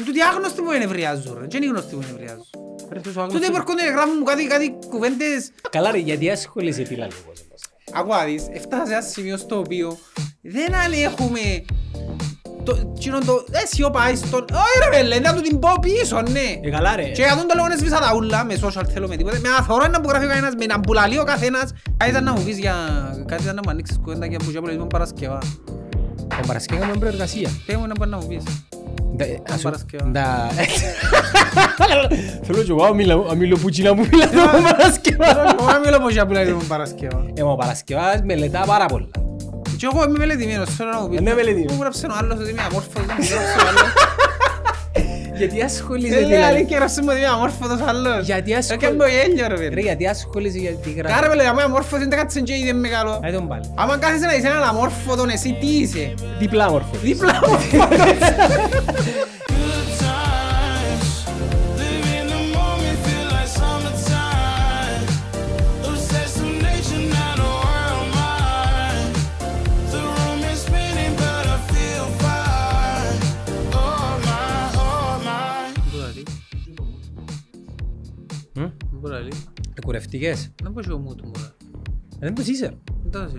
Εν τούτοι άγνωστοι μου ενευριάζουν ρε, δεν είναι γνωστοί μου ενευριάζουν. Τούτοι υπερκούνται να γράφουν μου κάτι, κάτι κουβέντες. Καλά ρε, γιατί ασχολείσαι τι λάλλον κόσμο. Ακούω δεις, έφτασε ένα σημείο στο οποίο δεν αλέχουμε το, το, ε, εσύ πάει στον, όχι ρε ρε, λένε να του την πω πίσω, ναι. Ε, καλά ρε. Και αυτόν τον λόγο έσβησα τα ούλα, με social θέλω με τίποτε, με αθώρα να μου γράφει ο κανένας, με να μπουλαλεί ο καθένας. Κάτι ήταν να μου πεις για, κάτι ήταν να μου ανοίξεις κουβέντα για μπουζιά που λέει Παρασκευά. Ο ε, Παρασκευά μου είναι προεργασία. Θέλω να μπορεί να μου πεις. Da. Ε, θέλω και εγώ αμήλω πουτσίνα που μιλάτε μου ε, Παρασκευά. Εγώ αμήλω πουτσίνα που μιλάτε μου Παρασκευά. Εγώ Παρασκευάς μελετά πάρα πολλά. Και εγώ είμαι μελετημένος, θέλω να μου πείτε. Είναι μελετημένος. Μου γράψε ο άλλος ότι είμαι μου γράψε γιατί ασχολείσαι. είναι άλλη δηλαδή? και σου μου δύο αμόρφωτος άλλος. Γιατί ε, ασχολείσαι. ρε Γιατί ασχολείσαι άμα αμόρφωτος είναι και μεγάλο. τον πάλι. κάθεσαι να είσαι Διπλά Διπλά Μποραλή. Ε, κουρευτικές. Δεν πω εγώ μου του μωρά. Ε, δεν πω είσαι. Εντάξει.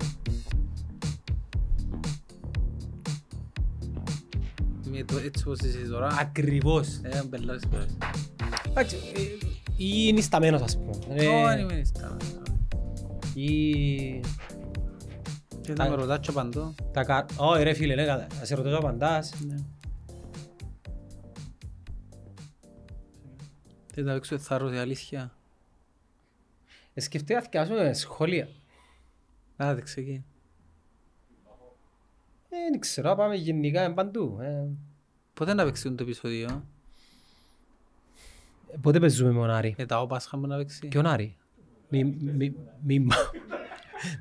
Με το έτσι πως είσαι τώρα. Ακριβώς. Ε, αν πελάσεις πέρας. Εντάξει, ε, ή είναι ισταμένος ας πούμε. Ε, Όχι, είμαι ισταμένος. Ή... Και θα με ρωτάς και απαντώ. Όχι ρε φίλε, ναι, λέγα, θα σε ρωτήσω και απαντάς. Ναι. Θέλεις να παίξω θάρρος η αλήθεια. Σκεφτεί να θυκάσουμε σχόλια. Α, εκεί. ξεκίνει. Ε, δεν ξέρω, πάμε γενικά παντού. Ε. Πότε να παίξουν το επεισόδιο. Ε, πότε παίζουμε με τον Άρη. Μετά ο Πάσχα μου να παίξει. Και ο Άρη. Μην μη,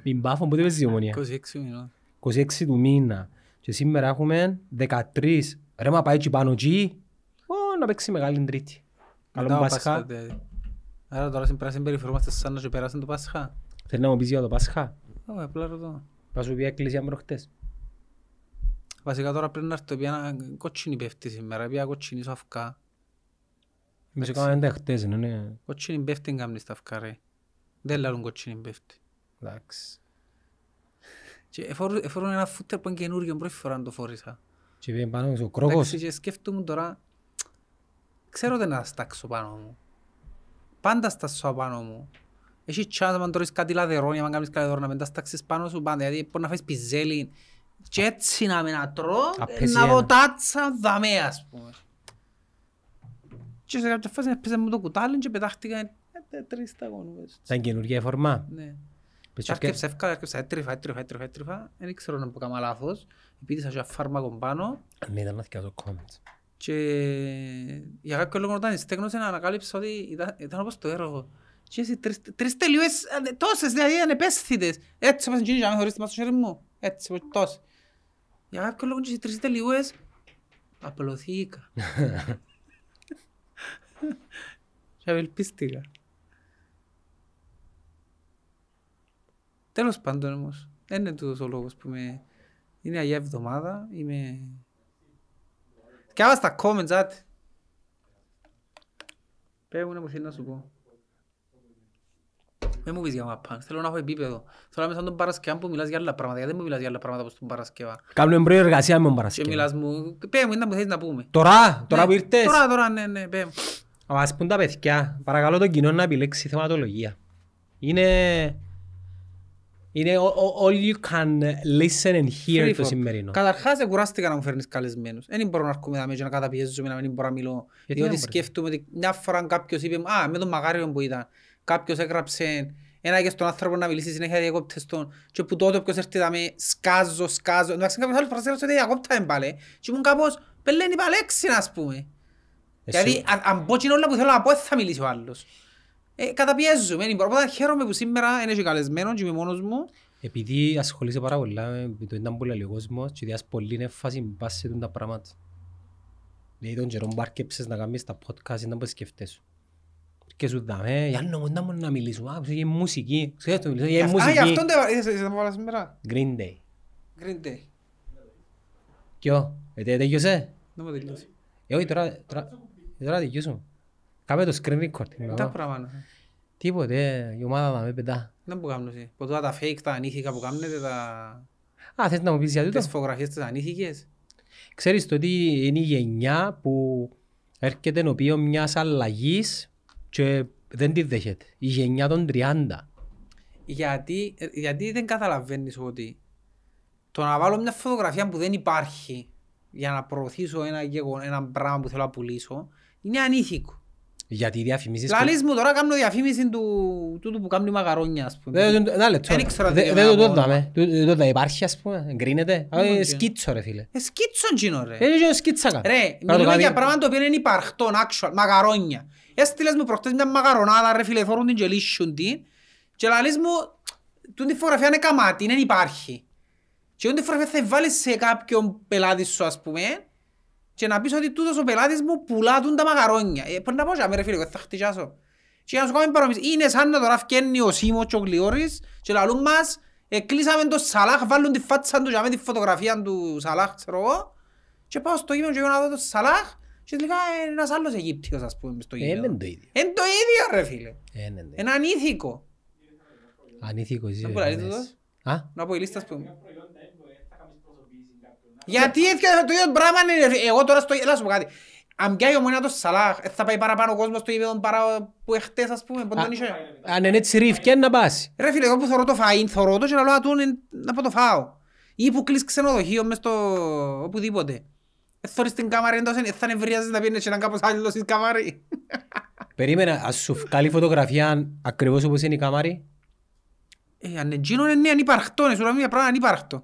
μη, πάφω, πότε παίζει η ομονία. 26 μήνα. 26 του μήνα. Και σήμερα έχουμε 13. Ρε μα πάει και πάνω εκεί. Ω, να παίξει μεγάλη τρίτη. Καλό Πάσχα. Άρα τώρα στην πράσινη περιφερόμαστε σαν να πέρασε το Πάσχα. Θέλει να μου πεις για το Πάσχα. Όχι, ε, απλά ρωτώ. Θα σου πει εκκλησία προχτές. Βασικά τώρα πρέπει να έρθω πια κότσινη πέφτει σήμερα, πια κότσινη σου αυκά. Εμείς έκαναμε τα χτες, ναι. ναι. Κότσινη πέφτει να κάνεις τα αυκά ρε. Δεν λάρουν κότσινη πέφτει. Εντάξει. Εφόρουν ένα φούτερ που είναι καινούργιο, πρώτη φορά να το φορήσα. Και πήγαινε πάνω ο κρόκος. Εντάξει, και σκέφτομαι τώρα, ξέρω δεν να στάξω πάνω μου πάντα στάσω πάνω μου. Έχει chance να τρώεις κάτι λαδερόνια, να κάνεις καλεδόρο, να στάξεις πάνω σου πάντα, γιατί μπορεί να φάεις πιζέλι. Και έτσι να με να τρώω, να βοτάτσα δαμέ, ας πούμε. Και σε κάποια φάση έπαιζε μου το κουτάλι και πετάχτηκα ε, ε, τρεις σταγόνες. Σαν καινούργια η φορμά. Ναι. Άρκεψα, έφκαλα, άρκεψα, έτρυφα, έτρυφα, έτρυφα, έτρυφα. Δεν ξέρω να πω κάμα λάθος. Επίτησα και φάρμακο πάνω. Ναι, ήταν να θυκιάζω κόμμεντς. Και για κάποιο λόγο όταν στέγνωσε να ανακάλυψα ότι ήταν, ήταν όπως το έργο. Και έτσι, τρεις, τελειώες, ε, τόσες δηλαδή ανεπέσθητες. Έτσι όπως γίνει να χωρίς μας στο χέρι μου. Έτσι όπως τόσες. Για κάποιο λόγο και τρεις τελειώες, απλωθήκα. και απελπίστηκα. Τέλος πάντων όμως, δεν είναι τούτος ο λόγος που είμαι... Είναι Αγία Εβδομάδα, είμαι και άμα στα comments, άτε. Πέμουν που θέλει να σου πω. Δεν μου πεις για μαπάν, θέλω να έχω επίπεδο. Θέλω να μιλάς σαν τον Παρασκευά που μιλάς για άλλα πράγματα, γιατί δεν μου μιλάς για άλλα πράγματα όπως τον Παρασκευά. Κάνουμε προεργασία με τον Παρασκευά. Και μιλάς μου, πέ μου, ήταν που θέλεις να πούμε. Τώρα, ναι. τώρα που ήρθες. Τώρα, τώρα, ναι, ναι, πέ Ας πούν τα παιδιά, παρακαλώ τον κοινό να επιλέξει θεματολογία. Είναι είναι all you can listen and hear το σημερινό. Καταρχάς, δεν κουράστηκα να μου φέρνεις καλεσμένους. Δεν μπορώ να έρχομαι να και να καταπιέζομαι, να μην μπορώ να μιλώ. Διότι σκέφτομαι ότι μια φορά κάποιος είπε, α, με τον Μαγάριο που ήταν, κάποιος έγραψε ένα και στον άνθρωπο να μιλήσει συνέχεια διακόπτες τον και που τότε όποιος έρθει με σκάζω, σκάζω. Εντάξει, κάποιος άλλος φοράς έγραψε διακόπτα δεν πάλε. και ήμουν κάπως πελένει παλέξινα, ας πούμε. Δηλαδή, αν πω και όλα που θέλω να πω, θα μιλήσει ο άλλος. Ε, καταπιέζουμε, καταπιέζουμε. Οπότε χαίρομαι που σήμερα είναι καλεσμένος και είμαι μόνος μου. Επειδή ασχολείσαι πάρα πολλά με το ήταν πολύ λίγο κόσμος και διάσεις πολύ νεφάση με βάση τα πράγματα. Δηλαδή τον καιρό μπάρκεψες να κάνεις τα podcast ήταν πως σκεφτέσου. Και σου δάμε, «Ε, για να μην να μιλήσουμε, μιλήσω, για μουσική. Ξέρετε, μιλήσω για μουσική. Α, για αυτόν δεν βάλα σήμερα. Green Day. Green Day. Ποιο, ε, τελειώσε. Δεν μου τελειώσε. Ε, όχι, τώρα, τώρα, τώρα τελειώσουμε. Κάμε το screen record. Τα πράγματα. Τίποτε, ε, η ομάδα να με πετά. Δεν που κάνω εσύ. Ποτέ τα fake, τα ανήθικα που κάνετε, τα... Α, θες να μου πεις για τούτο. Τις φωγραφίες τις ανήθικες. Ξέρεις το ότι είναι η γενιά που έρχεται ενωπίον μιας αλλαγής και δεν τη δέχεται. Η γενιά των 30. Γιατί, ε, γιατί δεν καταλαβαίνεις ότι το να βάλω μια φωτογραφία που δεν υπάρχει για να προωθήσω ένα, ένα πράγμα που θέλω να πουλήσω είναι ανήθικο. Γιατί διαφημίσεις... Λαλείς μου τώρα κάνω διαφήμιση του τούτου που κάνει μαγαρόνια ας πούμε. Ένα ε, λεπτό. Δεν το δεν Το δάμε ε, υπάρχει ας πούμε. Εγκρίνεται. Ε, σκίτσο ρε φίλε. Σκίτσο γίνω ρε. Είναι σκίτσα κάτω. Ρε, μιλούμε για πράγμα το οποίο είναι υπαρχτόν, actual, μαγαρόνια. Έστειλες μου προχτές μια μαγαρονάδα ρε φίλε, φορούν την και λύσουν την. Και λαλείς μου, τη φωτογραφία είναι καμάτι, δεν υπάρχει. Και τούτη φωτογραφία θα βάλεις σε κάποιον πελάτη σου ας πούμε και να πεις ότι τούτος ο πελάτης μου τούν τα μαγαρόνια. Ε, Πρέπει να πω και ρε φίλε, θα χτυσιάσω. Και να σου κάνουμε παρομοίηση. Είναι σαν να τώρα φκένει ο Σίμος και ο Γλιόρης και λαλούν μας, ε, κλείσαμε το Σαλάχ, βάλουν τη φάτσα τους και τη φωτογραφία του Σαλάχ, ξέρω εγώ. Και πάω στο γήμενο και να δω το Σαλάχ και τελικά είναι ένας άλλος Αιγύπτιος, ας πούμε, στο γήμενο. Ε, είναι το ίδιο. Είναι το ίδιο, ρε φίλε. Είναι ανήθικο. Ανήθικο, εσύ. Να πω η λίστα, ας πούμε. Γιατί έτσι το ίδιο πράγμα είναι, εγώ τώρα στο, έλα σου πω κάτι. Αν πιάει ο Μονάτος Σαλάχ, ε, θα πάει παραπάνω ο κόσμος στο ίδιο παρά που εχθές ας πούμε, Αν είναι έτσι ρίφ, και να πας. Ρε φίλε, εγώ που θωρώ το φαΐν, θωρώ το και να λέω ατούν να πω το φάω. Ή που κλείς ξενοδοχείο μες το οπουδήποτε. Ε, θωρείς την κάμαρη εντός, ε, θα νευριάζεις να πιένεις έναν κάπως άλλος στην κάμαρη. Περίμενα, ας σου βγάλει φωτογραφία ακριβώς όπως είναι η κάμαρη. Ε, αν είναι γίνον είναι ανυπαρχτό, είναι σου λέω μια πράγμα ανυπαρχτό.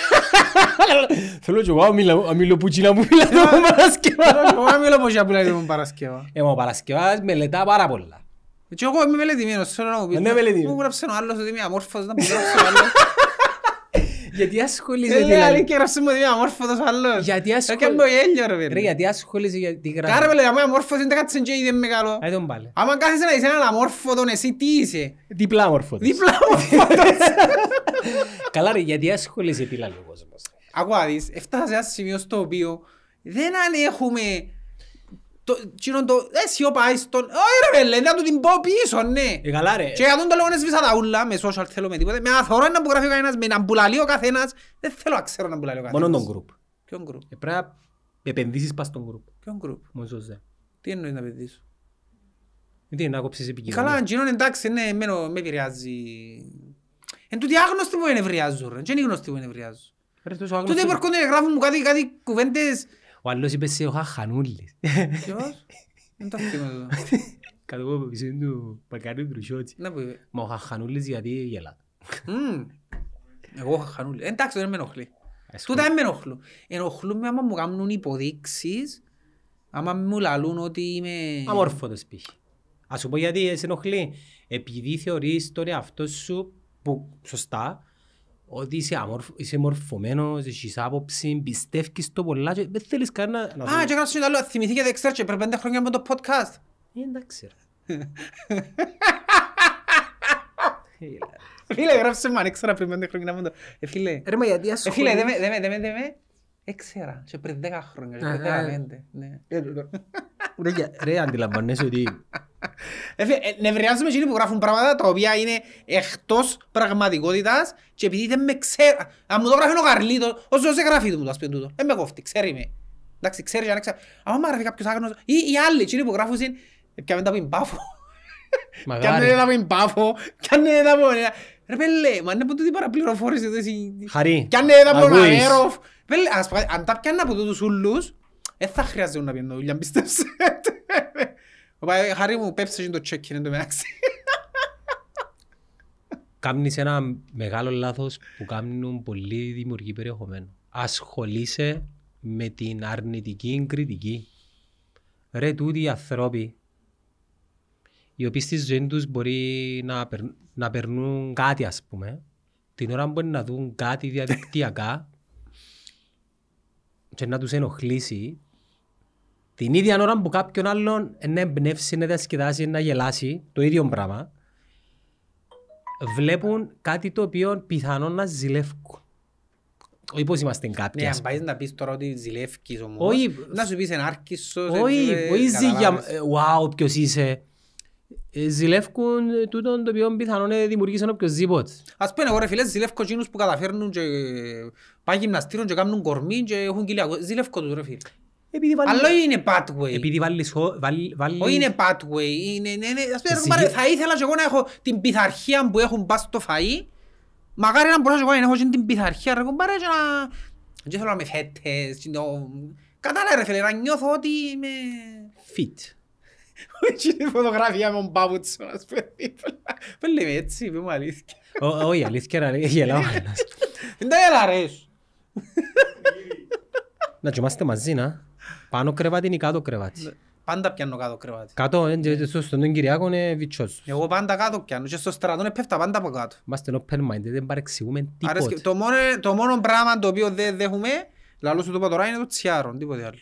Θέλω εγώ να μιλώ πουτσίνα που μιλά τον Παρασκευά. Εγώ μιλώ Εγώ ε, μελετά πάρα πολλά. Και εγώ είμαι μελετημένος, θέλω να μου πεις. Ναι, μου είμαι αμόρφος, Γιατί ασχολείσαι ε, δηλαδή. δηλαδή είναι άλλη κερασί μου, είναι αμόρφωτος άλλο. Γιατί ασχολείσαι. Γιατί ασχολείσαι γιατί γράφει. Κάρε λέει, άμα αμόρφωτος είναι κάτι και είναι μεγάλο. Άι τον πάλι. Αν κάθεσαι να είσαι έναν αμόρφωτον, εσύ τι είσαι. Διπλά αμόρφωτος. Διπλά αμόρφωτος. Καλά ρε, γιατί ασχολείσαι τι λάλλει ο κόσμος. Ακούω, έφτασε ένα σημείο στο οποίο δεν ανέχουμε το, τσινόν το, ε, σιωπάει στον, όχι ρε λένε, να του την πω πίσω, ναι. Ε, καλά ρε. Και για τον το λόγο σβήσα τα ούλα, με social θέλω με τίποτε, με αθωρώ να μπουγράφει ο κανένας, με να μπουλαλεί ο καθένας, δεν θέλω να ξέρω να μπουλαλεί ο καθένας. Μόνο τον γκρουπ. Ποιον γκρουπ. Ε, πρέπει να επενδύσεις πας στον γκρουπ. Ποιον γκρουπ. Μόνο Τι εννοείς να επενδύσω. Ναι, Τι ο άλλος είπε σε ο Χαχανούλης. Ποιος? Δεν το θυμάμαι εδώ. Κάτω από πίσω είναι του Μα ο Χαχανούλης γιατί γελά. Εγώ ο χαχανούλης, ε, Εντάξει, δεν με ενοχλεί. Ε, Τούτα δεν με ενοχλούν. Ενοχλούμε άμα μου κάνουν υποδείξεις, άμα μου λαλούν ότι είμαι... Αμόρφωτος π.χ. Ας σου πω γιατί σε ενοχλεί. Επειδή θεωρείς τον εαυτό σου που σωστά ότι είσαι, αμορφ, είσαι μορφωμένος, έχεις άποψη, πιστεύεις το πολλά και δεν θέλεις κανένα... Να... Α, και έκανα σου άλλο, θυμηθήκε δεξιά και πριν πέντε χρόνια από το podcast. Ε, εντάξει ρε. Φίλε, γράψε μου αν πριν πέντε χρόνια από το... Ε, φίλε, ε, ρε μα γιατί ασχολείς... Φίλε, δε με, δε με, δε με, Έξερα, και πριν 10 χρόνια, και πριν 15. Ναι. Ε, ρε, αντιλαμβάνεσαι ότι... Ε, ε, Νευριάζουμε εκείνοι που γράφουν πράγματα τα οποία είναι εκτός πραγματικότητας και επειδή δεν με ξέρω... Αν μου το γράφει ο Καρλίτος, όσο σε γράφει το μου το ασπίτι τούτο. Δεν με κόφτει, ξέρει με. Εντάξει, ξέρει και αν ξέρει, άμα μου γράφει κάποιος άγνωστος... Ή οι άλλοι εκείνοι που γράφουν είναι... Πιάμε μετά που είναι πάφο. Πιάμε μετά που είναι πάφο. Πιάμε μετά που είναι... πάφο, Ρε πέλε, μα είναι από τούτη παραπληροφόρηση. Χαρή. Κι αν έδα από τον αέροφ. Πέλε, αν τα πιάνε από τούτους ούλους, δεν θα χρειάζεται να πιάνε δουλειά, πιστεύσετε. Χαρή μου, πέψε το τσέκ, είναι το μεταξύ. Κάμνεις ένα μεγάλο λάθος που κάνουν πολλοί δημιουργοί περιεχομένου. Ασχολείσαι με την αρνητική κριτική. Ρε τούτοι οι ανθρώποι οι οποίοι στη ζωή τους μπορεί να, περ, να περνούν κάτι ας πούμε, την ώρα που μπορεί να δουν κάτι διαδικτυακά και να τους ενοχλήσει, την ίδια ώρα που κάποιον άλλον να εμπνεύσει, να διασκεδάσει, να γελάσει, το ίδιο πράγμα, βλέπουν κάτι το οποίο πιθανόν να ζηλεύκουν. Όχι πως είμαστε κάποιοι. Ναι, αν πάεις να πεις τώρα ότι ζηλεύκεις όμως, να σου πεις ενάρκησος. Όχι, όχι ζήλια, ε, wow, ποιος είσαι. Ε, ζηλεύκουν ε, τούτο το οποίο πιθανόν ε, δημιουργήσαν οποιοςδήποτε. Ας πούμε εγώ ρε φίλε, ζηλεύκω εκείνους που καταφέρνουν και πάνε γυμναστήριο και κάνουν κορμί και έχουν κοιλιά. Ζηλεύκω τους ρε φίλε. Αλλά βάλει... Αλλά είναι pathway. Επειδή βάλεις... Βάλει, βάλει... Όχι είναι pathway. Είναι, ναι ναι. Ας πούμε, Ζηλε... θα ήθελα και εγώ να έχω την πειθαρχία που έχουν πάσει στο φαΐ. Μακάρι να μπορέσω εγώ να έχω την πειθαρχία ρε κομπάρε και να... Δεν θέλω να φέτες. Κατάλαβε ρε φίλε, να νιώθω ότι είμαι... Fit. Έτσι φωτογραφία με τον Παπούτσο, ας πούμε. Πέλε με έτσι, πει μου αλήθεια. Όχι, αλήθεια ρε, γελάω. Δεν τα γελάρες. Να κοιμάστε μαζί, να. Πάνω κρεβάτι ή κάτω κρεβάτι. Πάντα πιάνω κάτω κρεβάτι. Κάτω, στον Κυριακό είναι βιτσός. Εγώ πάντα κάτω πιάνω και στο στρατό πέφτα πάντα από κάτω. Είμαστε open-minded, δεν παρεξηγούμε τίποτα. Το μόνο πράγμα το οποίο δεν δέχουμε, λαλό το τώρα, είναι το τσιάρο, τίποτε άλλο.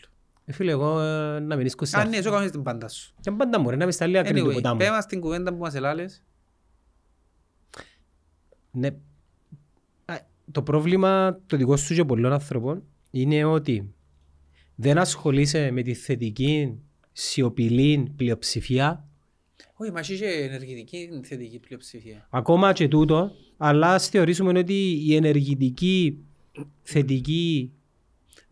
Ε, φίλε, εγώ ε, να μην είσαι Αν ναι, εγώ κάνεις την πάντα σου. Και πάντα μου, ρε, να μην σταλεί ακρίνει του ποτάμου. Πέμα στην κουβέντα που μας ελάλες. Ναι. Το πρόβλημα το δικό σου και πολλών ανθρώπων είναι ότι δεν ασχολείσαι με τη θετική, σιωπηλή πλειοψηφία. Όχι, μα είσαι ενεργητική θετική πλειοψηφία. Ακόμα και τούτο, αλλά θεωρήσουμε ότι η ενεργητική θετική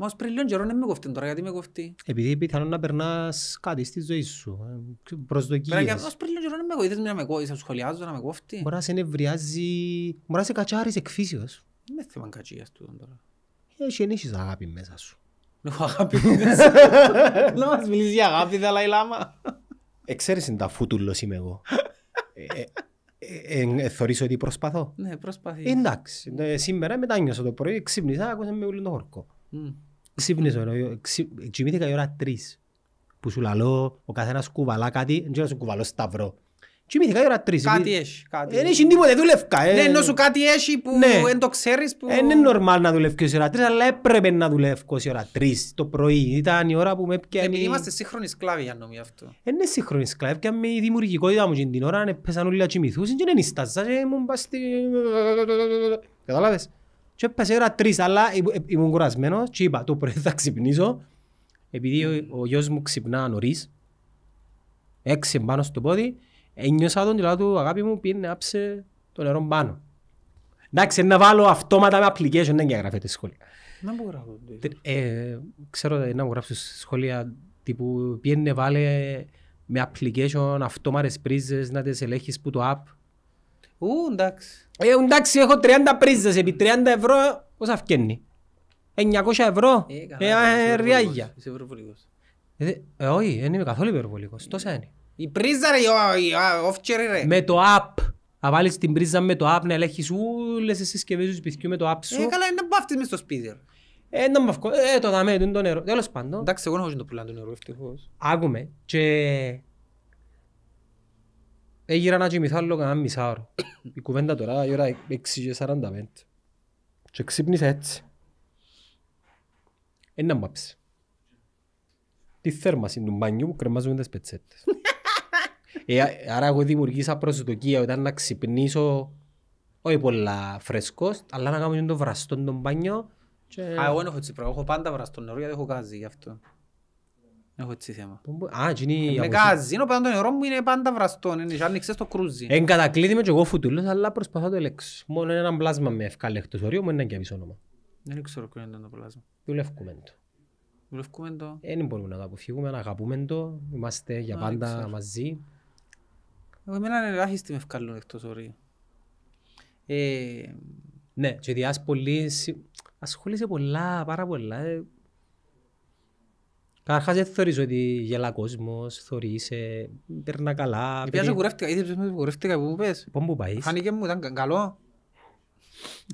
Μα πριν λίγο καιρό να με κοφτεί τώρα, γιατί με κοφτεί. Επειδή πιθανόν να περνάς κάτι στη ζωή σου. Ε, προσδοκίες. Προσδοκίε. Μα πριν λίγο καιρό να με κοφτεί. να με κοφτεί, σχολιάζω να με κοφτεί. Μπορεί να σε νευριάζει. Μπορεί να σε κατσάρεις εκφύσεω. Με θέμα κατσία του τώρα. Ε, Έχει ενέχει αγάπη μέσα σου. Έχω αγάπη μέσα. Να μας μιλήσει για αγάπη, Δαλάη Λάμα. Εξαίρεση τα φούτουλος είμαι εγώ. Ε, θεωρείς ότι προσπαθώ. Ναι, προσπαθείς. Εντάξει, σήμερα μετά νιώσα το πρωί, ξύπνησα, άκουσα με ούλιο το χορκό. Ξύπνησα, κοιμήθηκα η ώρα τρεις. Που σου λαλώ, ο καθένας κουβαλά κάτι, δεν ξέρω να σου κουβαλώ σταυρό. Κοιμήθηκα η ώρα τρεις. Κάτι έχει. Κάτι δεν έχει τίποτε, δουλεύκα. Ε. Ναι, ενώ σου κάτι έχει που ναι. δεν το ξέρεις. Που... Ε, είναι νορμάλ να δουλεύω η ώρα τρεις, αλλά έπρεπε να δουλεύω η ώρα τρεις το πρωί. Ήταν η ώρα που με ε, έπιανε... Επειδή είμαστε σύγχρονοι σκλάβοι για νόμι αυτό. Ε, είναι σύγχρονοι σκλάβοι, με η δημιουργικότητα μου την ώρα, πέσαν όλοι να κοιμηθούσαν και δεν Κατάλαβες. Και έπαιξε ώρα τρεις, αλλά ε, ήμουν κουρασμένος και είπα το πρωί θα ξυπνήσω. Επειδή ο, ο γιος μου ξυπνά νωρίς, έξι πάνω στο πόδι, ένιωσα τον τυλά του αγάπη μου πήγαινε άψε το νερό πάνω. Εντάξει, να βάλω αυτόματα με application, δεν γράφετε σχόλια. Να μου γράφω. Ε, ξέρω ε, να μου γράψω σχόλια τύπου πήγαινε βάλε με application αυτόματες πρίζες να τις ελέγχεις που το app. Ου, εντάξει. Ε, εντάξει, έχω 30 πρίζες επί 30 ευρώ, πώς φκένει. 900 ευρώ, ε, ε, ε ριάγια. Είσαι υπερβολικός. Ε, ε, όχι, δεν είμαι καθόλου υπερβολικός. Τόσα είναι. Η πρίζα ρε, η off-chair ρε. Με το app. Να βάλεις την πρίζα με το app, να ελέγχεις όλες τις συσκευές του σπιθιού με το app σου. Ε, καλά, είναι μπαύτης μες στο σπίτι ρε. Ε, να μπαφκώ, ε, το δαμέ, το νερό, τέλος πάντων. Εντάξει, εγώ έχω το πουλάνε το νερό, ευτυχώς. Άκουμε, και Έγιρα να άλλο κανένα μισάωρο. Η κουβέντα τώρα η ώρα 6 και 45. Και ξύπνησα έτσι. Ένα μπάψη. Τη θέρμαση του μπάνιου που κρεμάζουν τις πετσέτες. ε, άρα εγώ δημιουργήσα προσδοκία όταν να ξυπνήσω όχι πολλά φρέσκος, αλλά να κάνω το βραστό το μπάνιο. Και... Α, εγώ έχω τσίπρο, έχω πάντα βραστό νερό γιατί έχω γκάζι γι' αυτό. Έχω έτσι θέμα. Α, γίνει... Με καζίνο, το νερό μου είναι πάντα βραστό, είναι το κρούζι. Εν και αλλά προσπαθώ το ελέξω. Μόνο ένα πλάσμα με ευκάλε μου, είναι και όνομα. Δεν ξέρω ποιο είναι το πλάσμα. το. Δουλεύκουμε αποφύγουμε, Είμαστε για πάντα μαζί. είναι ελάχιστη με ε, ναι, ασχολείσαι πολλά, πάρα πολλά. Ε. Καταρχάς δεν θεωρείς ότι γελά κόσμος, θεωρείς, ε, περνά καλά. Επίσης κουρεύτηκα, είδες πως κουρεύτηκα που πες. Πού μου πάεις. Φάνηκε μου, ήταν καλό.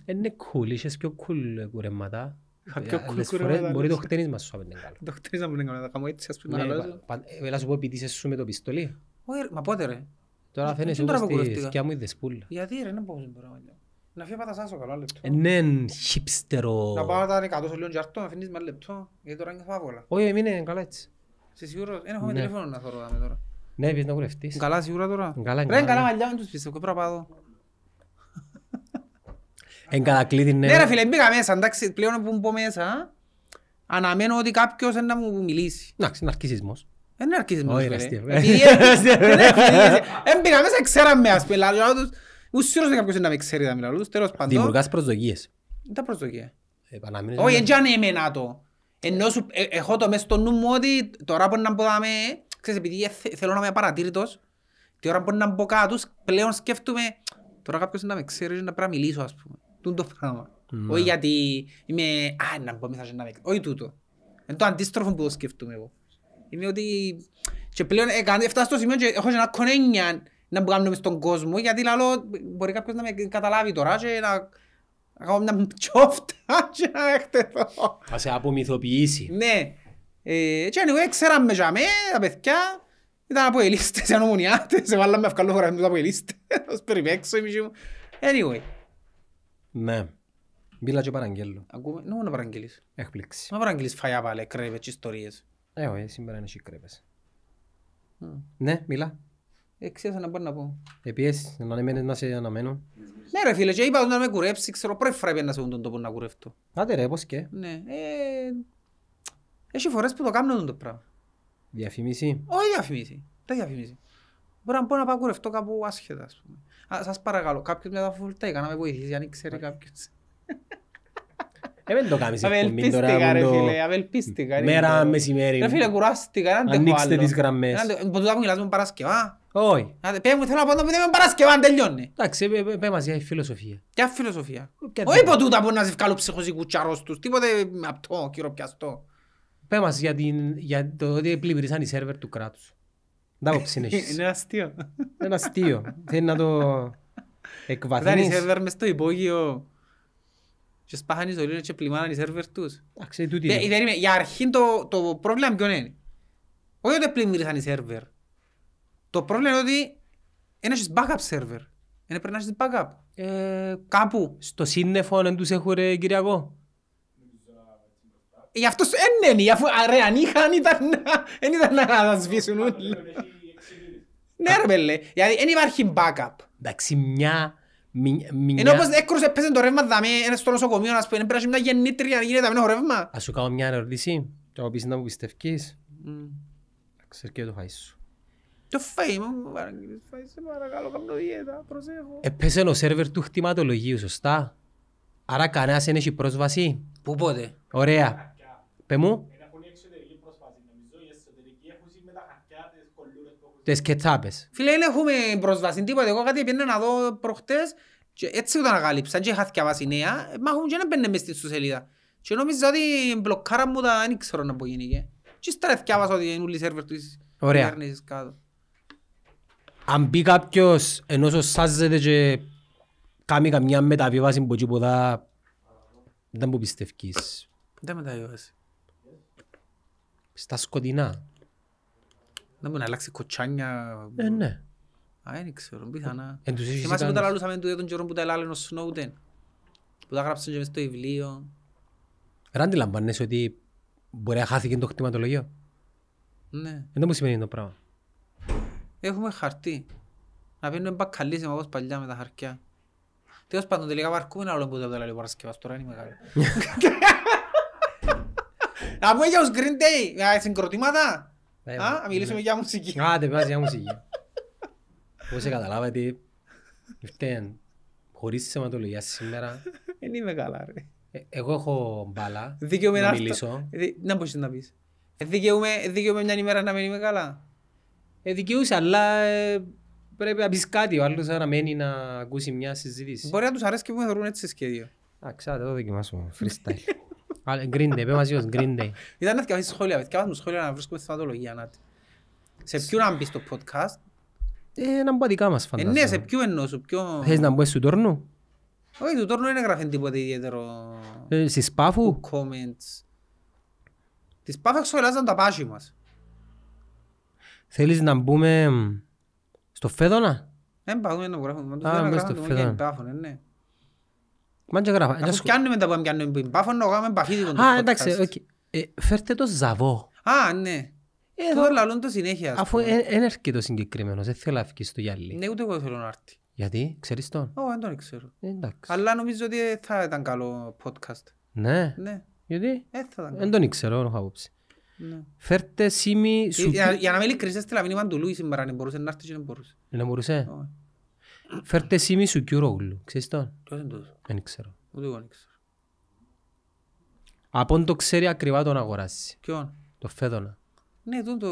Ε, είναι cool, είσαι πιο cool κουρέματα. Ε, πιο cool Μπορεί το χτενίσμα σου απέναν καλό. Το χτενίσμα απέναν είναι καλό, θα κάνω έτσι, ας πούμε ναι, καλό καλώσω. Έλα σου πω επιτίσες σου με το πιστολί. Όχι, μα πότε ρε. Τώρα φαίνεσαι όπως τη σκιά μου η δεσπούλα. Γιατί ρε, δεν μπορούσα να να φύγει πατασάς ε, ναι, ο καλά λεπτό. Ναι, χιπστερο. Να πάω τα σε λίγο τζαρτό, να φύγεις με λεπτό, γιατί τώρα είναι φάβολα. Όχι, εμείς είναι καλά έτσι. Σε σίγουρο, δεν έχουμε ναι. τηλέφωνο να θωρώ τώρα. Ναι, πεις Καλά σίγουρα τώρα. Καλά, Ρε, καλά ναι. Εν ναι. Ναι ρε είναι αρκισισμός. Ε, είναι Ουσίως δεν κάποιος να με ξέρει να μιλάω, τέλος πάντων. Δημιουργάς προσδοκίες. Ε, τα προσδοκία. Ε, Όχι, έτσι αν εμένα το. Ενώ σου, ε, έχω το μέσα στο νου μου ότι τώρα μπορεί να μπω να με... Ξέρεις, επειδή θέλω να είμαι απαρατήρητος, τη ώρα μπορεί να μπω κάτω, πλέον σκέφτομαι... Τώρα κάποιος να με ξέρει να πρέπει να μιλήσω, ας πούμε. Τούν το πράγμα. Ναι. Όχι γιατί είμαι... Α, να μπω μέσα να με ξέρει. Όχι τούτο. Είναι το αντίστροφο που το σκέφτομαι εγώ. Είναι ότι... Και πλέον έφτασα στο σημείο και έχω ένα κονένιαν να μπουν στον κόσμο, γιατί λαλό, μπορεί κάποιος να με καταλάβει τώρα και να κάνω μια τσόφτα και να εκτεθώ. Θα σε απομυθοποιήσει. Ναι. Ε, και anyway, ξέραμε για τα παιδιά, ήταν από ελίστες, ήταν ομονιάτες, σε βάλαμε αυκαλό χωραφή από ελίστες, θα περιπέξω η μισή μου. Anyway. Ναι. Μίλα και παραγγέλω. Ακούμε, ναι, να παραγγείλεις. Έκπληξη. Μα παραγγείλεις φαγιά πάλι, κρέβες και ιστορίες. Ε, όχι, σήμερα είναι και κρέβες. Ναι, μιλά. Εξίασα να μπορεί να πω. Επίες, να ανεμένες να σε αναμένω. Ναι ρε φίλε, και είπα να με κουρέψεις, ξέρω πρέπει πρέπει να σε τον τόπο να κουρευτώ. Άντε ρε, πώς και. Ναι. Ε, έχει φορές που το κάνω το πράγμα. Διαφημίσει. Όχι διαφημίσει. Τα διαφημίσει. Μπορεί να πω να πάω κουρευτώ κάπου άσχετα, ας πούμε. Α, σας παρακαλώ, κάποιος με τα φοβολταϊκά να με βοηθήσει, αν ξέρει κάποιος. Ε, δεν το κάνεις εκπομπή τώρα. Αμελπίστηκα ρε φίλε, Μέρα, μεσημέρι. Ρε φίλε, κουράστηκα, δεν αντέχω άλλο. Ανοίξτε τις γραμμές. Μπορούσα να μιλάς με Παρασκευά. Όχι. Πες μου, θέλω να πω ότι που δεν με παρασκευά, αν τελειώνει. Εντάξει, πες μας για φιλοσοφία. Για φιλοσοφία. Όχι από τούτα που να σε βγάλω ψυχοσικού τσαρός τους, τίποτε απτό, κυροπιαστό. Πες μας για, την, για το ότι πλημμυρισαν οι σερβερ του κράτους. Ντάποψη είναι έχεις. Είναι αστείο. Είναι αστείο. Θέλει να το εκβαθμίσεις. Ήταν οι σερβερ μες στο υπόγειο και σπάχαν οι σωλήνες και πλημμάναν οι σερβερ τους. Εντάξει, τούτη είναι. Για αρχήν το πρόβλημα ποιον είναι. Όχι ότι πλημμύρισαν οι σερβερ. Το πρόβλημα είναι ότι δεν έχεις backup server. Δεν πρέπει να έχεις backup. Ε, κάπου. Στο σύννεφο δεν τους έχω ρε Κυριακό. Γι' αυτό δεν είναι, αφού ρε αν είχαν ήταν να τα σβήσουν όλοι. Ναι ρε πέλε, γιατί δεν υπάρχει backup. Εντάξει μια... Ενώ όπως έκρουσε πέσε το ρεύμα δαμε, ένας στο νοσοκομείο να σπουδαίνει, πρέπει να γεννήτρια να γίνεται το ρεύμα. Ας σου κάνω μια ερωτήση, και να μου πεις να μου πιστεύεις. Ξέρω και το χάι σου. Το φάει, μου φάει, σε παρακαλώ, κάνω διέτα, προσέχω. Επέσε ο σερβερ του χτιματολογίου, σωστά. Άρα κανένας δεν έχει πρόσβαση. Πού πότε. Ωραία. Πε μου. και κετσάπες. Φίλε, δεν έχουμε πρόσβαση, τίποτα. Εγώ κάτι πήγαινα να δω προχτές και έτσι όταν ανακάλυψα και χάθηκε βάση νέα. μα έχουν και να πέντε μες στη σελίδα. Και νόμιζα ότι μπλοκάρα μου τα δεν ξέρω να πω γίνηκε. Και στρέφτηκε άβασα ότι είναι όλοι οι σερβερ του Ωραία. κάτω. Αν πει κάποιος ενώ σωσάζεται και κάνει καμιά μεταβίβαση από τίποτα, δεν μου πιστευκείς. Δεν μεταβίβαση. Στα σκοτεινά. Δεν μπορεί να αλλάξει κοτσάνια. Ε, ναι. Α, δεν ξέρω, πιθανά. Ε, Θυμάσαι που τα λαλούσαμε του τον καιρό που τα ελάλαινε ο Σνόουτεν. Που τα γράψαν και μεσα στο βιβλίο. Ρε αντιλαμβάνεσαι ότι μπορεί να χάθηκε το κτηματολογείο. Ναι. Ε, δεν μου σημαίνει το πράγμα. Έχουμε χαρτί. Να πίνουμε μπακαλίσιμα όπως παλιά με τα χαρτιά. ως πάντων τελικά να όλο που το λέει Παρασκευά, Παρασκευάς, τώρα είναι μεγάλο. Να πούμε για τους Green Day, συγκροτήματα. Να ναι. μιλήσουμε για μουσική. δεν πας για μουσική. Όπως καταλάβατε, ήρθαν χωρίς σηματολογία σήμερα. Δεν είμαι καλά ρε. Ε, εγώ έχω μπάλα να μιλήσω. Ε, να μπορείς να πεις. Ε, δικαιούμαι μια ημέρα να μην είμαι καλά. Ε, δικαιούσε, αλλά ε, πρέπει να πεις κάτι. Ο άλλος αναμένει να ακούσει μια συζήτηση. Μπορεί να τους αρέσει και που με θεωρούν έτσι σε σχέδιο. Α, ξέρετε, το δοκιμάσουμε. Freestyle. Green Day, πέμε μαζί ως Green Day. Ήταν να η σχόλια, θυκαβάσουμε σχόλια να βρίσκουμε θεματολογία. Να... Σε ποιο να μπεις το podcast. Ε, να μπω δικά μας φαντάζομαι. Ε, ναι, σε ποιο εννοώ, σου, ποιο... Θες να μπεις σου τόρνου. Όχι, του τόρνου δεν έγραφε τίποτα ιδιαίτερο. Ε, πάφου. Comments. πάφου εξολάζαν τα πάση μας. Θέλεις να μπούμε στο Φέδωνα. Δεν πάμε να γράφουμε. Α, μέσα στο Φέδωνα. Ναι. Μα και Αφού πιάνουμε τα που πιάνουμε πάφωνο, γάμε παφίδι. Α, εντάξει, ε, φέρτε το ζαβό. Α, ναι. Ε, λαλούν το συνέχεια. Αφού δεν έρχεται το συγκεκριμένος, δεν θέλω να στο γυαλί. Ναι, ούτε εγώ θέλω να έρθει. Γιατί, ξέρεις τον. Όχι, δεν τον ξέρω. Ε, εντάξει. Αλλά νομίζω ότι θα ήταν καλό ναι. Φέρτε σήμη... Για να με έστειλα του μπορούσε να έρθει και δεν μπορούσε. Δεν μπορούσε. Φέρτε σου Ρόγλου, Ξέρεις τον. Δεν ξέρω. Ούτε εγώ δεν ξέρω. Από το ξέρει ακριβά τον αγοράσει. Ποιον. Το Φέδωνα. Ναι, τον το...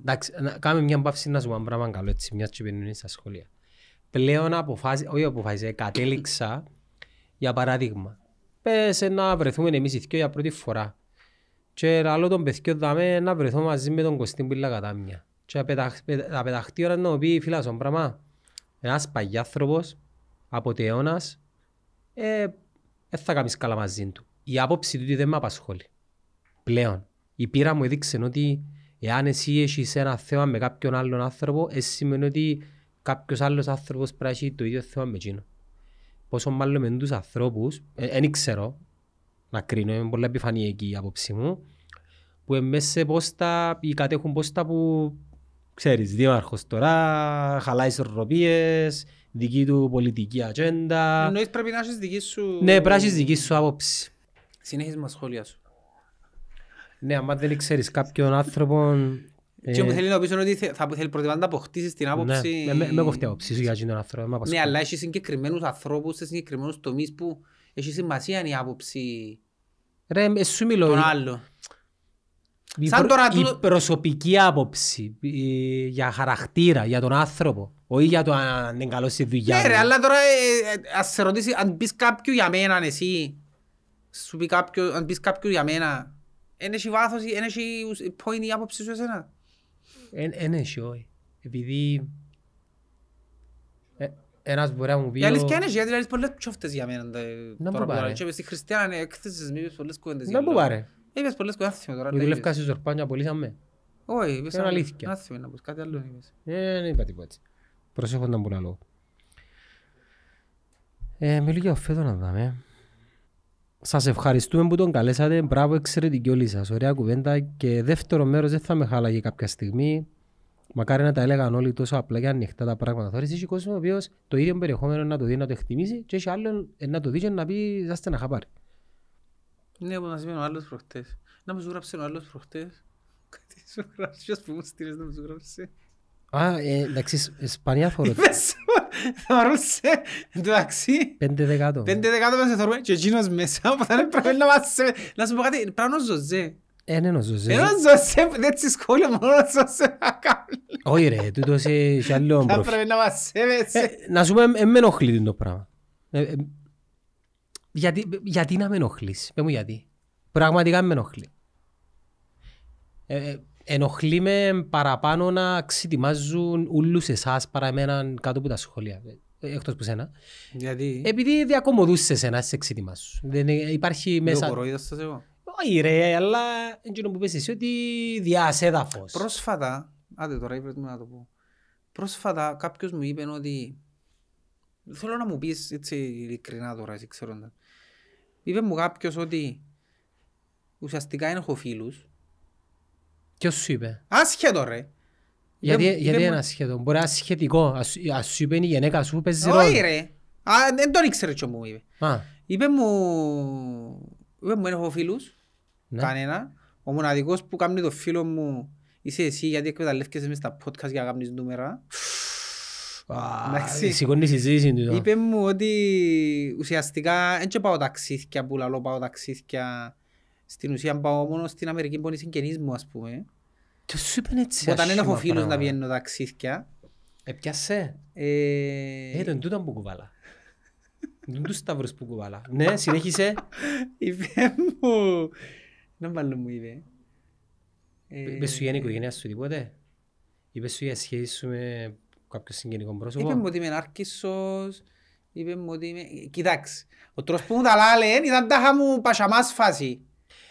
Εντάξει, κάμε μια παύση να σου πω πράγμα καλό έτσι, μιας Πλέον όχι κατέληξα, για παράδειγμα, πες να βρεθούμε εμείς οι δυο φορά. Και άλλο τον παιδιό δάμε να βρεθώ μαζί με τον Κωστή που λακατάμια. Και θα πεταχτεί ώρα να μου πει φίλα στον πράγμα. Ένας από αποτεώνας, ε, ε, θα κάνεις καλά μαζί του. Η άποψη του δεν με απασχολεί. Πλέον. Η πείρα μου έδειξε ότι εάν εσύ έχεις ένα θέμα με κάποιον άλλον άνθρωπο, εσύ σημαίνει ότι κάποιος άλλος άνθρωπος πρέπει να έχει το ίδιο θέμα με εκείνο. Πόσο μάλλον με τους ανθρώπους, δεν ε, ξέρω, να κρίνω, είναι πολύ επιφανειακή η άποψη μου, που μέσα σε πόστα, οι κατέχουν πόστα που ξέρεις, δήμαρχος τώρα, χαλάει ισορροπίες, δική του πολιτική ατζέντα. Εννοείς πρέπει να έχεις δική σου... Ναι, πρέπει να έχεις δική σου άποψη. συνέχισμα με σχόλια σου. Ναι, άμα δεν ξέρεις κάποιον άνθρωπο... Και μου ε, θέλει να πεις ότι θα θέλει πρώτα να αποκτήσεις την άποψη... Ναι, με κοφτεί άποψη σου για τον άνθρωπο. Ναι, αλλά έχεις συγκεκριμένους ανθρώπους σε συγκεκριμένους τομείς που έχει σημασία η άποψη Ρε, ε, σου μιλώ, τον άλλο. Η, Σαν τώρα, η προσωπική άποψη η... για χαρακτήρα, για τον άνθρωπο. Όχι για το αν είναι καλός στη δουλειά. Ναι, αλλά τώρα ε, ε, ας σε ρωτήσει, αν πεις κάποιο για μένα εσύ, σου πει κάποιο, αν πεις κάποιο για μένα, είναι έχει βάθος, είναι έχει point η άποψη σου εσένα. Είναι έχει, όχι. Επειδή ένας μπορεί να μου πει... Η αλήθεια είναι γιατί λες πολλές τσόφτες για μένα τώρα που λες. Και στη Χριστιανά έκθεσες με είπες πολλές κουβέντες. Να μου πάρε. Είπες πολλές κουβέντες τώρα. Μου δουλεύκα σε ζορπάνιο, απολύσαμε. Όχι, είπες αλήθεια. Άθιμε να πεις κάτι άλλο. Δεν ε, είπα τίποτα. Προσέχω να μπορώ λόγο. Μιλώ για οφέτο να ε, δάμε. Σας ευχαριστούμε που τον καλέσατε. Μπράβο, εξαιρετική όλη σας. Ωραία κουβέντα. Και δεύτερο μέρος δεν θα με χάλαγε κάποια στιγμή. Μακάρι να τα έλεγαν όλοι τόσο απλά και ανοιχτά τα πράγματα. Θεωρείς έχει κόσμος ο οποίος το ίδιο περιεχόμενο να το δει, να το εκτιμήσει και έχει άλλον ε, να το δει και να πει δάστε να χαπάρει». Ναι, όπως μας είπε ο άλλος προχτές. Να μου σου ο άλλος προχτές. Κάτι σου γράψει, ποιος που μου στείλες να μου σου Α, ε, εντάξει, ε, σπανιά φορώ. Είπες, θωρούσε, εντάξει. Πέντε δεκάτο. Πέντε δεκάτο μέσα θωρούμε και εκείνος μέσα θα είναι πρέπει να μας... Να σου πω κάτι, πράγμα ζωζέ. Εν ο Ζωζέ. ο Ζωζέ, δεν τη σχόλια μόνο ο ζωσέ να κάνει. Όχι ρε, τούτος σε κι άλλο προφίλ. Θα πρέπει να μας σέβεσαι. Ε, να σου πω, ε, ε, με ενοχλεί το πράγμα. Γιατί να με ενοχλείς, πες μου γιατί. Πραγματικά με ενοχλεί. Ενοχλεί με παραπάνω να ξετοιμάζουν όλους εσάς παρά εμένα κάτω από τα σχολεία. Εκτός που σένα. Γιατί. Επειδή διακομωδούσες εσένα, σε ξετοιμάζουν. Δεν υπάρχει μέσα... Δεν μπορώ, είδα εγώ. Όχι ρε, αλλά είναι που πες εσύ ότι διασέδαφος Πρόσφατα, άντε τώρα πρέπει να το πω. Πρόσφατα κάποιος μου είπε ότι θέλω να μου πεις έτσι ειλικρινά τώρα, εσύ ξέρω. Είπε μου κάποιος ότι ουσιαστικά είναι έχω φίλους. Ποιος σου είπε. Άσχετο ρε. Γιατί, είπε, γιατί είπε είναι ασχετό, μπορεί να είναι σχετικό. Ας, ας σου είπε η γενέκα σου, που παίζει ρόλο. Όχι ρε. Α, δεν τον ήξερε και μου είπε. Α. Είπε μου, είπε μου, έχω φίλους ναι. κανένα. Ο μοναδικός που κάνει το φίλο μου είσαι εσύ γιατί εκμεταλλεύκεσαι μες στα podcast για να κάνεις νούμερα. Σηκώνει συζήτηση του. Είπε μου ότι ουσιαστικά δεν και πάω ταξίδια που λαλώ πάω ταξίδια. Στην ουσία πάω μόνο στην Αμερική που είναι συγγενείς μου ας πούμε. Τι σου είπαν έτσι Όταν δεν έχω φίλους να βγαίνω ταξίδια. Επιάσε. Ε, ε, τον τούτο που κουβάλα. Τον τους σταύρους που κουβάλα. Ναι, συνέχισε. Είπε μου να βάλω μου είπε. Είπες σου για την οικογένεια σου τίποτε. Είπες σου για σχέση σου με κάποιο συγγενικό πρόσωπο. Είπε μου ότι είμαι νάρκισσος. Είπε μου ότι είμαι... Κοιτάξτε, ο τρόπος που μου τα λάλε ήταν τάχα μου πασαμάς φάση.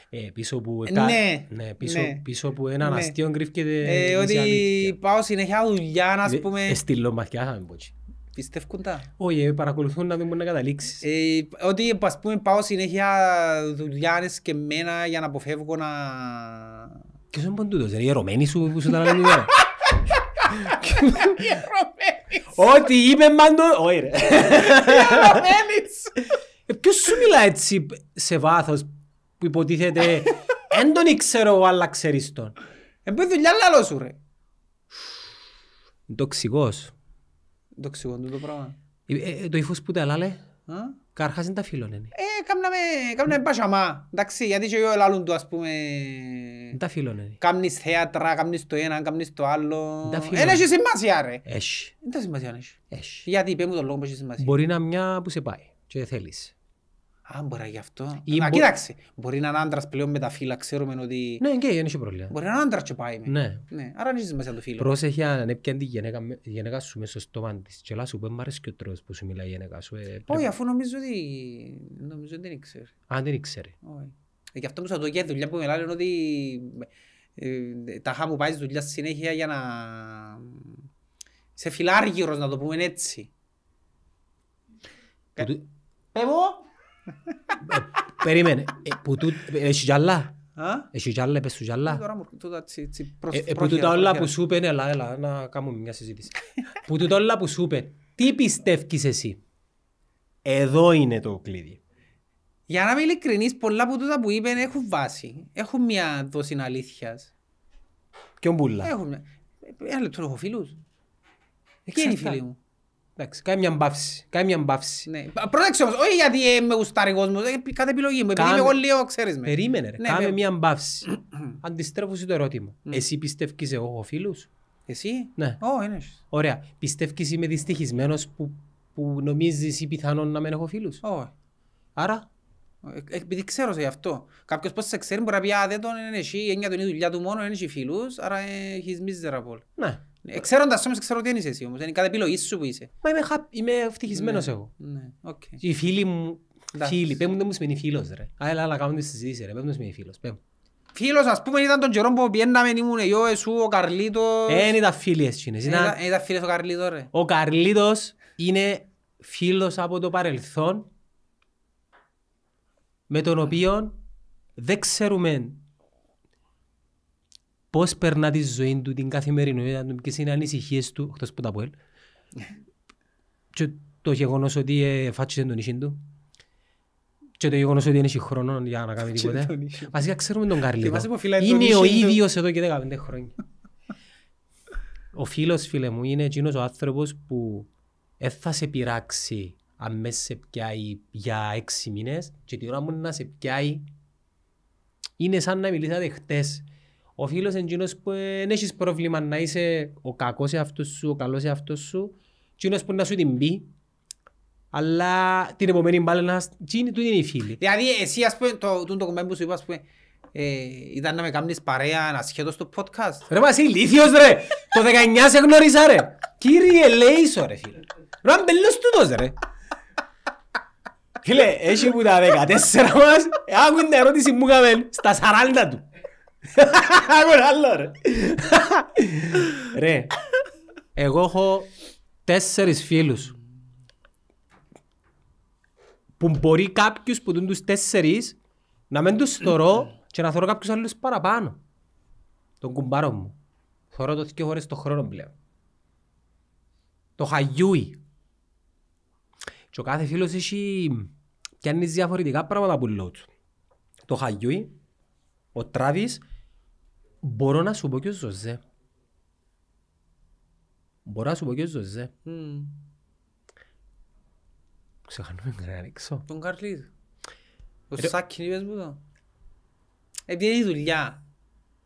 Ε, πίσω που, ε, ναι, τα, ναι, πίσω, ναι. πίσω που ναι. έναν ναι. αστείο κρύφκεται ε, Ότι πάω συνέχεια δουλειά, να ε, πούμε. Εστιλό μαθιά θα μην πω έτσι. Πιστεύουν τα. Όχι, ε, παρακολουθούν να μην μπορεί να καταλήξεις. Ε, ότι ας πούμε, πάω συνέχεια δουλειά και μένα για να αποφεύγω να... Και σου είπαν τούτος, είναι δηλαδή, οι ερωμένοι σου που σου τα λένε τώρα. Ότι είπε μάντο... Όχι ρε. Οι σου. Ε, ποιος σου μιλά έτσι σε βάθος που υποτίθεται δεν τον ξέρω αλλά ξέρεις τον. Επειδή δουλειά λαλό σου ρε. Τοξικός. Το ξηγούν το πράγμα. Ε, ε, ε το ύφος που τα λάλε, καρχάς είναι τα φίλων. Ε, κάμναμε, κάμναμε πασαμά, εντάξει, γιατί και εγώ λαλούν του, ας πούμε... Τα φίλων. Κάμνεις θέατρα, κάμνεις το ένα, κάμνεις το άλλο... Τα φίλων. Ε, έχει σημασία, ρε. Έχει. Δεν τα σημασία, έχει. Γιατί, είπε μου τον λόγο που έχει σημασία. Μπορεί να μια που σε πάει και θέλεις. Α, μπορεί γι' αυτό. Ή Μα μπο... κοίταξε, μπορεί να είναι άντρας πλέον με τα φύλλα, ξέρουμε ότι... Ναι, και δεν έχει πρόβλημα. Μπορεί να είναι άντρα και πάει με. Ναι. ναι. Άρα νίζεις μέσα το φύλλο. Πρόσεχε αν είναι πια τη γενέκα, γενέκα σου μέσα στο στόμα της και λάσου που μ' αρέσει και ο τρόπος που σου μιλάει η γενέκα σου. Ε, πρέπει... Όχι, αφού νομίζω ότι, νομίζω ότι δεν ήξερε. Α, δεν ήξερε. Όχι. Ε, γι' αυτό μου που το γέννη δουλειά που μιλάει είναι ότι ε, ε τα χάμου πάει δουλειά στη συνέχεια για να... Σε φυλάργυρο, να το πούμε έτσι. Ε, ε, ε, ε, ε, ε, ε, ε, Περίμενε, Έχει ε, κι Έχει κι πες σου κι άλλα. Που τούτα όλα που σου είπε, έλα, έλα, να μια συζήτηση. Που που σου είπε, τι πιστεύεις εσύ. Εδώ είναι το κλείδι. Για να μην ειλικρινής, πολλά από τούτα που είπε έχουν βάση. Έχουν μια δόση αλήθειας. Έχουν ε, ε, έχω φίλους. είναι μου. Εντάξει, κάνε μια μπαύση. Κάνει μια μπαύση. Ναι. Πρόσεξε όμως, όχι γιατί είμαι γουστάρικος μου, ε, κάθε επιλογή μου, επειδή είμαι εγώ λίγο, ξέρεις με. Περίμενε, ναι, κάνε μια μπαύση. Αντιστρέφω σε το ερώτημα. Ναι. Εσύ πιστεύεις εγώ έχω φίλους? Εσύ? Ναι. Ω, είναι. Ωραία. Πιστεύεις είμαι δυστυχισμένος που, που νομίζεις ή πιθανόν να μην έχω φίλους? Όχι. Άρα? Ε, ε, επειδή ξέρω σε γι' αυτό. Κάποιος πώς σε ξέρει μπορεί να πει, α, δεν τον είναι εσύ, έννοια τον είναι δουλειά του μόνο, είναι εσύ φίλους, άρα έχεις μίζερα πολύ. Ναι. Ε, Ξέροντας όμως, ξέρω τι είναι εσύ όμως. Είναι κάθε επιλογή σου που είσαι. Μα είμαι, χα... είμαι ευτυχισμένος ναι, εγώ. Ναι. Okay. Οι φίλοι μου, φίλοι, πέμπουν δεν μου σημαίνει φίλος ρε. Άλλα, άλλα κάνουν τη συζήτηση ρε, πέμπουν δεν σημαίνει φίλος. Πέμπουν. Φίλος ας πούμε ήταν τον καιρό που πιέναμε, ήμουν εγώ, εσύ, ο Καρλίτος. Δεν ε, ήταν φίλοι εσύ Είναι Ήταν φίλος ο Καρλίτος ρε. Ο Καρλίτος είναι φίλος από το παρελθόν με τον ναι. οποίο δεν ξέρουμε Πώς περνά τη ζωή του, την καθημερινότητα του, ποιε είναι ανησυχίες του, εκτός που τα πω και το γεγονός ότι εφάτσισε τον ίσιν του και το γεγονός ότι έχει χρόνο για να κάνει τίποτα. Βασικά ξέρουμε τον Καρλί. Είναι ο ίδιος εδώ και 15 χρόνια. Ο φίλος, φίλε μου, είναι εκείνος ο άνθρωπος που θα σε πειράξει αμέσω πια σε πιάει για έξι μήνες και την ώρα μου να σε πιάει είναι σαν να μιλήσατε χτες ο φίλος εντζήνο που δεν έχεις πρόβλημα να είσαι ο κακός σε αυτό σου, ο καλός σε αυτό σου, εντζήνο που να σου την πει, αλλά την επόμενη μπάλα να του είναι οι φίλοι. Δηλαδή, εσύ, ας πούμε, το, το, το κομμάτι που σου είπα, ας πούμε, ε, ήταν να με κάνεις παρέα ανασχέτως στο podcast. Ρε μα εσύ ηλίθιος ρε, το 19 σε γνώρισα ρε. Κύριε Λέισο ρε φίλε. Ρε αμπελός τούτος ρε. Φίλε, έχει που τα 14 μας, ε, άκουν την ερώτηση μου είχαμε στα 40 του ρε. εγώ έχω τέσσερις φίλους που μπορεί κάποιους που δουν τους τέσσερις να μην τους θωρώ και να θωρώ κάποιους άλλους παραπάνω. Τον κουμπάρο μου. Θωρώ το δύο φορές το χρόνο πλέον. Το χαγιούι. Και ο κάθε φίλος έχει πιάνεις διαφορετικά πράγματα που λέω Το χαγιούι, ο Τράβης Μπορώ να σου πω και ο Ζωζέ. Μπορώ να σου πω και ο Ζωζέ. Mm. Ξεχανούμε να ρίξω. Τον Καρλίδ. Ο ε, Ρε... είπες μου το. Ε, επειδή είναι η δουλειά.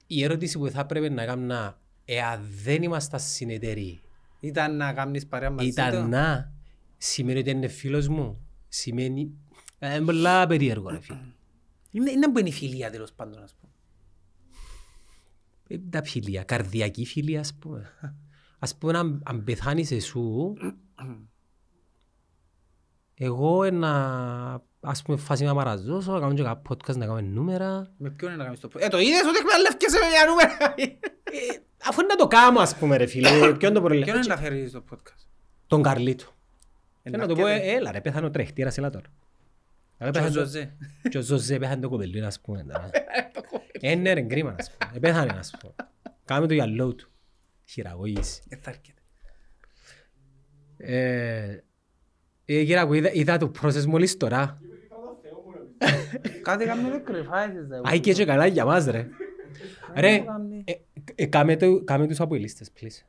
Η ερώτηση που θα πρέπει να κάνω εάν δεν ήμασταν συνεταιροί. Ήταν να κάνεις παρέα μαζί Ήταν το. να. Σημαίνει ότι είναι φίλος μου. Σημαίνει... Είναι πολλά περίεργο ρε φίλε. Είναι, είναι που είναι η φιλία τέλος πάντων ας πω τα φιλία, καρδιακή φιλία ας πούμε. Ας πούμε αν, αν πεθάνεις εσού, εγώ ένα, ας πούμε φάση να παραζώσω, να κάνω και κάποια podcast, να κάνω νούμερα. Με ποιον είναι να κάνεις το podcast. Ε, το είδες ότι λευκές με μια νούμερα. ε, αφού είναι να το κάνω ας πούμε ρε φίλε, ποιον το Ποιον είναι να φέρεις το podcast. Τον Καρλίτο. Ε, να του πω, ε, έλα ρε, πέθανε ο τρέχτηρα, έλα τώρα. Και ο Ζωζέ πέθανε το κοπελί, ας Είναι ρε κρίμα, να σπούμε, πέθανε, να Κάμε το γυαλό του. Χειραγωγήση. κύριε Ακού, είδα το πρόσες μόλις τώρα. Κάτι κάνουμε το κρυφάισες. Αι, και έτσι καλά για μας, ρε. κάμε τους αποελίστες, please.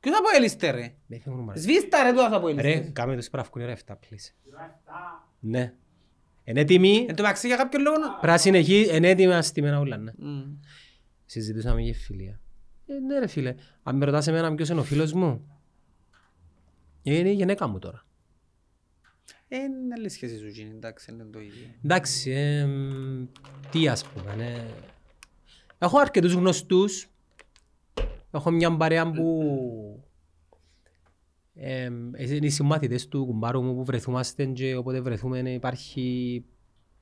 Ποιος αποελίστε, ρε. τους αποελίστες. κάμε τους ρε, είναι έτοιμοι. Εν τω είναι στη Ναι. Συζητούσαμε για φιλία. Ε, ναι, ρε φίλε, αν με ρωτάς εμένα ποιος είναι ο φίλος μου, ε, είναι η γυναίκα μου τώρα. Ε, είναι άλλη σχέση σου γίνει, εντάξει, είναι το ίδιο. Εντάξει, ε, τι ας πούμε, ναι. Έχω αρκετούς γνωστούς, έχω μια παρέα που είναι οι συμμαθητές του κουμπάρου μου που βρεθούμαστε και όποτε βρεθούμε υπάρχει,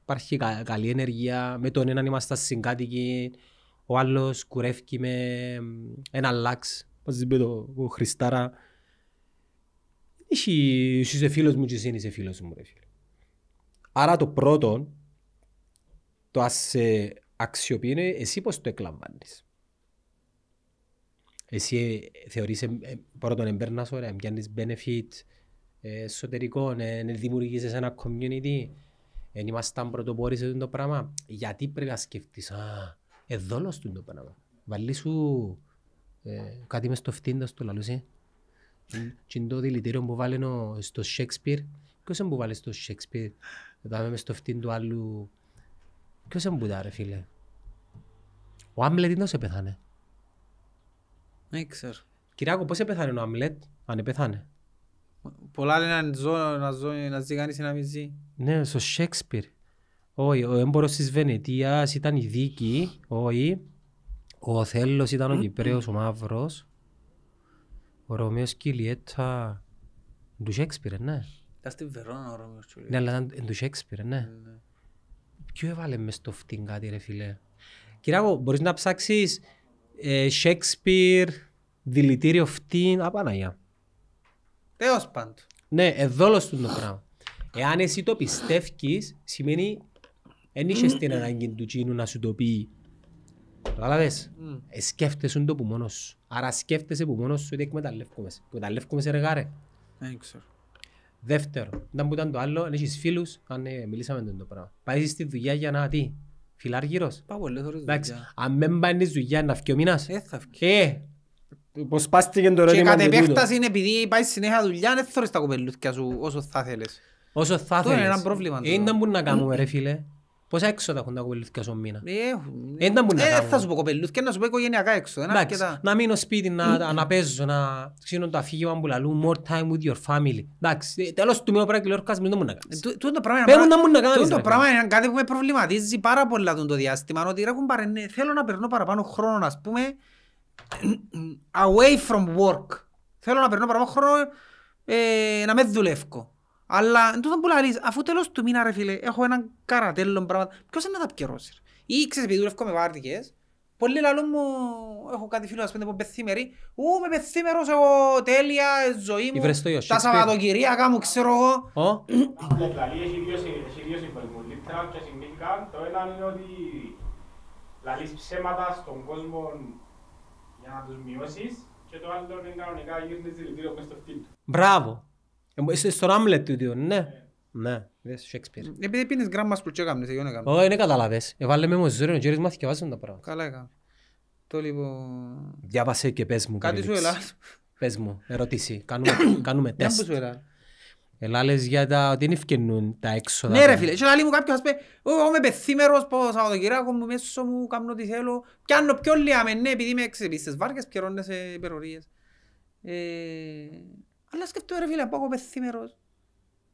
υπάρχει καλή ενεργεία. Με τον έναν είμαστε συγκάτοικοι, ο άλλος κουρεύει με ένα λάξ, πώς είπε το ο Χριστάρα. Είσαι, είσαι φίλος μου και εσύ είσαι φίλος μου. Άρα το πρώτο, το ας σε αξιοποιεί, εσύ πώς το εκλαμβάνεις. Εσύ ε, θεωρείς ε, ε, πρώτον εμπέρνας ωραία, πιάνεις benefit εσωτερικό, δημιουργήσεις ένα community, εν ήμασταν πρωτοπόροι σε αυτό το πράγμα. Γιατί πρέπει να σκεφτείς, α, εδώ λος το πράγμα. Βαλεί σου ε, κάτι μες στο φτύντας του λαλούσι. Τι είναι το δηλητήριο που βάλει στο Σέξπιρ. Ποιος είναι που βάλει στο Σέξπιρ. εδώ μες στο φτύντο του άλλου. Ποιος είναι που τα ρε φίλε. Ο Άμπλετ είναι όσο πεθάνε. Δεν ναι, ξέρω. Κυριάκο, πώς επέθανε ο Αμλέτ, αν επέθανε. Πολλά λένε να ζω, να ζω, να ζει κανείς ή να μην ζει. Ναι, στο Σέξπιρ. Όχι, ο έμπορος της Βενετίας ήταν η δίκη, όχι. Ο θέλος ήταν ο Κυπρέος, ο Μαύρος. Ο Ρωμαίος Κιλιέτα του Σέξπιρ, ναι. Ήταν στη Βερόνα ο Ρωμαίος Κιλιέτα. Ναι, αλλά ήταν του Σέξπιρ, ναι. ναι. Ποιο έβαλε μες στο φτυν κάτι ρε φίλε. Κυριάκο, μπορείς να ψάξεις Σέξπιρ, ε, δηλητήριο φτύν, απαναγιά. Τέλο πάντων. Ναι, εδώ του το πράγμα. Εάν εσύ το πιστεύει, σημαίνει δεν είχες την ανάγκη του τσίνου να σου το πει. Καταλάβες, ε, σκέφτεσαι το που μόνος σου. Άρα σκέφτεσαι που μόνος σου ότι εκμεταλλεύκομαι. Εκμεταλλεύκομαι σε ρεγάρε. Δεν ξέρω. Δεύτερο, δεν που ήταν το άλλο, αν έχεις φίλους, αν ε, μιλήσαμε το πράγμα. Πάει στη δουλειά για να τι, φιλαργυρός, Πάω πολλές ώρες δουλειά. Αν δεν πάνε δουλειά να φκει ο μήνας. Ε, θα φκει. Ε, πως πάστηκε το του ερώτημα. Και κατ' επέκταση είναι επειδή πάει συνέχεια δουλειά, δεν θα τα κοπελούθηκια σου όσο θα θέλεις. Όσο θα θέλεις. Τώρα είναι ένα πρόβλημα. Ε, είναι να μπορούν να κάνουμε ρε φίλε. Πόσα έξοδα έχουν τα κοπελούθηκια σου μήνα. Ε, έχουν. Ε, ε, θα σου πω κοπελούθηκια, να σου πω οικογενειακά έξοδα. Να, αρκετά... να μείνω σπίτι, να, να παίζω, να ξύνω το αφήγημα που λαλούν more time with your family. Εντάξει, ε, τέλος του μήνου πρέπει να κλειόρκας μην το μου να κάνεις. Δεν να μου να κάνεις. Το πράγμα είναι κάτι που με προβληματίζει πάρα πολλά το διάστημα. Ότι ναι, θέλω να περνώ παραπάνω χρόνο, ας πούμε, away from work. Θέλω να περνώ παραπάνω χρόνο ε, να με δουλεύω. Αλλά εν τούτο που λαλείς, αφού τέλος του μήνα ρε φίλε, έχω έναν καρατέλο πράγμα, ποιος είναι να τα πιερώσεις. Ή ξέρεις, επειδή δουλεύω με βάρτικες, πολλοί λαλούν μου, έχω κάτι φίλο ας πούμε που πεθύμεροι, ου με πεθήμερος εγώ τέλεια, ζωή μου, τα Σαββατοκυριακά μου ξέρω εγώ. Λαλείς ψέματα στον κόσμο για να τους μειώσεις και το άλλο είναι κανονικά γύρνεις δηλητήριο μες στο φτύλ του. Μπράβο. Ε, είσαι στο Ράμλετ του δύο, ναι. Ναι, δες Σέξπιρ. Ε, επειδή πίνεις γράμμας που τσέκαμνες, εγώ να κάνω. Όχι, δεν καταλαβες. Έβαλε ε, με μοζόριο, ο γύρις μάθηκε και βάζουν τα πράγματα. Καλά έκαμε. Το λοιπόν... Διάβασε και πες μου. Κάτι σου ελάς. Πες μου, ερωτήσει. Κάνουμε τεστ. Για πού σου ελάς. Ελά λες για τα ότι είναι ευκαινούν τα έξοδα. Ναι ρε φίλε, και λαλί μου κάποιος ας πει «Ω, είμαι πεθήμερος, πω Σαββατοκυράκο μου, μέσω μου, κάνω ό,τι θέλω». Πιάνω πιο λίγα με ναι, επειδή είμαι ξεπίστες βάρκες, πιερώνες υπερορίες. Αλλά σκεφτούμε ρε φίλε, από εγώ πεθύμερος.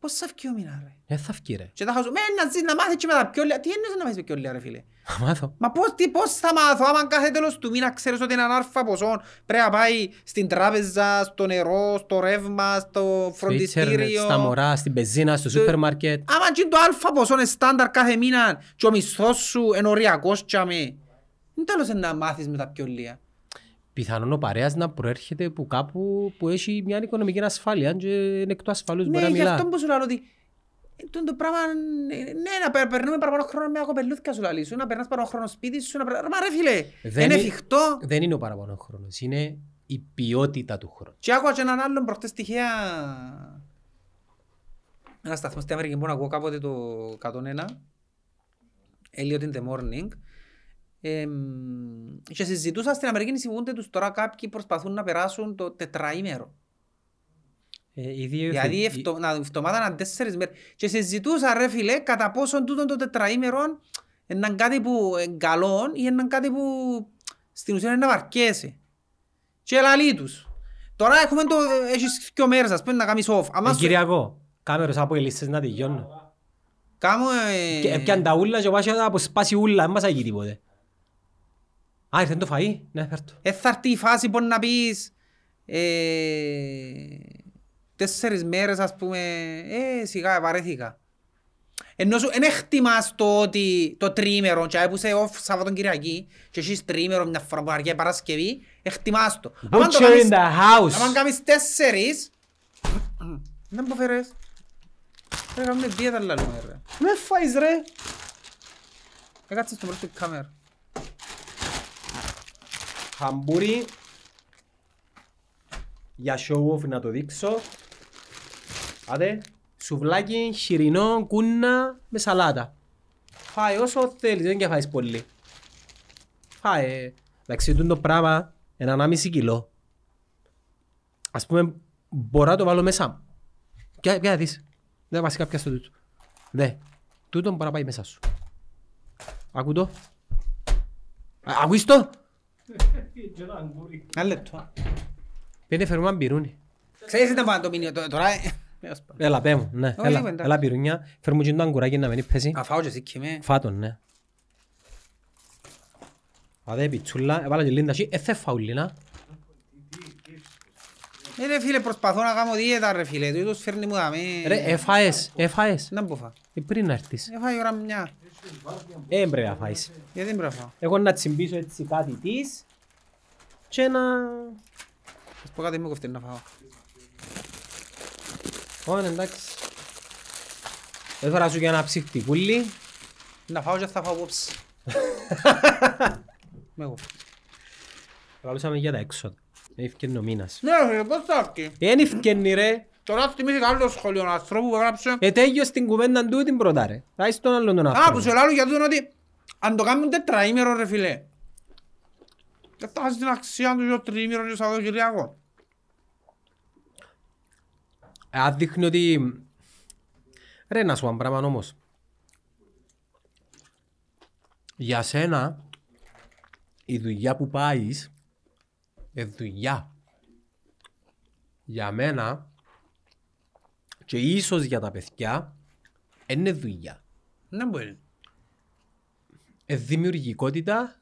Πώς θα φκεί ο μήνα ρε. Ε, θα φκεί ρε. Και θα χαζω, με να ζεις να μάθεις και με τα πιόλια. Τι εννοείς να μάθεις με πιόλια ρε φίλε. Θα μάθω. Μα πώς, τι, πώς θα μάθω, άμα κάθε τέλος του μήνα ξέρεις ότι είναι ανάρφα ποσόν. Πρέπει να πάει στην τράπεζα, στο νερό, στο ρεύμα, στο φροντιστήριο. στα μωρά, στην πεζίνα, στο ε, σούπερ μάρκετ. Άμα και το αλφα ποσό είναι στάνταρ κάθε μήνα και ο μισθός σου είναι οριακός και αμέ. Είναι τέλος να μάθεις με τα πιόλια πιθανόν ο παρέας να προέρχεται που κάπου που έχει μια οικονομική ασφάλεια. Αν είναι εκτός ασφαλούς, ναι, μπορεί να μιλά. Ναι, γι' αυτό που σου λέω ότι το πράγμα. Ναι, να περνούμε παραπάνω χρόνο με αγοπελούθηκα σου λέει, σου, να περνάς παραπάνω χρόνο σπίτι σου. Να... Μα ρε φίλε, δεν είναι εφικτό. Δεν είναι ο παραπάνω χρόνος, είναι η ποιότητα του χρόνου. Και άκουγα και έναν άλλον προχτές τυχαία. Ένα σταθμό στην Αμερική που ακούω κάποτε το 101. Έλειο την the morning. Ε, και συζητούσα στην Αμερική συμβούνται τους τώρα κάποιοι προσπαθούν να περάσουν το τετραήμερο. Ε, δηλαδή η... ευτο, να, εβδομάδα να τέσσερις μέρες. Και συζητούσα ρε φίλε κατά πόσον τούτο το τετραήμερο είναι κάτι που είναι καλό ή είναι κάτι που στην ουσία είναι να βαρκέσει. Και λαλεί τους. Τώρα έχουμε το, έχεις δυο μέρες ας πούμε να κάνεις off. Ε, σου... Κυριακό, κάμερος από οι λίστες να τη Κάμω... Ε... Και πιάνε τα ούλα και πάσχε να αποσπάσει ούλα, δεν μας αγεί τίποτε. Α, ήρθε το φαΐ, ναι, φέρτο. το. Ε, θα έρθει η φάση που να πεις ε, τέσσερις μέρες, ας πούμε, ε, σιγά, βαρέθηκα. Ενώ σου ενέχτημας το ότι το τρίμερο, και που είσαι off Σαββατον Κυριακή και έχεις τρίμερο μια φορά που αργεί Παρασκευή, εκτιμάς το. Butcher το κάνεις, in the house. Αν κάνεις τέσσερις, δεν προφέρες. Ρε, κάνουμε δίαιτα λαλούμε ρε. Με φάεις ρε. Έκατσες το πρώτο κάμερα. Χαμπούρι. Για show off να το δείξω. Άντε. Σουβλάκι, χοιρινό, κούνα με σαλάτα. Φάει όσο θέλεις, δεν και φάεις πολύ. Φάει. Εντάξει, το πράγμα ένα ανάμιση κιλό. Ας πούμε, μπορώ να το βάλω μέσα Και Ποια Δεν βασικά πια στο τούτο. Ναι. Τούτο μπορεί να πάει μέσα σου. Ακούτο. το. Ένα λεπτό. Πέντε φερμά μπυρούνι. Ξέρεις ήταν πάνω το μήνυο τώρα. Ε, ε, έλα πέ ναι. Έλα μπυρούνια. Φέρ μου και το αγκουράκι να μην πέσει. Αφάω και εσύ κοιμέ. Φάτον, ναι. Πάτε πιτσούλα, έβαλα και λίντα και έθε ε, φαουλίνα. Ε, ρε φίλε, προσπαθώ να κάνω δίαιτα ρε φίλε, το φέρνει μου δαμέ. Ρε, έφαες, έφαες. Δεν μπορούσα. Πριν να έρθεις. Έφαε ώρα μια. Δεν πρέπει να φάεις. Γιατί δεν πρέπει να φάω. Εγώ να τσιμπήσω έτσι κάτι της και να... Ας πω κάτι μου κοφτεί να φάω. Ωραία, ναι, εντάξει. Έφερα σου και ένα ψυχτικούλι. Να φάω και θα φάω απόψε. Με εγώ. Καλούσαμε για τα έξοδα. Έφυγε ο μήνας. Ναι, ρε, πώς θα έρθει. Είναι ευκαινή, ρε. Τώρα θυμήθηκα άλλο σχολείο ανθρώπου που έγραψε. Ε, τέγιο στην κουβέντα του την πρώτα, ρε. Ράει στον άλλον τον άνθρωπο. Α, που σε λάλλον γιατί ότι αν το κάνουν τετραήμερο, ρε φιλέ. Δεν θα την αξία τους το τριήμερο και σαν Κυριακό. Ε, δείχνει ότι... Ρε, να σου πράγμα όμως. Για σένα, η δουλειά που πάεις, ε, δουλειά. Για μένα, και ίσως για τα παιδιά είναι δουλειά. Ναι, μπορεί. Ε, δημιουργικότητα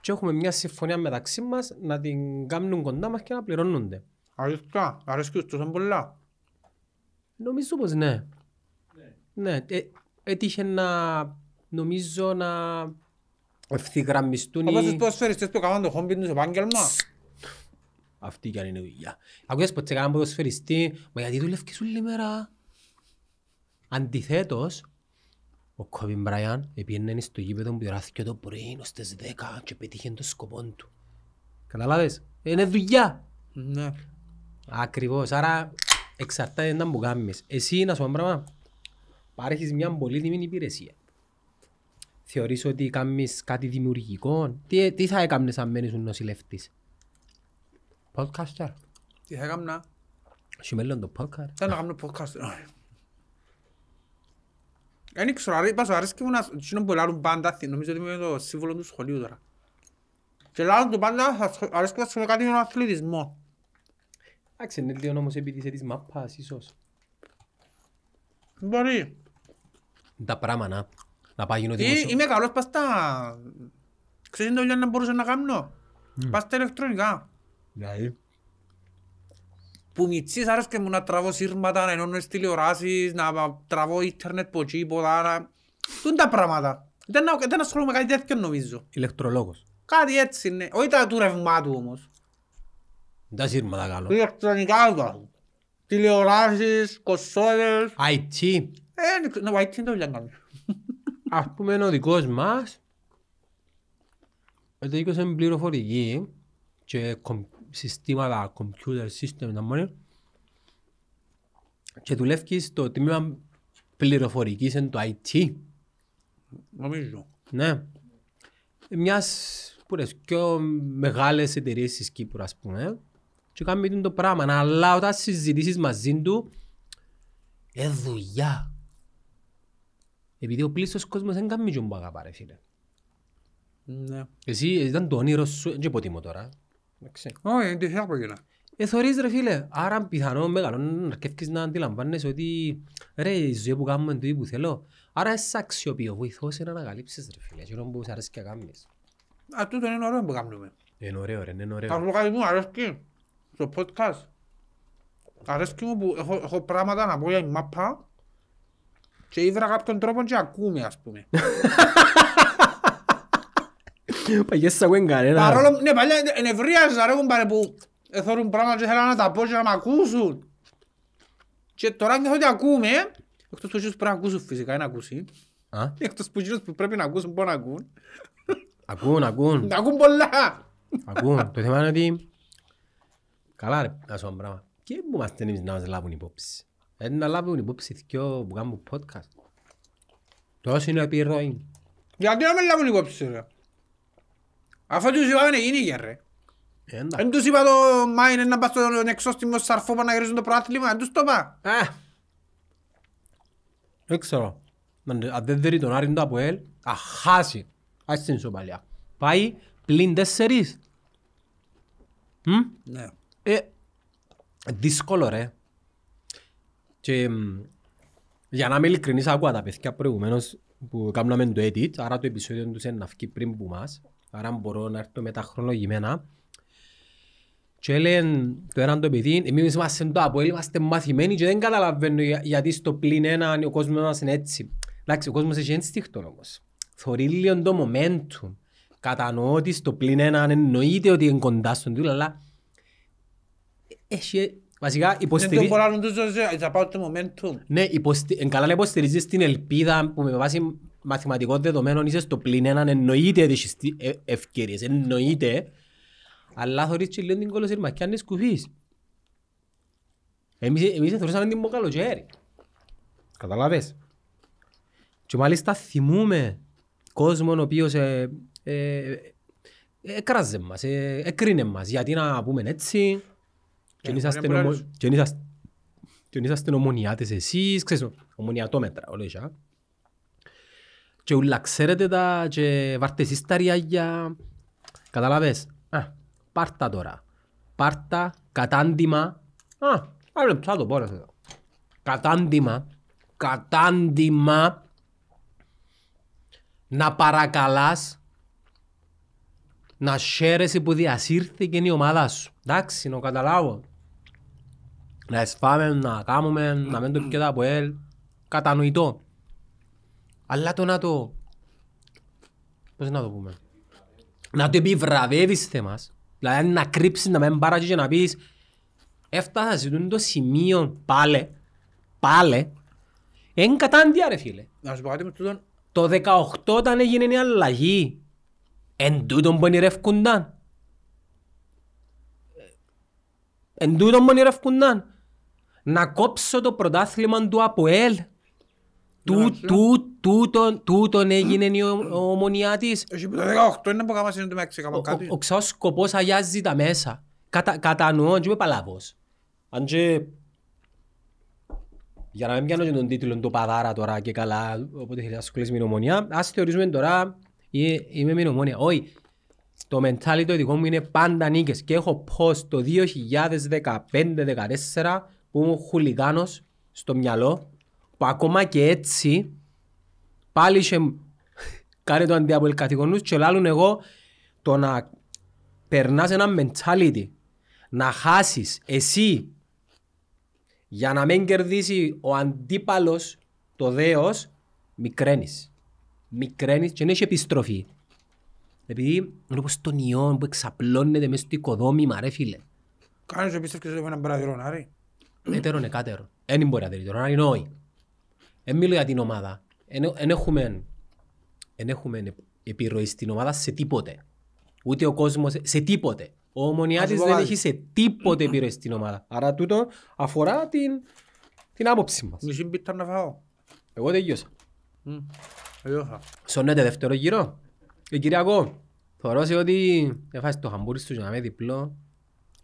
και έχουμε μια συμφωνία μεταξύ μας να την κάνουν κοντά μας και να πληρώνονται. αρέσκει αρέσκεις τόσο πολλά. Νομίζω πως ναι. Ναι, ναι ε, έτυχε να νομίζω να ευθυγραμμιστούν. Όπως οι... τους προσφέρει, το κάνω το χόμπι τους επάγγελμα αυτή κι αν είναι δουλειά. Ακούγες ποτέ κανένα ποδοσφαιριστή, μα γιατί δουλεύκες όλη μέρα. Αντιθέτως, ο Κόβιν Μπράιαν επήγαινε στο γήπεδο που και το πρωί ως τις 10 και πετύχε το σκοπό του. Καταλάβες, είναι δουλειά. Ναι. Ακριβώς, άρα εξαρτάται να μου κάνεις. Εσύ να σου πω πράγμα, παρέχεις μια πολύτιμη υπηρεσία. Θεωρείς ότι κάνεις κάτι δημιουργικό. Τι, τι θα έκαμνες αν μένεις ο νοσηλευτής. Podcaster. Τι θα έκανα. Σου μέλλον το podcast. Θέλω να κάνω podcast. Δεν ναι. ξέρω, αρέσκει μου να σύνομαι που λάρουν πάντα, νομίζω ότι είμαι το σύμβολο του σχολείου τώρα. Και λάρουν το πάντα, αρέσκει να σχολείο κάτι με τον αθλητισμό. Εντάξει, είναι λίγο όμως επειδή είσαι της μάπας, ίσως. Μπορεί. Τα πράγματα, να πάει γίνω δημοσιο... Είμαι καλός, πας τα... Ξέρεις το δουλειά να μπορούσα να κάνω. Πας τα ηλεκτρονικά. Δηλαδή. Που μητσίς άρεσκε μου να τραβώ σύρματα, να ενώνω στις τηλεοράσεις, να τραβώ ίντερνετ από εκεί, να... Τούν τα πράγματα. Δεν, δεν ασχολούμαι κάτι τέτοιο νομίζω. Ηλεκτρολόγος. Κάτι έτσι είναι. Όχι τα του ρευμάτου όμως. Τα σύρματα καλό. Ηλεκτρονικά του. Τηλεοράσεις, κοσόδες. IT. Ε, ναι, IT ναι, είναι το βλέπω Ας πούμε ο δικός μας, ο δικός είναι πληροφορική και συστήματα, computer system, τα μόνο. Και δουλεύει στο τμήμα πληροφορικής εν το IT. Νομίζω. Ναι. Μιας που είναι πιο μεγάλες εταιρείες της Κύπρου, ας πούμε. Και κάνει το πράγμα. Αλλά όταν συζητήσεις μαζί του, ε δουλειά. Επειδή ο πλήθος κόσμο δεν κάνει τον πάγα πάρε φίλε. Ναι. Εσύ ήταν το όνειρο σου, δεν υποτιμώ τώρα, όχι, δεν θα προγενά. Εθωρείς ρε φίλε, άρα πιθανό μεγαλώνουν να αρκεύκεις να αντιλαμβάνεσαι ότι ρε η ζωή που κάνουμε είναι το ή που θέλω. Άρα εσύ αξιοποιώ, βοηθώς σε να ανακαλύψεις ρε φίλε, εκείνο που σε αρέσει και κάνεις. Α, τούτο είναι ωραίο που κάνουμε. Είναι ωραίο ρε, είναι ωραίο. Θα σου πω κάτι μου αρέσκει στο podcast. Αρέσκει μου που έχω, έχω πράγματα να πω για η μάπα και ήβρα κάποιον τρόπο και ακούμε ας πούμε. Παγιές σακού είναι κανένα. Παρόλο, ναι, παλιά ενευρίαζα ρε κουμπάρε που Θέλουν πράγματα και θέλανε να τα πω και να μ' ακούσουν. Και τώρα νιώθω ότι ακούμε, εκτός που εκείνους πρέπει να ακούσουν φυσικά, είναι ακούσει. Ναι, εκτός που εκείνους που πρέπει να ακούσουν, μπορούν να ακούν. Ακούν, ακούν. Ακούν πολλά. Ακούν. Το θέμα είναι ότι... Καλά ρε, να σου πράγμα. Και που μας εμείς να μας λάβουν υπόψη. Έτσι ε, να λάβουν υπόψη δυο που κάνουν podcast. Τόσο είναι επιρροή. Γιατί να μην λάβουν υπόψη ρε. Αφού τους είπαμε να γίνει ρε. Δεν ε, τους είπα το μάιν να πας στον εξώστημο σαρφό που να γυρίζουν το προάθλημα, δεν τους το είπα. Ε. Δεν ξέρω. Αν δεν δέρει τον Άρη από ελ, αχάσει. Ας την σοπαλιά. Πάει πλην τέσσερις. Ναι. Ε, δύσκολο ρε. Και για να είμαι ειλικρινής, άκουα τα παιδιά προηγουμένως που κάναμε το edit, άρα το επεισόδιο τους είναι να βγει πριν που μας άρα μπορώ να έρθω με τα χρονογημένα. Και έλεγαν το έναν το παιδί, εμείς είμαστε το Αποέλ, είμαστε μαθημένοι και δεν καταλαβαίνω για, γιατί στο πλήν ένα ο κόσμος μας είναι έτσι. Εντάξει, ο κόσμος έχει ένστικτο όμως. Θωρεί λίγο το momentum. Κατανοώ ότι στο πλήν ένα εννοείται ότι είναι κοντά στον τίτλο, αλλά έχει Βασικά υποστηρίζει... Δεν το πολλά να το δώσει, θα πάω το momentum. Ναι, καλά, να υποστηρίζεις την ελπίδα που με βάση μαθηματικών δεδομένων είσαι στο πλήν έναν εννοείται έχεις ε- ευκαιρίες, εννοείται. Αλλά θωρείς και λέει την κολοσυρμακιά αν σκουφής. Εμείς, εμείς θεωρούσαμε την μοκαλοτζέρι. Καταλάβες. Και μάλιστα θυμούμε κόσμον ο οποίος ε, ε, εκράζε μας, ε, μας. Γιατί να πούμε έτσι, και ε, είσαστε νομονιάτες εσείς, ξέρεις, ομονιατόμετρα, όλα και ούλα ξέρετε τα και βάρτε εσείς τα ριάγια. Καταλαβες. Α, πάρτα τώρα. Πάρτα, κατάντημα. Α, άλλο λεπτά το πόρεσε. Κατάντημα, κατάντημα να παρακαλάς να χαίρεσαι που διασύρθηκε η ομάδα σου. Εντάξει, να καταλάβω. Να εσφάμε, να κάνουμε, να μην το πιέτα από ελ. Κατανοητό. Αλλά το να το... Πώς να το πούμε. Να το επιβραβεύεις θέμας. Δηλαδή να κρύψεις, να μην παράγεις και να πεις έφτασα σε το σημείο πάλε, πάλε, εν κατάντια ρε φίλε. Να σου πω κάτι με τούτον. Το 18 όταν έγινε η αλλαγή, εν τούτον που ενηρεύκονταν. Εν τούτον που ενηρεύκονταν. Να κόψω το πρωτάθλημα του Αποέλ Τούτον, έγινε η ομονιά της Έχει πει το 18 είναι που το Ο ξάος σκοπός αγιάζει τα μέσα. Κατανοώ, και είμαι παλαβός. Αν και... Για να μην πιάνω τον τίτλο του παδάρα τώρα και καλά, οπότε θα να σκουλήσει με ομονιά, ας θεωρήσουμε τώρα είμαι με ομονιά. Όχι, το μεντάλι το δικό μου είναι πάντα νίκες. και έχω πω το 2015-2014 που ήμουν χουλιγάνος στο μυαλό που ακόμα και έτσι πάλι είχε κάνει το αντιάπολ κατηγονούς και λάλλον εγώ το να περνάς ένα mentality να χάσεις εσύ για να μην κερδίσει ο αντίπαλος το δέος μικραίνεις μικραίνεις και δεν έχει επιστροφή επειδή είναι όπως τον ιό που εξαπλώνεται μέσα στο οικοδόμημα ρε φίλε Κάνεις επιστροφή σε έναν παραδειρό, άρη. Έτερον, εκάτερον. Δεν μπορεί να δει είναι νόη δεν μιλώ για την ομάδα. Δεν έχουμε, έχουμε επιρροή στην ομάδα σε τίποτε. Ούτε ο κόσμος σε τίποτε. Ο ομονιάτης δεν έχει σε τίποτε επιρροή στην ομάδα. Άρα τούτο αφορά την, την άποψη μας. Μισή μπίτα να φάω. Εγώ δεν γιώσα. Σωνέτε δεύτερο γύρο. Ε, Κυριακό, θεωρώ ότι έφασε το χαμπούρι σου για να με διπλώ.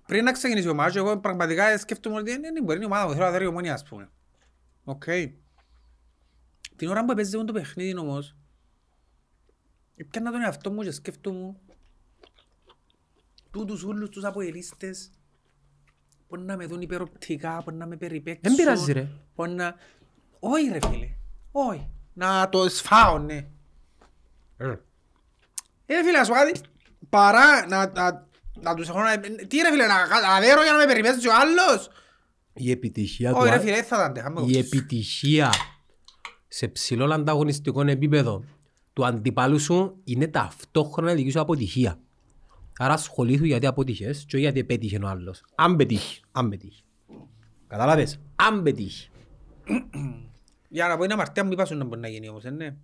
Πριν να ξεκινήσει ο Μάτζο, εγώ πραγματικά σκέφτομαι ότι δεν ε, ε, μπορεί η ομάδα μου, θέλω να δέρει ομονίας, ας πούμε. Οκ. Okay. Την ώρα που έπαιζε το παιχνίδι όμως, έπιανα τον εαυτό μου και σκέφτομαι τούτους ούλους τους αποελίστες που να με δουν υπεροπτικά, που να με περιπέξουν. Δεν πειράζει ρε. να... Όχι ρε φίλε. Όχι. Να το σφάω, ναι. Ε, ε φίλε, σου κάτι, παρά να, να, να τους έχω να... Τι ρε φίλε, να αδέρω για να με περιπέξει ο άλλος. Η επιτυχία του... Όχι ρε φίλε, θα τα αντέχαμε. Η επιτυχία σε ψηλό ανταγωνιστικό επίπεδο του αντιπάλου σου είναι ταυτόχρονα δική σου αποτυχία. Άρα ασχολήθου γιατί αποτύχες και όχι γιατί πέτυχε ο άλλος. Αν πετύχει, αν πετύχει. Καταλάβες, αν πετύχει. Για να πω είναι αμαρτία μου, μη πάσουν να μπορεί να γίνει όμως, είναι.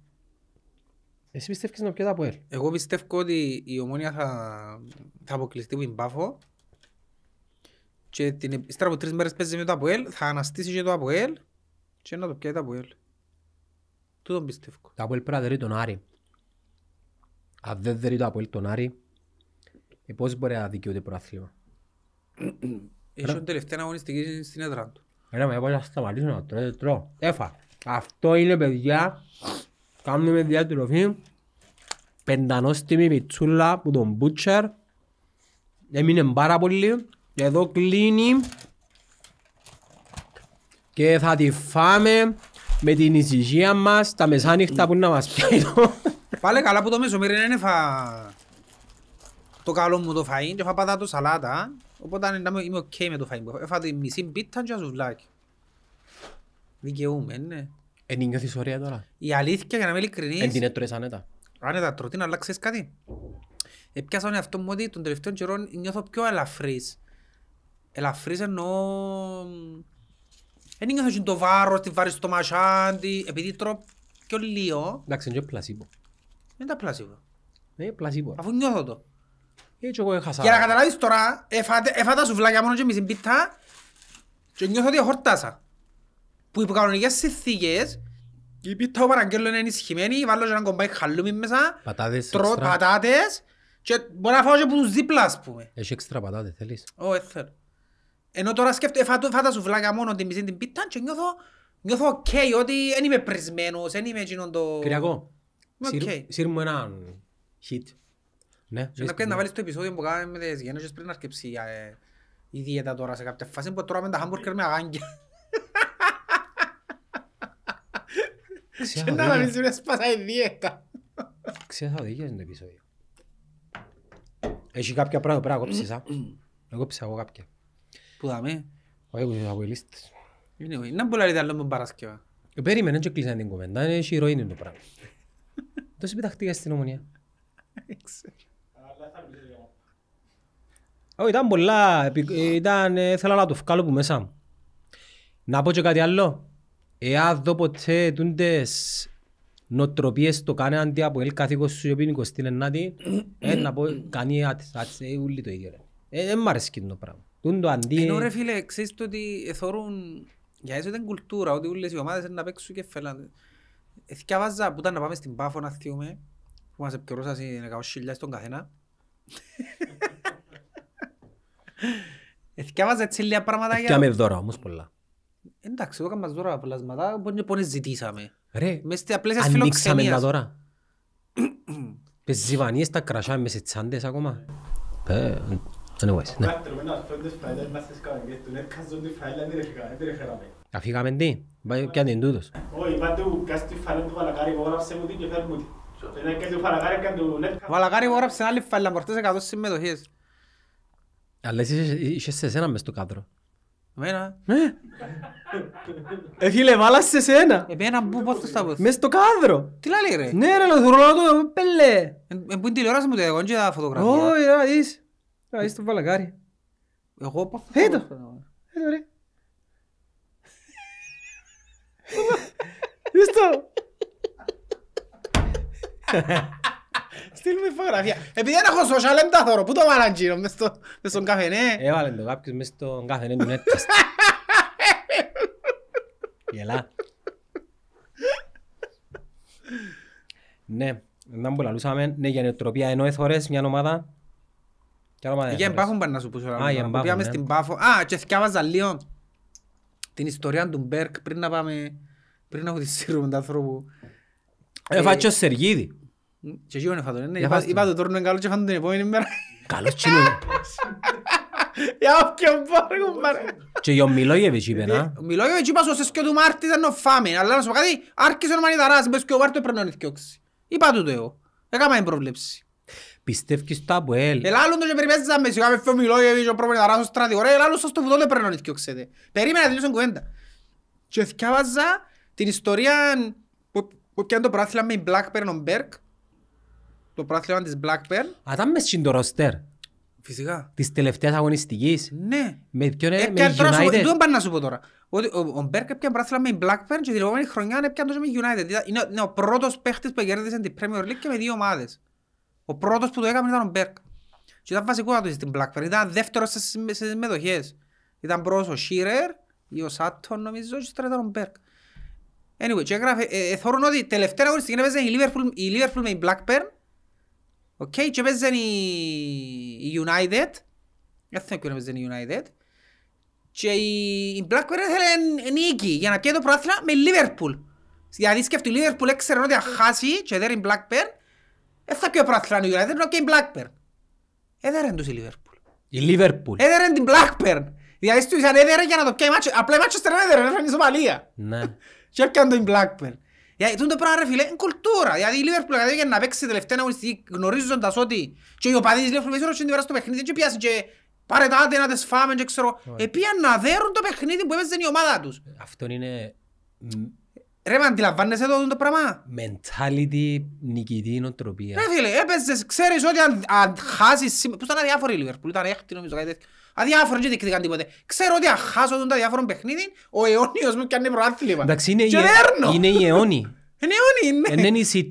Εσύ πιστεύεις να πιέζει από ελ. Εγώ πιστεύω ότι η ομόνια θα, θα αποκλειστεί που είναι πάφο και την, ύστερα από τρεις μέρες παίζει με το από ελ, θα αναστήσει και το ελ και να το πιέζει από ελ. Του τον πιστεύω. Το Αποέλ πρέπει να δερεί τον Άρη. Αν δεν δερεί το Αποέλ τον Άρη, ε, πώς μπορεί να δικαιούται προαθλήμα. Έχει τον τελευταίο αγωνιστική στην έδρα του. Ρε με θα σταματήσω να τρώω, τρώω. Έφα. Αυτό είναι παιδιά. Κάνουμε διατροφή. Πεντανόστιμη πιτσούλα που τον Μπούτσερ. Έμεινε πάρα πολύ. Εδώ κλείνει. Και θα τη φάμε με την ησυχία μας, τα μεσάνυχτα που να μας το... Πάλε καλά που το μεσομέρι είναι φα... Το καλό μου το φαΐν και φα το σαλάτα. Οπότε είμαι οκ okay με το φαΐν. Έφα τη μισή πίτα και σουβλάκι. Δικαιούμαι, ναι. Εν νιώθεις ωραία τώρα. Η αλήθεια για να είμαι ειλικρινής... Εν την έτρωες άνετα. Άνετα, τρωτή να αλλάξεις κάτι. Επιάσα τον εαυτό μου ότι τον τελευταίο καιρό νιώθω πιο ελαφρύς. Ελαφρύς εννοώ δεν νιώθω το βάρος, τη βάρη στο μασάντι, επειδή τρώω πιο λίγο. Εντάξει, είναι και πλασίμπο. Δεν είναι Δεν Ναι, πλασίβο. Ε, Αφού νιώθω το. Έτσι ε, εγώ έχασα. Για να καταλάβεις τώρα, έφατα σουβλάκια μόνο και μισή πίτα και νιώθω ότι χορτάσα. Που υπό κανονικές συνθήκες, η πίτα που παραγγέλνω είναι ενισχυμένη, βάλω και έναν κομπάκι χαλούμι μέσα, πατάτες, τρώω πατάτες και μπορώ να φάω και που τους δίπλα, ας πούμε. Έχει έξτρα πατάτες, θέλεις. Ω, ε, θέλω. Ενώ τώρα σκέφτω, ε, φάτω, φάτα σου βλάκα μόνο την μισή την πίτα και νιώθω, νιώθω οκ, okay, ότι δεν είμαι πρισμένος, δεν είμαι εκείνον το... Κυριακό, okay. σύρ, μου έναν hit. Ναι, να πρέπει να βάλεις το επεισόδιο που κάναμε με τις γεννώσεις πριν να σκεψεί... ε, η δίαιτα τώρα σε κάποια φάση που τρώμε τα χάμπουργκερ με αγάγκια. Και να μην μια σπάσα η δίαιτα. Ξέρω θα οδηγείς το επεισόδιο. Έχει κάποια πράγματα που πρέπει να κόψεις, α. Εγώ κόψα εγώ κάποια που δαμε. Όχι, που είσαι Να μπουλάρετε άλλο με Παρασκευά. Ε, περίμενε και κλείσαν την κουβέντα, είναι το στην ομονία. Όχι, ήταν πολλά, ε, ήταν, ε, θέλω να το βγάλω που μέσα μου. Να πω και κάτι άλλο. Εάν δω ποτέ τούντες νοτροπίες το κάνει αντί από ελ καθήκος σου και πίνει να πω κανεί άτσι, το ίδιο. μ' αρέσει το πράγμα. Τον το αντί... Ενώ ρε φίλε, ξέρεις το ότι θεωρούν... Για έτσι ήταν κουλτούρα, ότι όλες οι ομάδες να παίξουν και Εθικιά Εθιαβάζα που ήταν να πάμε στην Πάφο να θυούμε, που μας σε στην χιλιάς τον καθένα. Εθιαβάζα έτσι λίγα πράγματα για... Εθιάμε δώρα όμως πολλά. Εντάξει, εδώ έκαμε δώρα πολλασματά, πόνες ζητήσαμε. Ρε, ανοίξαμε τα δώρα. Πες ζιβανίες τα κρασάμε σε τσάντες ακόμα. Ε, Anyways, ναι. Αφήγαμε τι, αν είναι τούτος. Όχι, είπα που κάτι του του μου την και φέρνει μου την. Ο άλλη Αλλά μες κάδρο. Εμένα. Ναι. Ε, φίλε, βάλας σε σένα. Εμένα που πώς το σταβούς. Μες στο κάδρο. Τι λέει ρε. Ναι ρε, το πέλε. Ε, ε που είναι το Α είσαι το βαλακάρι. Εγώ πάω. Έτω. αυτό ρε. Δες το. μου φωτογραφία. Επειδή δεν έχω social, δεν τα Πού το βάλαν γύρω, μες στον καφενέ. Ναι. Έβαλε το κάποιος μες στον καφενέ ναι, του αυτό Γελά. Ναι, αυτό μου ναι, για νεοτροπία ενώ έθωρες μια ομάδα για εμπάχουν πάνε να σου πούσω. Πήγαμε ναι. στην Πάφο. Α, και θυκάβαζα λίγο την ιστορία του Μπέρκ πριν να πάμε... Πριν να χωτισίρουμε τον άνθρωπο. Έφατσε ε, ο Σεργίδη. Και εγώ έφατω, ναι. Είπα το τόρνο είναι καλό και την επόμενη μέρα. Καλός τσινού. Για ο Μιλόγεβιτς είπε, ε, να. Ο Μιλόγεβιτς είπα στο σεσκιο του Μάρτης Αλλά να σου πω κάτι, άρχισε και ο πρέπει είναι Είπα του το εγώ. Ε, Πιστεύεις το ΑΠΟΕΛ. Ελάλλον το και περιπέζησα με σιγά με φιωμιλό και ο πρόβλημα να ράσω στράτη. Ωραία, ελάλλον σας το βουτό δεν πρέπει να και ξέρετε. Περίμενα να τελείωσαν κουβέντα. Και θυκάβαζα την ιστορία που πιάνε το πράθυλα με η Blackburn ο Μπέρκ. Το πράθυλα της Blackburn. Α, ήταν μες στην ροστερ. Φυσικά. Της τελευταίας αγωνιστικής. Ναι. Με ποιον ε, με United. Δεν πάνε να σου πω τώρα. Ότι ο Μπέρκ έπιανε πράθυλα με η Blackburn και την επόμενη χρονιά έπιανε το με United. Είναι ο πρώτος παίχτης που κέρδισε την Premier League και με δύο ομάδες. Ο πρώτος που το έκαμε ήταν ο Μπέρκ. Και ήταν βασικό να το στην Blackburn. Ήταν δεύτερος στις, συμμετοχές. μετοχές. Ήταν πρώτος ο Shearer ή ο Σάτον νομίζω και ήταν ο Μπέρκ. Anyway, και έγραφε, ε, ε, θεωρούν ότι τελευταία αγωνιστή και η Liverpool, η Liverpool με η Blackburn. okay, και έπαιζε η, United. Δεν θέλω να έπαιζε η United. Και η, η Blackburn ήθελε νίκη για να πιέσει το πρόθυμα με η Liverpool. Δηλαδή σκέφτει η Liverpool έξερε ότι θα χάσει και δεν είναι η Blackburn. Ε, ε, δεν θα ο πράθλανο United, να πιω Blackburn. Έδεραν ε, τους η Liverpool. Η Liverpool. Έδεραν την Blackburn. Δηλαδή στους για να το πιάει μάτσο. Απλά η μάτσο στερνά έδεραν, έφεραν Σομαλία. Ναι. Και έπιαν τον Blackburn. τον δηλαδή, το πράγμα ρε φίλε, είναι κουλτούρα. Γιατί δηλαδή, η Liverpool δηλαδή, να παίξει τελευταία αγωνιστική γνωρίζοντας ότι και να το Ρε μα αντιλαμβάνεσαι εδώ το πράγμα. Mentality, νικητή, νοοτροπία. Ρε φίλε, έπαιζες, ξέρεις ότι αν, χάσεις... Που ήταν αδιάφοροι οι Λιβερπούλ, ήταν έκτη νομίζω κάτι τέτοιο. Αδιάφοροι και διεκδικαν τίποτε. Ξέρω ότι αν χάσω τον αδιάφορο παιχνίδι, ο αιώνιος μου είναι, και η, ε- είναι η αιώνη. είναι η αιώνη, ναι. ε, είναι. η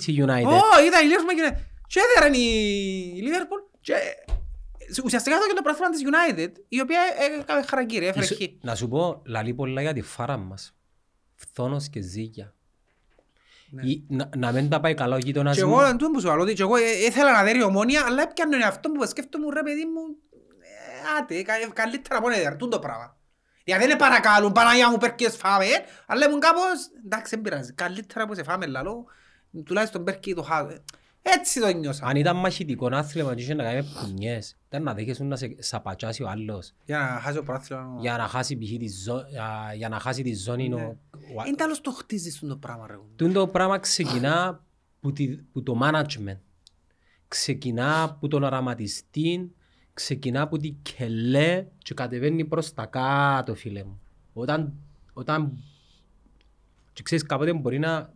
City φθόνος και ζήκια. Ναι. Ή, να, να μην τα πάει καλά ο γείτονας μου. Και εγώ δεν που σου ότι και εγώ ε, ήθελα να δέρει ομόνια, αλλά έπιανε αυτό που σκέφτομαι ρε παιδί μου, ε, άτε, ε, καλύτερα από δερτούν το πράγμα. Γιατί δεν παρακαλούν, Παναγιά μου πέρκες φάμε, αλλά ήμουν κάπως, εντάξει δεν πειράζει, καλύτερα που σε φάμε λαλό, τουλάχιστον πέρκει το χάδε. Έτσι το νιώσα. Αν ήταν μαχητικό άθλημα και είχε να κάνει πουνιές, ήταν να δέχεσουν να σε σαπατσάσει ο άλλος. Για να χάσει ο πράθυλο. Για να τη, ζώνη. Ναι. Ο... Είναι τέλος το χτίζεις το πράγμα. Ρε. Τον το πράγμα ξεκινά που, το management. Ξεκινά που τον οραματιστή. Ξεκινά που την κελέ και κατεβαίνει προς τα κάτω φίλε μου. Όταν, όταν... Και ξέρεις κάποτε μπορεί να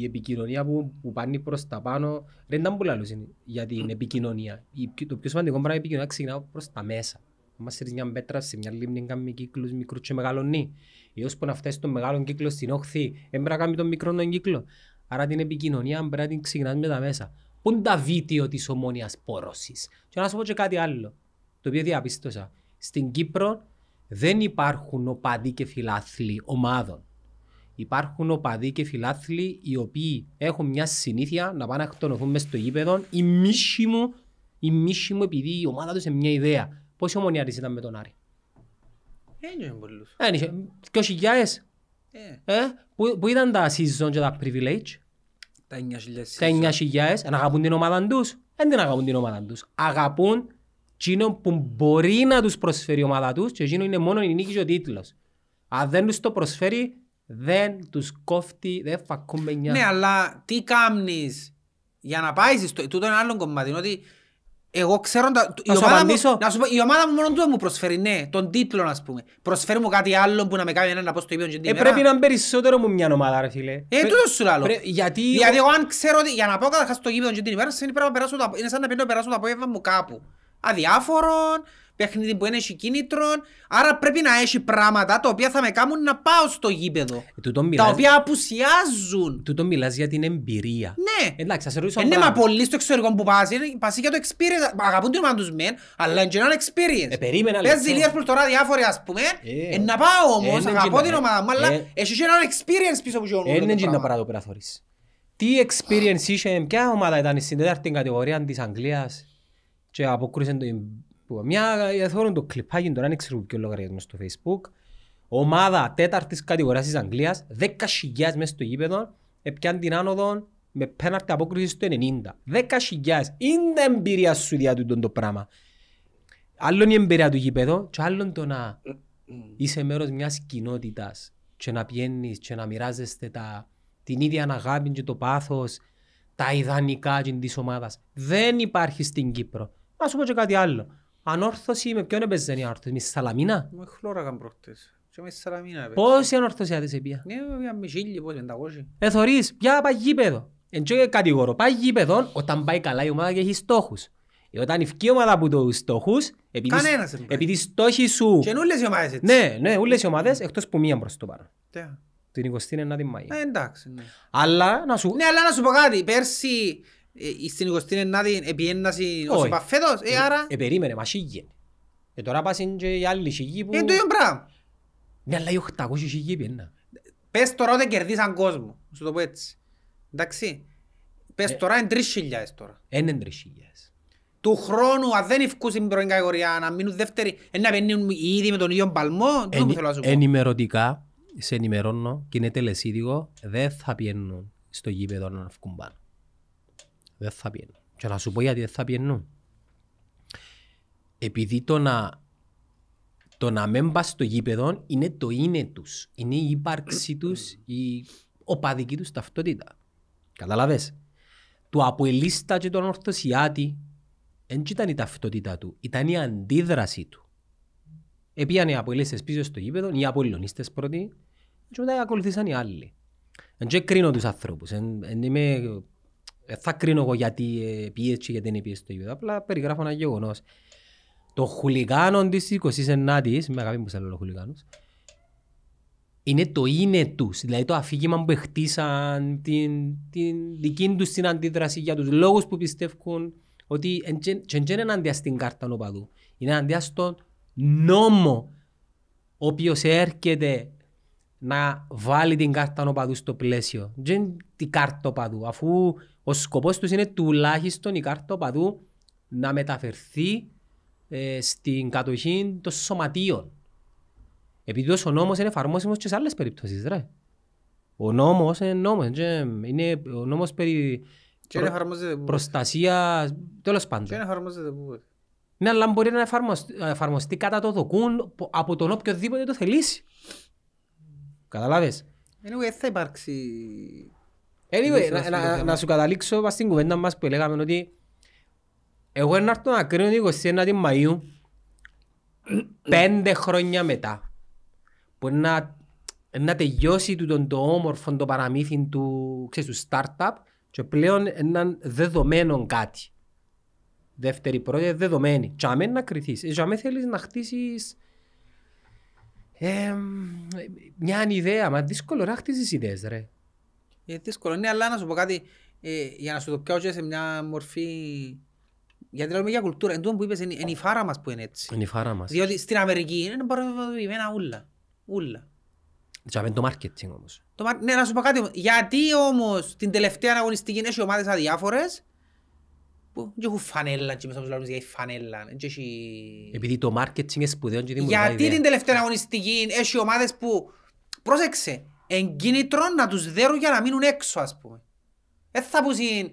η επικοινωνία που, που πάνει προς τα πάνω. Δεν ήταν πολύ λόγια για την επικοινωνία. Η, το πιο σημαντικό πράγμα η επικοινωνία ξεκινά προς τα μέσα. Μα σε μια πέτρα, σε μια λίμνη, κάνουμε κύκλους μικρούς και μεγαλώνει. ή που να φτάσεις τον μεγάλο κύκλο στην όχθη, να κάνεις τον μικρό τον κύκλο. Άρα την επικοινωνία πρέπει να την ξεκινάς με τα μέσα. Πού είναι τα βίντεο της ομόνοια πόρωσης. Και να σου πω και κάτι άλλο, το οποίο διαπίστωσα. Στην Κύπρο δεν υπάρχουν οπαδοί και φιλάθλοι ομάδων υπάρχουν οπαδοί και φιλάθλοι οι οποίοι έχουν μια συνήθεια να πάνε να εκτονωθούν μέσα στο γήπεδο η μίση μου, η μίση μου επειδή η ομάδα τους είναι μια ιδέα. Πόσοι ομονιαρίς ήταν με τον Άρη. Ένιωσε πολλούς. Ένιωσε. Και όσοι γιάες. Ε. Ε, Πού ήταν τα season και τα privilege. Τα 9.000. Τα 9.000. Να αγαπούν την ομάδα τους. Ε, δεν την αγαπούν την ομάδα τους. Αγαπούν εκείνον που μπορεί να τους προσφέρει η ομάδα τους και εκείνο είναι μόνο η νίκη και ο τίτλος. Αν δεν τους το προσφέρει, δεν τους κόφτει, δεν φακούν με νιά. Ναι, αλλά τι κάνεις για να πάεις στο. Τούτο είναι άλλο κομμάτι. Ότι εγώ ξέρω. Τα... Η, ομάδα μου, να σου πω, η ομάδα μου μόνο του μου προσφέρει ναι, τον τίτλο, ας πούμε. Προσφέρει μου κάτι άλλο που να με κάνει έναν να πω στο ίδιο Ε, πρέπει να είναι περισσότερο μου μια ομάδα, ρε φίλε. Ε, τούτος σου λέω. Γιατί... γιατί εγώ αν ξέρω ότι για να πάω καταρχάς στο γήπεδο την ημέρα, είναι, πρέπει να περάσω, είναι σαν να περάσω το απόγευμα μου κάπου. Αδιάφορον, παιχνίδι που έχει κίνητρο, άρα πρέπει να έχει πράγματα τα οποία θα με κάνουν να πάω στο γήπεδο. Ε, μιλάς... Τα οποία απουσιάζουν. Του το μιλάς για την εμπειρία. Ναι. Εντάξει, θα σε ρωτήσω. Είναι μα πολύ στο εξωτερικό που πας, πας για το experience. Αγαπούν την ομάδα τους μεν, αλλά είναι και ένα experience. Ε, περίμενα. Πες ε. ζηλίες προς τώρα διάφοροι ας πούμε. Ε, ε, να πάω όμως, ε, αγαπώ την ομάδα μου, αλλά ε, έχει και ένα experience πίσω από γιονούν. Ε, είναι και να παράδο Τι experience είχε, ποια ομάδα ήταν στην τέταρτη κατηγορία της Αγγλίας και αποκρούσε την μια εθώρουν το κλιπάκι τώρα, δεν ξέρω ο λογαριασμός στο Facebook. Ομάδα τέταρτης κατηγορίας της Αγγλίας, 10.000 μέσα στο γήπεδο, έπιαν την άνοδο με πέναρτη απόκριση στο 90. Δέκα 10.000. Είναι εμπειρία σου για το πράγμα. Άλλο είναι η εμπειρία του γήπεδο και είναι το να είσαι μέρος μιας κοινότητας και να πιένεις και να μοιράζεσαι τα, την ίδια αγάπη και το πάθος, τα ιδανικά της ομάδας. Δεν υπάρχει στην Κύπρο. Να σου πω και κάτι άλλο. Ανόρθωση με ποιον έπαιζε η ανόρθωση, με Σαλαμίνα. Με χλώρακαν προχτές. Και με Σαλαμίνα έπαιζε. Πόση ανόρθωση της πια. Ναι, με χίλιοι, πόση, Ε, θωρείς, πια πάει γήπεδο. Εν και κατηγορώ, πάει γήπεδο όταν πάει καλά η ομάδα και έχει στόχους. Ε, όταν η ομάδα που το στόχους, επειδή, επειδή στόχοι σου... Και είναι όλες οι ομάδες έτσι. Ναι, ναι, όλες οι ομάδες, εκτός που μία Την 29 Μαΐου. Ε, εντάξει, ναι. Αλλά να σου... Ναι, αλλά να σου πω κάτι, πέρσι στην 29η επιένναση ως είπα φέτος, ε, άρα... Ε, περίμενε, μα σίγγεν. Και ε, τώρα πας είναι και οι άλλοι σίγγοι που... Ε, το ίδιο πράγμα. Ναι, αλλά οι 800 σίγγοι επιέννα. Πες τώρα ότι κερδίσαν κόσμο, σου το πω έτσι. Εντάξει. Πες ε- τώρα είναι τρεις 3.000 τώρα. Είναι τρεις 3.000. Του χρόνου, αν δεν ευκούν στην πρώτη κατηγορία, να μείνουν δεύτεροι, να παίρνουν ήδη με τον ίδιο παλμό, δεν θέλω να σου πω. Ενημερωτικά, σε ενημερώνω και είναι τελεσίδικο, δεν θα πιένουν στο γήπεδο να βγουν πάνω δεν θα πιένουν. Και να σου πω γιατί δεν θα πιένουν. Επειδή το να, το να μην πας στο γήπεδο είναι το είναι τους. Είναι η ύπαρξή τους, η οπαδική τους ταυτότητα. Καταλαβες. Το αποελίστα και τον ορθοσιάτη δεν ήταν η ταυτότητα του, ήταν η αντίδραση του. Επίαν οι αποελίστες πίσω στο γήπεδο, οι αποελωνίστες πρώτοι και μετά ακολουθήσαν οι άλλοι. Δεν κρίνω τους ανθρώπους, δεν είμαι ε, θα κρίνω εγώ γιατί ε, πίεση και γιατί είναι πίεση το γήπεδο. Απλά περιγράφω ένα γεγονός. Το χουλιγάνο τη 29η, με αγάπη μου σε λέω χουλιγάνος, είναι το είναι τους. Δηλαδή το αφήγημα που χτίσαν, την, την δική τους την αντίδραση για τους λόγους που πιστεύουν ότι δεν είναι εναντία στην κάρτα νοπαδού. Είναι εναντία στον νόμο ο οποίος έρχεται να βάλει την κάρτα νοπαδού στο πλαίσιο. Δεν είναι την κάρτα νοπαδού, αφού ο σκοπός τους είναι τουλάχιστον η κάρτα οπαδού να μεταφερθεί ε, στην κατοχή των σωματείων. Επειδή ο νόμος είναι εφαρμόσιμος και σε άλλες περιπτώσεις, ρε. Ο νόμος, είναι νόμος. Είναι ο νόμος περί προ... προστασίας, τέλος πάντων. Και εφαρμόζεται που. Ναι, αλλά μπορεί να εφαρμοστεί, εφαρμοστεί κατά το δοκούν από τον οποιοδήποτε το θελήσει. Καταλάβες. Ενώ δεν θα υπάρξει Anyway, να, να, να σου καταλήξω πας στην κουβέντα μας που λέγαμε ότι εγώ να έρθω να κρίνω την 21η Μαΐου ναι. πέντε χρόνια μετά που να, να τελειώσει το, το όμορφο το παραμύθι του, ξέρεις, του startup και πλέον έναν δεδομένο κάτι. Δεύτερη πρώτη δεδομένη. Τσάμε να κρυθείς. Τσάμε θέλεις να χτίσεις ε, μια ιδέα. Μα δύσκολο να χτίσεις ιδέες ρε. Είναι δύσκολο. Ναι, αλλά να σου πω κάτι, ε, για να σου το πιάσω σε μια μορφή... Γιατί λέμε για κουλτούρα, Εν που είπες, είναι, είναι η φάρα μας που είναι έτσι. Είναι η φάρα μας. Διότι στην Αμερική είναι παραδοσιακά ούλα. Ούλα. αφήνει το marketing όμως. Το, ναι, να σου πω κάτι όμως. Γιατί όμως την τελευταία αγωνιστική έχει ομάδες αδιάφορες που δεν έχουν φανέλα και μέσα από τους λαούς για φανέλα. Έχει... Επειδή το marketing είναι σπουδαίο και δεν μου Γιατί την τελευταία αγωνιστική έχει ομάδες που... Πρόσεξε, εγκίνητρο να τους δέρουν για να μείνουν έξω ας πούμε. Δεν θα πούσουν...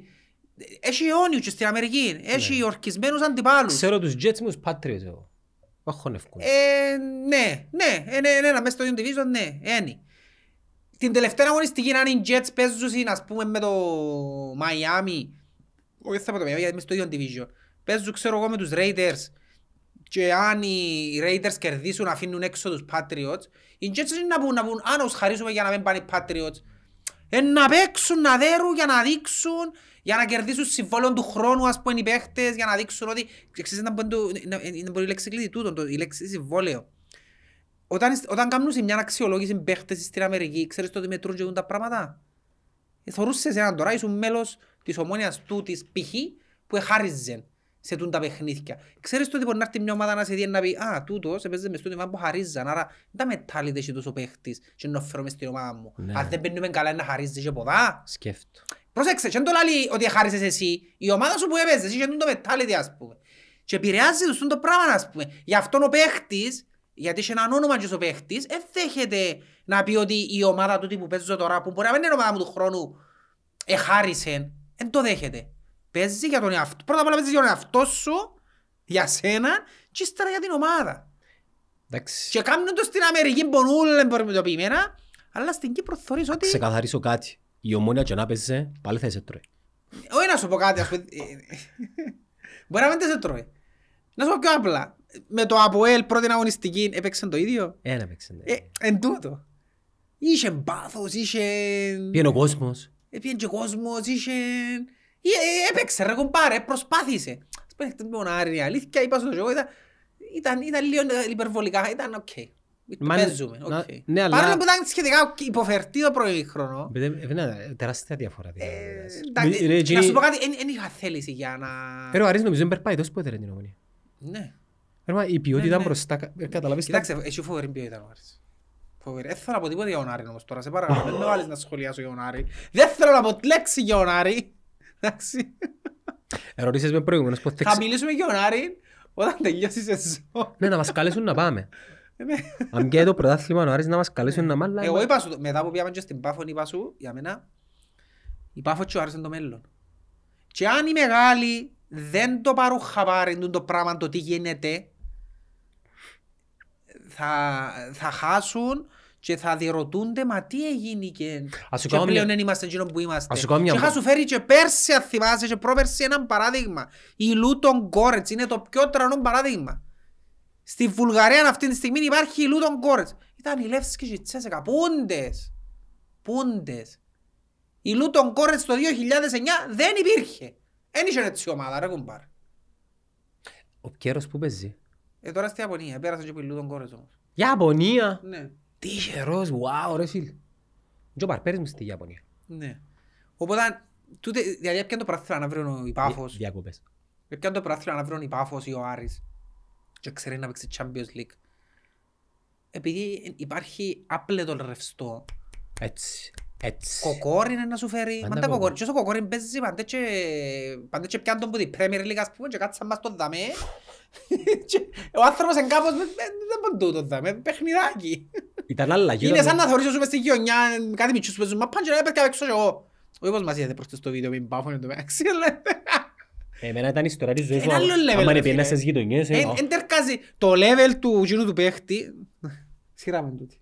Έχει αιώνιους και στην Αμερική, έχει ναι. ορκισμένους αντιπάλους. Ξέρω τους Jets μου τους Patriots εγώ. Μαχωνεύκουν. Ε, ναι, ναι, ε, ναι, ναι, ναι, μέσα στο ίδιο Division, ναι, ένι. Την τελευταία αγωνιστική να είναι οι Jets παίζουν ας πούμε με το Miami. Όχι θα πω το Miami, γιατί μέσα στο ίδιο Division. Παίζουν ξέρω εγώ με τους Raiders. Και αν οι Raiders κερδίσουν αφήνουν έξω τους Patriots οι Jets είναι να πούν, να πούν, αν χαρίσουμε για να μην πάνε οι Patriots. Ε, να παίξουν, να δέρουν, για να δείξουν, για να κερδίσουν συμβόλαιο του χρόνου, ας πούμε, οι παίχτες, για να δείξουν ότι... Ξέρεις, είναι πολύ λέξη κλειδί τούτο, η λέξη συμβόλαιο. Όταν, όταν κάνουν μια αξιολόγηση παίχτες στην Αμερική, ξέρεις το ότι μετρούν και τα πράγματα. Ε, θορούσες έναν τώρα, ήσουν μέλος της ομόνιας του, της π.χ. που εχάριζε σε τούν παιχνίδια. Ξέρεις το ότι μπορεί να έρθει μια ομάδα να σε δει να πει «Α, τούτος έπαιζε μες τούτο που χαρίζαν, άρα τα με τάλιτε και τόσο παίχτης και να φέρω μες στην ομάδα μου». Ναι. Αν δεν παίρνουμε καλά να χαρίζεις και ποδά. Σκέφτω. Πρόσεξε, και το λέει ότι χάρισες εσύ, η ομάδα σου που έπαιζες, εσύ και το μετάλλητε ας πούμε. Και επηρεάζει τους το πράγμα ας πούμε. Γι' αυτόν ο παίχτης, γιατί είσαι έναν όνομα και ο παίχτης, ενδέχεται να πει ότι η ομάδα του που παίζω τώρα, που μπορεί να μην είναι η ομάδα μου του χρόνου, εχάρισε, δεν το δέχεται. Παίζει για τον εαυτό. Πρώτα απ' όλα παίζει για τον εαυτό σου, για σένα και ύστερα για την ομάδα. Εντάξει. Και κάνουν το στην Αμερική μπονούλα εμπορμητοποιημένα, αλλά στην Κύπρο θεωρείς ότι... Ξεκαθαρίσω κάτι. Η ομόνια και να παίζει, πάλι θα σε τρώει. Όχι να σου πω κάτι, ας πούμε. Μπορεί να μην σε τρώει. Να σου πω πιο απλά. Με το ΑΠΟΕΛ πρώτη αγωνιστική έπαιξαν το ίδιο. Ένα έπαιξαν. Ναι. Ε, εν τούτο. Είχε μπάθος, είχε... Πήγαινε ο κόσμος. Ε, πήγαινε και ο κόσμος, είχε... Ε, ε, έπαιξε ρε κουμπάρε, προσπάθησε. Παίχτες με μονάρι, αλήθεια, είπα στον ζωγό, ήταν, ήταν λίγο ε, υπερβολικά, ήταν οκ. Okay. Ναι, Παίζουμε, οκ. Okay. Ναι, αλλά... Παρόλο που ήταν σχετικά υποφερτή το πρωί χρόνο. Είναι τεράστια διαφορά. Να σου πω κάτι, δεν είχα θέληση για να... Ρε ο Αρής νομίζω δεν περπάει, τόσο που έτερε την ομονία. Ναι. Ρε, η ποιότητα ναι, ναι. μπροστά, καταλαβαίνεις... Κοιτάξτε, εσύ φοβερή ποιότητα ο Αρής. Φοβερή. Δεν θέλω να πω τίποτα για τον Άρη όμως τώρα, σε παρακαλώ, δεν με βάλεις να σχολιάσω για τον Άρη. Δεν θέλω να πω λέξη για τον Άρη. Εντάξει. Ερωτήσεις με προηγούμενος πως Θα μιλήσουμε για τον Άρη όταν τελειώσεις η σεζόν. Ναι, να μας καλέσουν να πάμε. Ε, ναι. Αν και το πρωτάθλημα ο Άρης να μας καλέσουν να μάλλα. Εγώ είπα σου, μετά που πήγαμε και στην Πάφο, είπα σου, για μένα, η Πάφο και ο Άρης είναι το μέλλον. Και αν οι μεγάλοι δεν το πάρουν χαβάρι το πράγμα το τι γίνεται, θα χάσουν και θα διερωτούνται μα τι έγινε και, και πλέον δεν είμαστε εκείνο που είμαστε. Και είχα σου φέρει και πέρσι αν θυμάσαι και πρόπερσι έναν παράδειγμα. Η Λούτον Κόρετς είναι το πιο τρανό παράδειγμα. Στη Βουλγαρία αυτή τη στιγμή υπάρχει η Λούτον Κόρετς. Ήταν η Λεύσεις και η Τσέσεκα. Πούντες. Πούντες. Η Λούτον Κόρετς το 2009 δεν υπήρχε. Δεν είχε έτσι ομάδα ρε κουμπάρ. Ο Πιέρος που παίζει. Ε τώρα στη Ιαπωνία. Πέρασε και η Λούτον Κόρετς όμως. Ιαπωνία. Ναι. Τίχερος, χερός, wow ρε φίλ. Και ο παρπέρις μου στη Ιαπωνία. Ναι. Οπότε, τούτε, δηλαδή έπιαν το πράθυρο να βρουν η Πάφος. Διακοπές. Έπιαν το πράθυρο να βρουν η Πάφος ή ο Άρης. Και ξέρει να παίξει Champions League. Επειδή υπάρχει άπλετο ρευστό. Έτσι. Κοκόριν να σου φέρει. Πάντα κοκόριν. Και κοκόριν παίζει πάντα και, πάντα και πιάντον που την Premier League ας πούμε και κάτσα μας τον δαμέ. ο άνθρωπος εν κάπως δεν παντού τον δαμέ. Παιχνιδάκι. Ήταν αλλαγή. Είναι σαν να θεωρήσω σου μες στη γιονιά, κάτι μητσούς παίζουν. Μα να έπαιρκα έξω και εγώ. Ο είπος μας είδατε προς το βίντεο μην πάω φωνήν το μεταξύ. Ε, εμένα ήταν η ιστορία της ζωής μου. Άμα είναι πιένα στις γειτονιές. Ε, εν τερκάζει το level του γίνου του παίχτη. Σειράμε τούτη.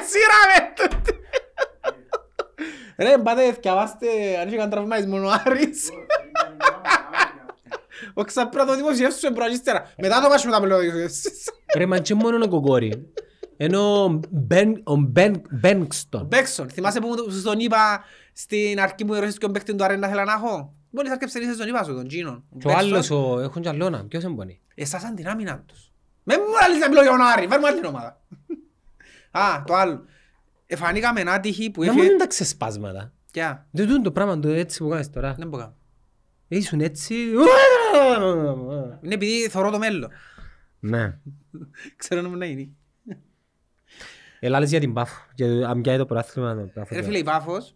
Εσύ τούτη. Ρε, πάτε, θυκιαβάστε, αν είχε καν τραυμαϊσμό ο Άρης. Ο ξαπρά το δημοσιεύσου Μετά το βάζουμε τα Ρε, μα και μόνο ο κοκόρι. Ενώ ο Μπένκστον. Τι Θυμάσαι που τον είπα στην αρχή μου ερωτήσεις και ο του Αρένα να έχω. τον έχουν Α, το άλλο. Εφανήκαμε ένα τύχη που είχε... Να μην τα ξεσπάσματα. Ποια. Δεν δουν το πράγμα το έτσι που κάνεις τώρα. Δεν μπορώ. Ήσουν έτσι... Είναι επειδή θωρώ το μέλλον. Ναι. Ξέρω να μου γίνει. Έλα λες για την Πάφο. Αν πιάει το πράθυμα. Ρε φίλε η Πάφος.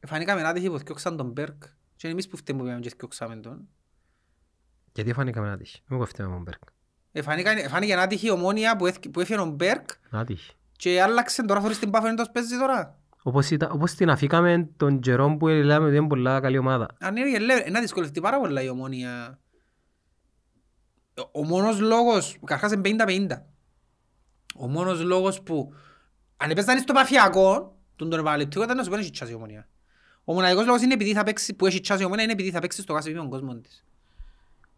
Εφανήκαμε ένα τύχη που θυκιώξαν τον Μπέρκ. Και εμείς που φταίμε που πήγαμε και θυκιώξαμε τον. Γιατί φανήκαμε ένα τύχη. Εγώ φταίμε τον Μπέρκ. Ε, φάνηκε να τύχει η ομόνια που έφυγε ο Μπέρκ και άλλαξε τώρα χωρίς την να το παίζει τώρα. Όπως, ήταν, όπως την αφήκαμε τον Τζερόμ που λέμε ότι είναι πολλά καλή ομάδα. Αν είναι λέμε, να δυσκολευτεί πάρα πολλά η ομόνια. Ο μόνος λόγος, καρχάς είναι 50-50. Ο μόνος λόγος που αν έπαιζαν στο παφιακό, τον τον επαναληπτικό ήταν να σου πω να έχει τσάσει η ομόνια. Ο μοναδικός λόγος είναι επειδή θα παίξει, που έχει τσάσει η ομόνια είναι επειδή θα παίξει στο κάσιμο κόσμο της.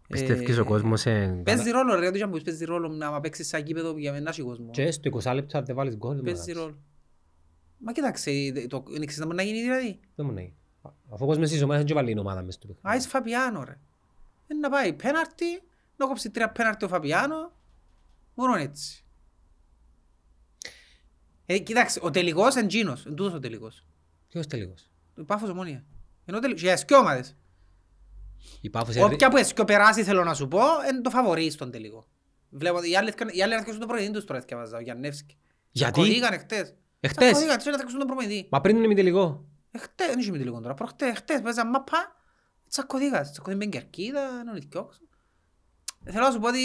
Πιστεύεις ε, ο κόσμος εν... Παίζει ρόλο ρε, δεν παίζει ρόλο να παίξεις σαν κήπεδο για μένα και κόσμο. Και στο 20 λεπτά δεν βάλεις κόσμο. Παίζει ρόλο. Μα κοιτάξε, το ξέρεις να μπορεί να γίνει δηλαδή. Δεν μπορεί να γίνει. Αφού ο κόσμος στις ομάδες δεν και βάλει η ομάδα μες του παιχνίδι. Άις Φαπιάνο ρε. Είναι να πάει πέναρτη, να κόψει τρία πέναρτη ο Φαπιάνο. Μόνο έτσι. Ε, κοιτάξτε, ο τελικός είναι γίνος. Είναι τούτος ο τελικός. Ποιος τελικός. Πάφος ομόνια. Ενώ τελικός. Για ασκιόμαδες. Όποια που έσκιο περάσει θέλω να σου πω, είναι το φαβορεί στον τελικό. Βλέπω ότι οι άλλοι έρχονται στον πρωινή τους τώρα έσκευαζα, ο Γιαννεύσκη. Γιατί? Ακολίγανε χτες. Εχτες. Ακολίγανε, τους έρχονται στον πρωινή. Μα πριν είναι μη τελικό. Εχτες, δεν είχε μη τελικό τώρα, προχτές, εχτες, παίζα μαπά, τσακωδίγας, με κερκίδα, νόνι δικιόξο. Θέλω να σου πω ότι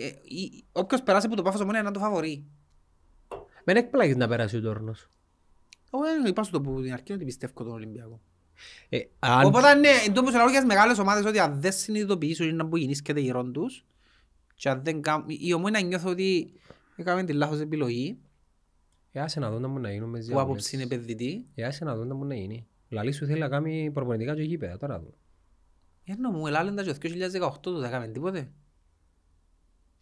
ε, όποιος περάσει από το Πάφος ομόνια είναι το φαβορεί. Μεν εκπλάγεις να περάσει ο Τόρνος. Εγώ δεν είπα στο που την αρχή ότι πιστεύω τον Ολυμπιακό. Ε, οπότε ναι, εν τω μεγάλες ομάδες ότι αν δεν να και δεν η να νιώθω ότι έκαμε τη λάθος επιλογή ε, μου να με Που άποψη είναι επενδυτή ε, Άσε να δω να μου να γίνει Λαλή σου θέλει να κάνει προπονητικά και τώρα δω το 2018 το θα τίποτε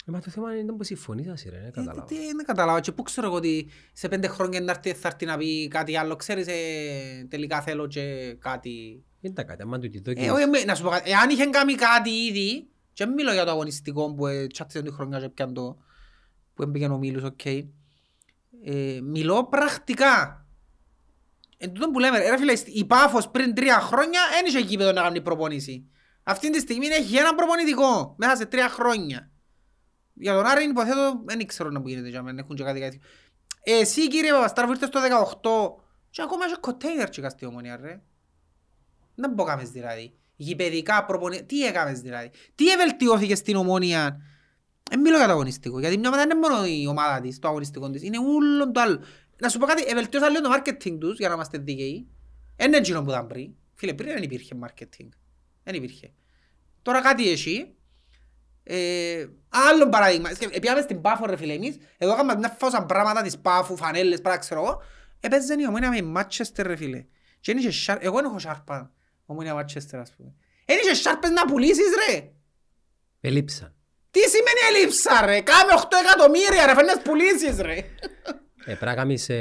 ε, μα το θέμα είναι πως η φωνή σας ρε, δεν ναι, Τι Δεν ναι, καταλάβα και πού ξέρω εγώ ότι σε πέντε χρόνια θα έρθει, θα έρθει να πει κάτι άλλο. Ξέρεις, ε, τελικά θέλω και κάτι. Δεν τα κάτι, άμα του τι δόκει. Να σου πω κάτι, εάν είχε κάνει κάτι ήδη, και μιλώ για το αγωνιστικό που τσάτσε χρονιά και που ο Μίλους, οκ. Ε, μιλώ πρακτικά. Εν τούτο που λέμε, ρε φίλε, η Πάφος πριν τρία χρόνια δεν είχε να κάνει Αυτή τη στιγμή έχει προπονητικό μέσα σε τρία χρόνια. Για τον Άρη υποθέτω δεν ξέρω να που γίνεται για μένα, έχουν και κάτι κάτι. Εσύ κύριε Παπαστάρβου ήρθες το 18 και ακόμα έχει κοτέινερ και κάτι ομονία ρε. Δεν μπορώ κάμες δηλαδή. Γηπαιδικά προπονία, τι έκαμες δηλαδή. Τι ευελτιώθηκες στην ομονία. Δεν μιλώ για το αγωνιστικό, γιατί μια ομάδα δεν είναι μόνο η ομάδα της, το αγωνιστικό της, είναι ούλον το άλλο. Να σου πω κάτι, ευελτιώσα λίγο το marketing τους για να είμαστε δίκαιοι. Είναι έτσι που ήταν πριν. Φίλε, πριν δεν υπήρχε marketing. Δεν υπήρχε. Τώρα κάτι έχει, ε, άλλο παράδειγμα. Επιάμε στην Πάφο ρε φίλε εμείς. Εδώ έκαμε μια φόσα πράγματα της Πάφου, φανέλες, πράγμα ξέρω εγώ. Έπαιζε η ομόνια με Μάτσεστερ ρε φίλε. Και δεν σάρ... Εγώ έχω σάρπα ομόνια Μάτσεστερ ας πούμε. Ένιξε σάρπες να πουλήσεις ρε. Ελείψα. Τι σημαίνει ελείψα ρε. Κάμε 8 εκατομμύρια ρε. Φέρνες πουλήσεις ρε. Ε, πράγμα σε...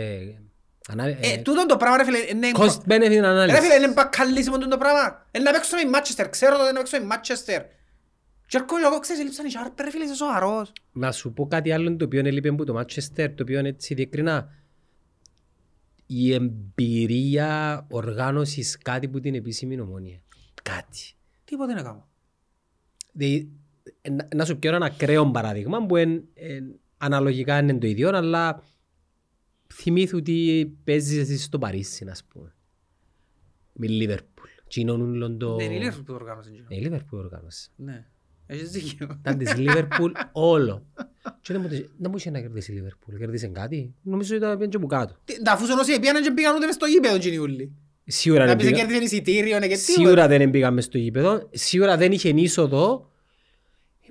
Ανα... Ε, ε τούτο το πράγμα ρε φίλε είναι... Cost benefit analysis. Ρε φίλε είναι μπακαλίσιμο το πράγμα. Ε, να παίξουμε η Μάτσεστερ. Ξέρω το να παίξουμε η Μάτσεστερ. Και έρχομαι εγώ, ξέρεις, έλειψαν οι Σάρπερ, φίλε, είσαι σοβαρός. Να σου πω κάτι άλλο το οποίο έλειπε από το Μάτσεστερ, το οποίο έτσι διεκρινά. Η εμπειρία οργάνωσης κάτι που την επίσημη νομονία. Κάτι. Τίποτε να κάνω. Δηλαδή, να σου πιέρω ένα ακραίο παράδειγμα που εν, εν, αναλογικά είναι το ίδιο, αλλά θυμήθου ότι παίζεις εσύ στο Παρίσι, να πούμε. Με Λίβερπουλ. Τι Τσινώνουν Λοντο... Ναι, ε, η Λίβερπουλ οργάνωσε. Ναι, η Λίβερπουλ οργάνωσε. Ναι. Έχεις δίκιο. Ήταν της Λίβερπουλ όλο. Και δεν μου είχε να κερδίσει η Λίβερπουλ. Κερδίσε κάτι. Νομίζω ότι πήγαινε και από κάτω. Τα αφού όσοι πήγαν και πήγαν ούτε μες στο γήπεδο και Σίγουρα δεν πήγαν. κέρδισε εισιτήριο ναι, και Σίγουρα δεν πήγαν μες στο γήπεδο. Σίγουρα δεν είχε είσοδο.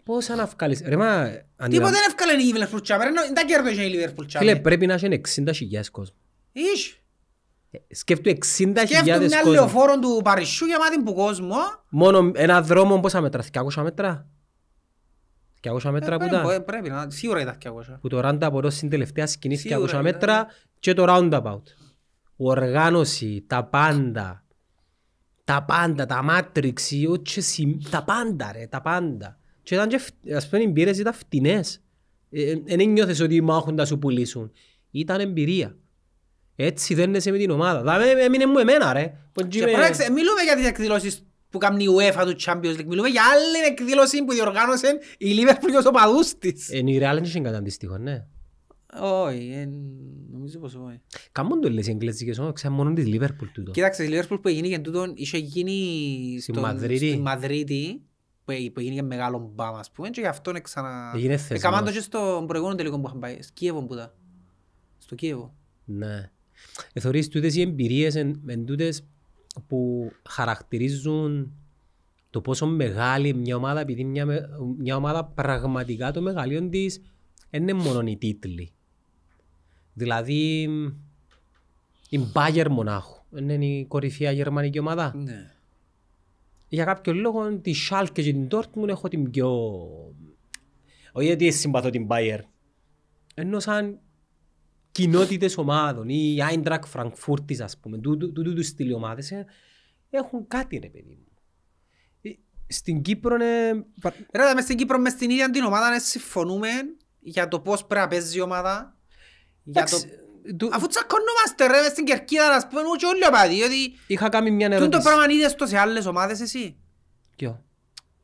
Πώς αν αυκάλεις. Ρε μα... Τίποτα δεν αυκάλει η Λίβερπουλ τσάπερ. Δεν κέρδισε η Λίβερπουλ τσάπερ. Φίλε πρέπει να είσαι 60 χιλιάς κόσμο. Είσαι. Σκέφτου 60.000 κόσμο. μια λεωφόρο του Παρισιού για μάτι που κόσμο. Μόνο ένα δρόμο πόσα μέτρα, 200 μέτρα. 200 μέτρα ε, που ήταν. Ε, πρέπει να, σίγουρα ήταν 200. Που το ράντα από στην τελευταία σκηνή 200 μέτρα και το roundabout. Οργάνωση, τα πάντα. Τα πάντα, τα μάτριξη, τα πάντα ρε, τα πάντα. Και ήταν και, ας πούμε, οι εμπειρίες ήταν φτηνές. Δεν ε, νιώθες ότι οι μάχοντα σου πουλήσουν. Ήταν εμπειρία. Έτσι δεν είναι σε με την ομάδα. Δηλαδή έμεινε μου εμένα ρε. Και πράξε, μιλούμε για τις εκδηλώσεις που κάνει η UEFA του Champions League. Μιλούμε για άλλη εκδήλωση που διοργάνωσε η Liverpool και ο οπαδούς της. Εν η Real είναι κατά αντίστοιχο, ναι. Όχι, ε, νομίζω πως όχι. Καμόν το λες οι εγκλέτσικες όμως, ξέρω μόνο της Liverpool τούτο. Κοίταξε, η Liverpool που έγινε και τούτο, είχε γίνει στη Μαδρίτη Μαδρίτη ε, που έγινε και μεγάλο μπάμα, ας πούμε, και γι' αυτό ξανα... Έγινε θεσμός. Εκαμάντω και στο προηγούμενο τελικό που είχαν πάει, στο Κίεβο που ήταν. Στο Κίεβο. Ναι. Θεωρείς τούτες οι εμπειρίες εν, που χαρακτηρίζουν το πόσο μεγάλη μια ομάδα, επειδή μια, μια ομάδα πραγματικά το μεγαλείο τη είναι μόνο οι τίτλοι. Δηλαδή, η Μπάγερ Μονάχου είναι η κορυφαία γερμανική ομάδα. Ναι. Για κάποιο λόγο, τη Σάλ και την Ντόρτμουν έχω την πιο. Όχι γιατί συμπαθώ την Μπάγερ. Ενώ σαν κοινότητες ομάδων ή η Άιντρακ Φραγκφούρτη, ας πούμε, τούτου του, του, τους στυλ ομάδες, ε, έχουν κάτι ρε παιδί μου. Ε, στην Κύπρο είναι. Ρε, μες στην Κύπρο, μες στην ίδια την ομάδα, να ε, συμφωνούμε για το πώς πρέπει να παίζει η ομάδα. Για το... Του... Αφού τσακωνόμαστε ρε, μες στην Κερκίδα, να πούμε, όλοι όλοι απάτη, διότι... Είχα κάνει μια ερώτηση. Τι το πράγμα είδες το σε άλλες ομάδες εσύ. Ποιο.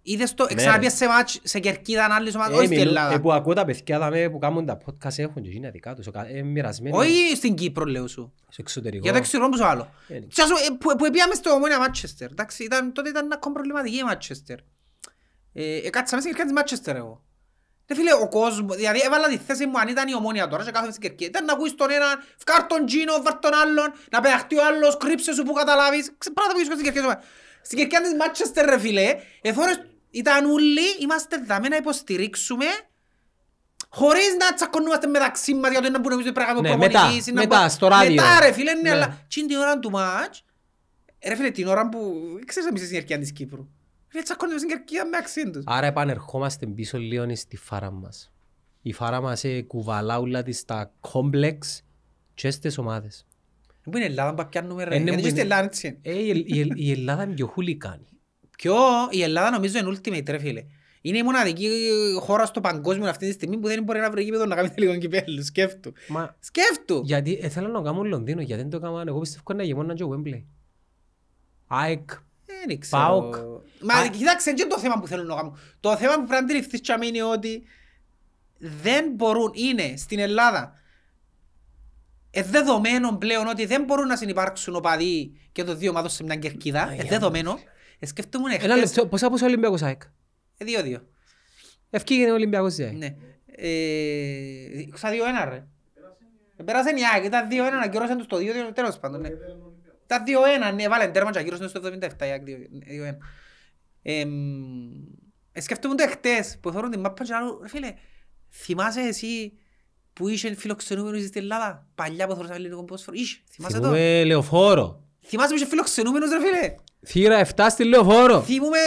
Είδες το, ναι, εξάπιες σε μάτς, σε κερκίδα ανάλυση ομάδα, όχι στην ε, Ελλάδα. Ε, που ακούω τα παιδιά δάμε, που κάνουν τα podcast έχουν και είναι δικά τους, ε, μοιρασμένοι. Όχι στην Κύπρο λέω σου. Στο εξωτερικό. Για το εξωτερικό που άλλο. που, που πήγαμε στο Ομόνια Μάτσεστερ, εντάξει, τότε ήταν ακόμα προβληματική η Μάτσεστερ. Ε, κάτσαμε στην κερκίδα της Μάτσεστερ εγώ. Δεν φίλε, ο κόσμος, δηλαδή έβαλα τη θέση μου αν ήταν η ομόνια τώρα και κάθομαι στην κερκίδα. Ήταν να ακούεις τον έναν, φκάρ τον τζίνο, βαρ τον άλλον, να πεταχτεί ο άλλος, κρύψε σου που καταλάβεις. Πράγματα που είσαι στην κερκίδα. Στην κερκίδα της Μάτσεστερ ρε φίλε, εφόρες ήταν όλοι, είμαστε δάμε να υποστηρίξουμε χωρίς να τσακωνούμαστε μεταξύ μας για το ένα που νομίζουμε ναι, πρέπει να το προπονητής. Ναι, μετά, στο ράδιο. Μετά ρε φίλε, ναι, αλλά και την ώρα του μάτς, ρε φίλε την ώρα που, ξέρεις εμείς στην συνεργεία της Κύπρου. Ρε τσακώνουμε στην με αξίν τους. Άρα επανερχόμαστε πίσω λίγο στη φάρα μας. Η φάρα μας ε, κουβαλά ούλα της στα κόμπλεξ και στις ομάδες. Ε, ναι, είναι Ελλάδα, που πιάνουμε ρε. Είναι Ελλάδα, έτσι. Ε, η Ελλάδα είναι πιο χουλικάνη. Ποιο η Ελλάδα νομίζω είναι ultimate ρε φίλε. Είναι η μοναδική χώρα στο παγκόσμιο αυτή τη στιγμή που δεν μπορεί να βρει γήπεδο να κάνει λίγο κυπέλους. Σκέφτου. Μα... Σκέφτου. Γιατί ε, θέλω να κάνω Λονδίνο, γιατί δεν το κάνω. Εγώ πιστεύω να γεμόνα και ο Wembley. ΑΕΚ. Ε, δεν ξέρω. ΠΑΟΚ. Μα Α... κοιτάξτε, δεν είναι το θέμα που θέλω να κάνω. Το θέμα που πρέπει να αντιληφθείς και είναι ότι δεν μπορούν, είναι στην Ελλάδα ε, δεδομένο πλέον ότι δεν μπορούν να συνεπάρξουν οπαδοί και το δύο ομάδων σε μια κερκίδα. Ε, δεδομένο. Σκεφτούμε εχθές... Ένα λεπτό, πόσα πόσα Ολυμπιακός ΑΕΚ. Ε, δύο-δύο. Ευκήγαινε ο Ολυμπιακός ΑΕΚ. Ναι. Ε, στα δύο-ένα ρε. δυο δύο-ένα, να το δύο-δύο, τέλος πάντων. Ναι. Τα δύο-ένα, ναι, βάλαν τέρμα και ακυρώσαν το 77, ΑΕΚ δύο-ένα. Ε, το εχθές που την φίλε, θυμάσαι εσύ που στην Ελλάδα, παλιά που θυμάσαι το. Θυμάσαι που ρε φίλε. Θύρα 7 στη Λεωφόρο. Θυμούμε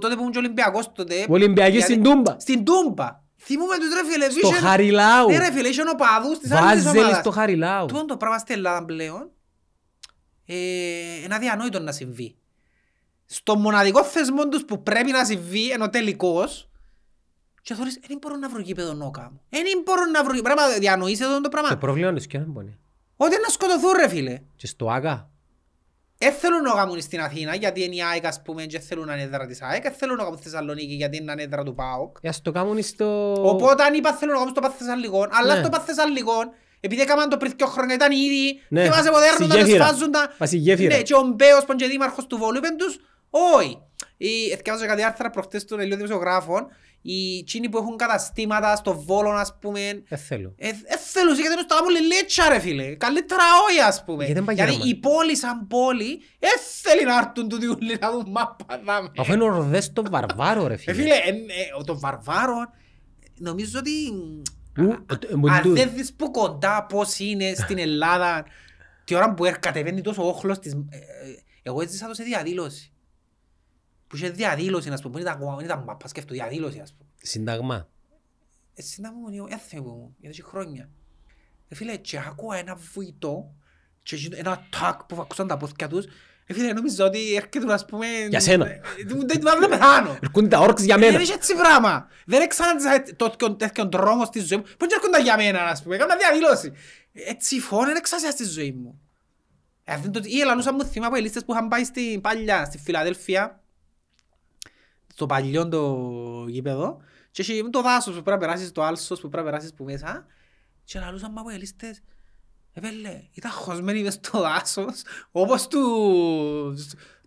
τότε που ήμουν και Ολυμπιακός τότε. Ολυμπιακή στην Τούμπα. Στην Τούμπα. Θυμούμε τους ρε φίλε. Στο Χαριλάου. Ναι ρε φίλε, είσαι ο παδούς της άλλης της ομάδας. Βάζελ στο Χαριλάου. Τούτον το πράγμα στην Ελλάδα πλέον. Ένα ε, διανόητο να συμβεί. Στο μοναδικό θεσμό τους που πρέπει να συμβεί ενώ τελικός. Και θέλεις, δεν μπορώ να βρω γήπεδο νόκα μου. Δεν μπορώ να βρω γήπεδο. Πρέπει να διανοείς εδώ το πράγμα. Το πρόβλημα είναι σκέφτομαι. Ότι να σκοτωθούν ρε φίλε. Και στο Άγα. Δεν θέλουν να γάμουν στην Αθήνα γιατί είναι η ΑΕΚ ας πούμε και θέλουν να είναι της ΑΕΚ θέλουν να γάμουν στη Θεσσαλονίκη γιατί είναι ανέδρα του ΠΑΟΚ Ας το γάμουν στο... Οπότε αν είπα θέλουν να γάμουν στο Παθεσσαλικό αλλά ναι. στο Παθεσσαλικό επειδή έκαναν το πριν δύο χρόνια ήταν ήδη εποδέρνουν να τα σφάζουν τα... Ναι και ο Μπέος που είναι δήμαρχος του Βολού είπαν τους όχι ή εθιάζω κάτι άρθρα προχτές των ελληνικών Δημοσιογράφων, οι τσίνοι που έχουν καταστήματα στο Βόλο, ας πούμε... Ε, θέλω. Ε, ε, θέλω, γιατί στο κάνουν λέτσα, ρε φίλε. Καλύτερα όχι, ας πούμε. Γιατί, γιατί η πόλη σαν πόλη, ε, θέλει να έρθουν του διούλοι να δουν μάπα. Αφού είναι ορδές το βαρβάρο ρε ε, φίλε. Ε, φίλε, το βαρβάρο, νομίζω ότι... Αν δεν δεις που κοντά πώς είναι στην Ελλάδα, ώρα εγώ που είχε διαδήλωση, ας πούμε, ήταν, δεν ήταν μάπα, σκέφτω διαδήλωση, ας πούμε. Συνταγμά. Ε, συνταγμα μου, ε, ο ε, έθνικο μου, για είχε χρόνια. Ε, φίλε, και άκουα ένα βουητό, και ένα τάκ που ακούσαν τα πόθηκια τους, ε, φίλε, νομίζω ότι έρχεται, ας πούμε... Για σένα. Ε, δεν του να πεθάνω. Ερχούν τα όρξ για μένα. Δεν είχε έτσι πράγμα. Δεν έξανα τέτοιον τρόμος στη ζωή μου. Πώς και έρχονταν για μένα, ας πούμε, έκανα διαδήλωση. Έτσι φόνο, δεν έξασα στη ζωή μου. Η Ελλανούσα μου θυμά από οι λίστες που είχαν πάει στην παλιά, στη Φιλαδέλφια, στο παλιό το γήπεδο και έχει το δάσος που πρέπει να περάσεις, το άλσος που πρέπει να περάσεις που μέσα και λαλούσαν μα ελίστες Επέλε, ήταν χωσμένοι μες στο δάσος όπως του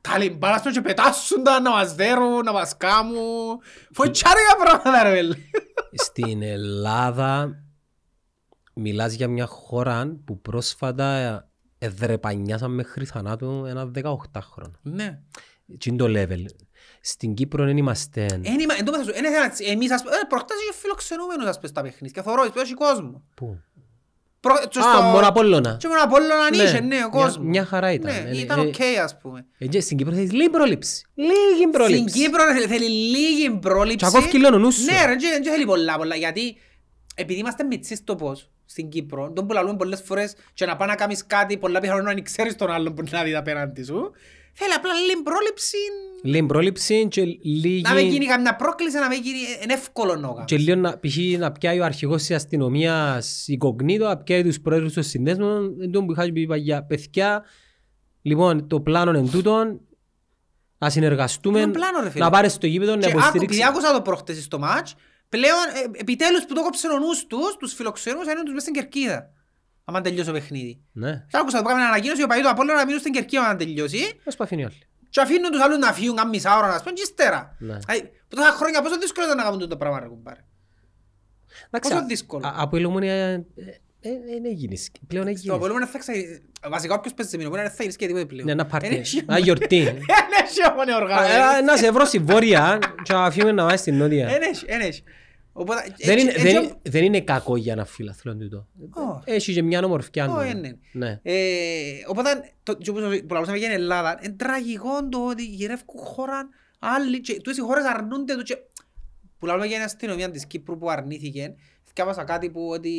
τα λιμπάρασαν και πετάσουν τα να μας δέρουν, να μας κάμουν για πράγματα ρε πέλε Στην Ελλάδα μιλάς για μια χώρα που πρόσφατα εδρεπανιάσαν μέχρι θανάτου ένα 18 χρόνο Ναι τι είναι το level. Στην Κύπρο δεν είμαστε... Εν είμα, εν το μάθασου, πούμε, προχτέ είχε φιλοξενούμενος ας πούμε ε, στα παιχνίδια, θεωρώ ότι έχει κόσμο. Πού? Προ, Α, μόνο από όλα. Τι μόνο Απόλλωνα ναι. είχε, ναι, ο κόσμος. Μια, μια χαρά ήταν. Ναι, ε, ήταν ε, οκ, okay, ας πούμε. Ε, στην Κύπρο θέλεις λίγη πρόληψη. Λίγη πρόληψη. Στην Κύπρο θέλει λίγη πρόληψη. Τσακό κιλώνω, νου. σου. Ναι, δεν θέλει πολλά, πολλά, γιατί επειδή είμαστε μητσίς το πώς στην Κύπρο, τον που λαλούμε πολλές φορές και να πάνε να κάνεις κάτι πολλά πιθανόν να ξέρεις τον άλλον που να δει απέναντι σου. Θέλει απλά λίγη πρόληψη. Λίγη πρόληψη και λίγη... Να μην γίνει καμιά πρόκληση, να μην γίνει εύκολο νόγα. Και λίγο να, π.χ. να πιάει ο αρχηγός της αστυνομίας οικογνήτο, να πιάει τους πρόεδρους των συνδέσμων, δεν τον για παιδιά. Λοιπόν, το πλάνο είναι τούτον, να συνεργαστούμε, πλάνο, ρε, να πάρεις το γήπεδο, να υποστηρίξει. Και άκουσα το προχτές στο μάτς, πλέον ε, επιτέλους που το κόψε ο νους τους, τους φιλοξενούς, είναι τους μέσα στην κερκίδα άμα τελειώσει το παιχνίδι. Ναι. Και άκουσα πράγμα ανακοίνωση, ο παγίδος του Απόλλωνας να μείνουν στην Κερκία αν τελειώσει. Ας παφήνει όλοι. Και αφήνουν τους άλλους να φύγουν κάμια μισά ώρα, ας πούμε, και ύστερα. Ναι. Τόσα χρόνια πόσο δύσκολο ήταν να κάνουν το πράγμα, ρε κουμπάρε. Πόσο δύσκολο. Από η Λουμούνια ε, ε, ε, δεν έγινε. Πλέον έγινε. Στο Πολύμονα θα ξαγει... Βασικά όποιος παίζει σε μήνυμα, δεν θα γίνεις και τίποτε πλέον. Ναι, ένα πάρτι. Ένα γιορτή. Ένα σιώμονε οργάνω. Να σε βρω στη βόρεια και να αφήνουμε να βάζεις στην νότια. Ένα σιώμονε. Οπότε, δεν, είναι, δεν, είναι, δεν είναι κακό για ένα φιλαθλό το. Oh. Έχει και μια ομορφιά. Oh, ναι. ναι. Ε, οπότε, το, και όπως προλαβούσαμε για την Ελλάδα, είναι τραγικό το ότι γυρεύκουν χώρα άλλοι. Και, τούτες οι χώρες αρνούνται το και... Που λάβουμε για την αστυνομία της Κύπρου που αρνήθηκε. Θυκάβασα κάτι που ότι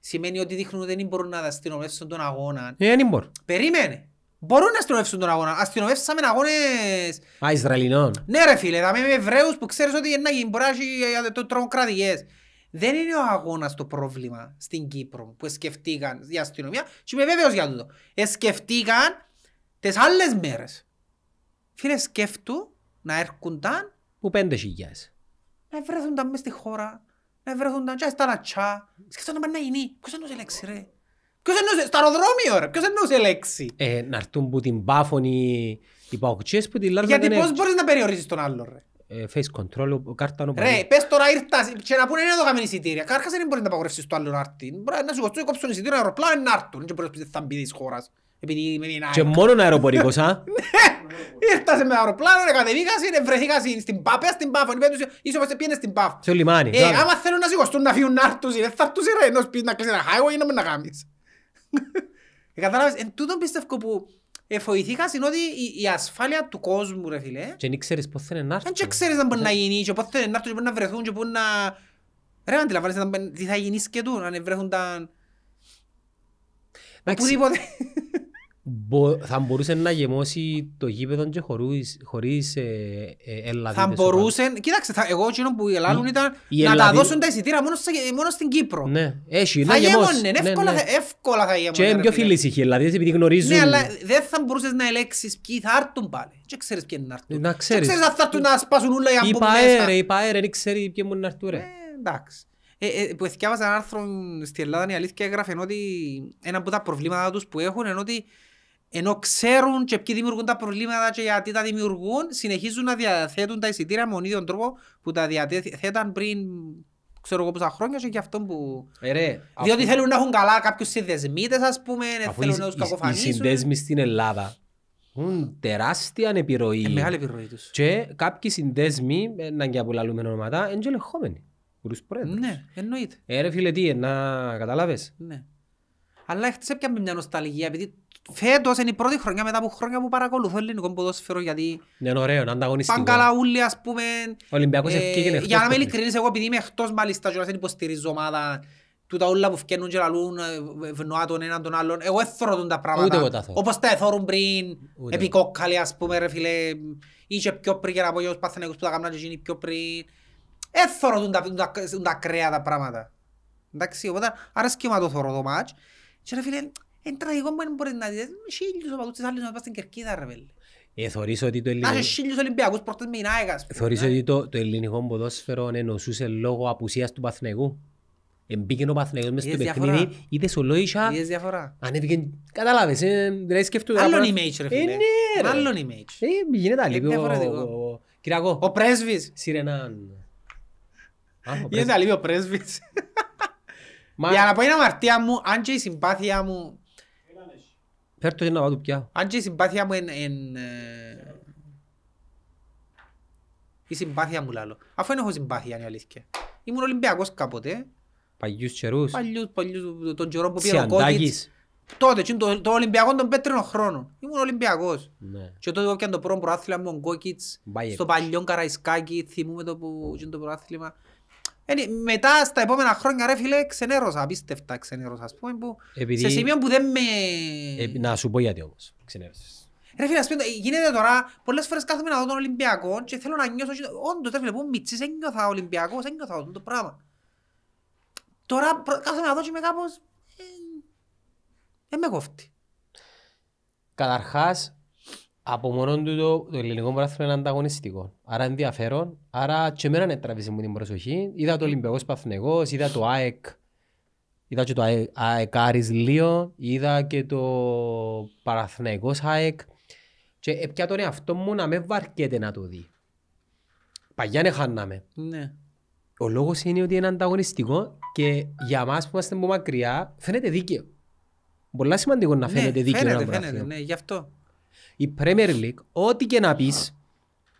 σημαίνει ότι δείχνουν ότι δεν μπορούν να αστυνομεύσουν τον αγώνα. Ε, δεν μπορούν. Περίμενε. Μπορούν να αστυνομεύσουν τον αγώνα. Αστυνομεύσαμε αγώνες... Α, Ισραηλινών. Ναι ρε φίλε, δαμε με Εβραίους που ξέρεις ότι είναι μπορεί να ε, ε, τρομοκρατικές. Δεν είναι ο αγώνας το πρόβλημα στην Κύπρο που σκεφτήκαν η αστυνομία και είμαι βέβαιος για τούτο. Σκεφτήκαν τις άλλες μέρες. Φίλε, σκέφτου να έρχονταν... Που πέντε χιλιάς. Να βρεθούνταν μες στη χώρα, να βρέθονταν και στα λατσά. Σκέφτονταν να γίνει. Ποιος να τους έλεξε, ρε. Ποιος εννοούσε, στο αεροδρόμιο ρε, ποιος εννοούσε λέξη. Ε, να έρθουν που την πάφωνη οι που την λάρβα Γιατί πώς μπορείς να περιορίσεις τον άλλο ρε. Ε, face control, κάρτα Ρε, πες τώρα ήρθας και να πούνε είναι εδώ καμήν εισιτήρια. μπορείς να παγορεύσεις το άλλο να έρθει. Να σου κοστούν κόψουν εισιτήριο αεροπλάνο να έρθουν. Και μπορείς να πεις ε, κατάλαβες, εν τούτον πιστεύω που εφοηθήκας είναι ότι η, η ασφάλεια του κόσμου ρε φίλε Και δεν ξέρεις πότε θέλει να έρθουν Δεν ξέρεις αν μπορεί να γίνει και πότε θέλει να έρθουν και πού να βρεθούν και πού να... Ρε αντιλαμβάνεσαι τι θα γίνει σκετούν αν βρεθούν τα... Οπουδήποτε θα μπορούσε να γεμώσει το γήπεδο και χωρίς, χωρίς ε, ε, Θα μπορούσε, κοίταξε, θα, εγώ εκείνο που ελάλουν ήταν η να Ελλαδί... τα δώσουν τα εισιτήρα μόνο, μόνο στην Κύπρο. Ναι, έχει, θα γεμώνε, εύκολα, ναι, ναι, ναι. εύκολα θα γεμώνε. Και είναι πιο φίλοι οι Ελλάδες επειδή γνωρίζουν. Ναι, αλλά δεν θα μπορούσες να ελέξει ποιοι θα έρθουν πάλι. Και ξέρεις ποιοι να έρθουν. Να ξέρεις. Και ξέρεις αυτά του να σπάσουν όλα οι αμπούν μέσα. Η ΠΑΕΡ, δεν ξέρει ποιοι μου να έρθουν. Ε, εντάξει. Ε, ε, που εθιάβαζα ένα άρθρο στην Ελλάδα, η αλήθεια έγραφε ότι ένα από τα προβλήματα τους που έχουν είναι ότι ενώ ξέρουν και ποιοι δημιουργούν τα προβλήματα και γιατί τα δημιουργούν, συνεχίζουν να διαθέτουν τα εισιτήρια με τον ίδιο τρόπο που τα διαθέταν πριν ξέρω εγώ πόσα χρόνια και αυτό που... Ε, ρε, Διότι αφού... θέλουν να έχουν καλά κάποιους συνδεσμίτες ας πούμε, αφού θέλουν να τους κακοφανίσουν. Οι συνδέσμοι στην Ελλάδα έχουν τεράστια επιρροή. Ε, μεγάλη επιρροή τους. Και κάποιοι συνδέσμοι, ε, να και απολαλούμε ονόματα, είναι και ελεγχόμενοι. Ναι, εννοείται. Ε, ρε φίλε, τι, ε, να καταλάβες. Ναι. Αλλά έχει με μια νοσταλγία, επειδή φέτος είναι η πρώτη χρονιά μετά από χρόνια που παρακολουθώ ελληνικό ποδόσφαιρο γιατί ναι, είναι ωραίο, ανταγωνιστικό. πάνε καλά όλοι ας πούμε Ο Ολυμπιακός ε, ευκήκε εκτός για να με ειλικρινείς εγώ επειδή είμαι εκτός μάλιστα και να δεν υποστηρίζω ομάδα του τα όλα που φκένουν και λαλούν ε, ε, ευνοά τον έναν τον άλλον εγώ έθωρω τα πράγματα Ούτε όπως τα έθωρουν πριν επί κόκκαλοι ας πούμε ρε φίλε Είχε πιο πριν για να πω για τους παθενέκους που τα κάνουν και γίνει πιο πριν έθωρω τα, τα, τα, τα κρέα τα πράγματα εντάξει οπότε άρα σχήμα το θωρώ το μάτς και ρε φίλε Εν τραγικό που μπορεί να δείτε. Χίλιους οπαδούς της άλλης να πας στην Κερκίδα ρε βέλε. Ε, θωρείς ότι το ελληνικό... Να είσαι χίλιους Ολυμπιακούς πρώτες με Ινάεγας. Θωρείς ότι το, το ελληνικό ποδόσφαιρο ενωσούσε λόγω απουσίας του Παθηναϊκού. Εμπήκε ο Παθηναϊκός μέσα στο παιχνίδι, είδες ο Αν ανέβηκε, καταλάβες, δηλαδή σκέφτομαι... Άλλον image ρε φίλε, άλλον image. Ε, γίνεται άλλο. Κυριακό. Ο πρέσβης. Σιρενάν. Γίνεται ο πρέσβης. Για να πω είναι αμαρτία μου, αν και η συμπάθεια μου Φέρτο είναι να πάω πια. Αν και η συμπάθεια μου είναι... Ε, η συμπάθεια μου λάλλω. Αφού δεν έχω συμπάθεια είναι αλήθεια. Ήμουν Ολυμπιακός κάποτε. Παλιούς καιρούς. Παλιούς, παλιούς, τον τσερό που πήρε ο Κότιτς. Τότε, το, το Ολυμπιακό των πέτρινων χρόνων. Ήμουν Ολυμπιακός. Ναι. Και τότε έπιαν το πρώτο προάθλημα μου ο Κόκκιτς, Στο παλιό Καραϊσκάκι, θυμούμε το, που, το προάθλημα μετά στα επόμενα χρόνια ρε φίλε ξενέρωσα, απίστευτα ξενέρωσα ας πούμε που σε σημείο που δεν με... Ε, να σου πω γιατί όμως ξενέρωσες. Ρε φίλε ας πούμε γίνεται τώρα πολλές φορές κάθομαι να δω τον Ολυμπιακό και θέλω να νιώσω όντως ρε φίλε που μητσίς ένιωθα Ολυμπιακός, ένιωθα όντως το πράγμα. Τώρα κάθομαι να δω και με κάπως... Δεν ε, ε, με κόφτει. Καταρχάς από μόνο του το, το ελληνικό πράθυνο είναι ανταγωνιστικό. Άρα ενδιαφέρον. Άρα και εμένα έτραβησε μου την προσοχή. Είδα το Ολυμπιακός Παθνεγό, είδα το ΑΕΚ. Είδα και το ΑΕΚ Άρης Λίο, είδα και το Παραθνεγό ΑΕΚ. Και έπια τον εαυτό μου να με βαρκέται να το δει. Παγιά ναι χάναμε. Ναι. Ο λόγος είναι ότι είναι ανταγωνιστικό και για εμά που είμαστε από μακριά φαίνεται δίκαιο. Πολλά σημαντικό να ναι, φαίνεται ναι, δίκαιο. Φαίνεται, φαίνεται, ναι, γι' αυτό. Η Premier League, ό,τι και να πεις,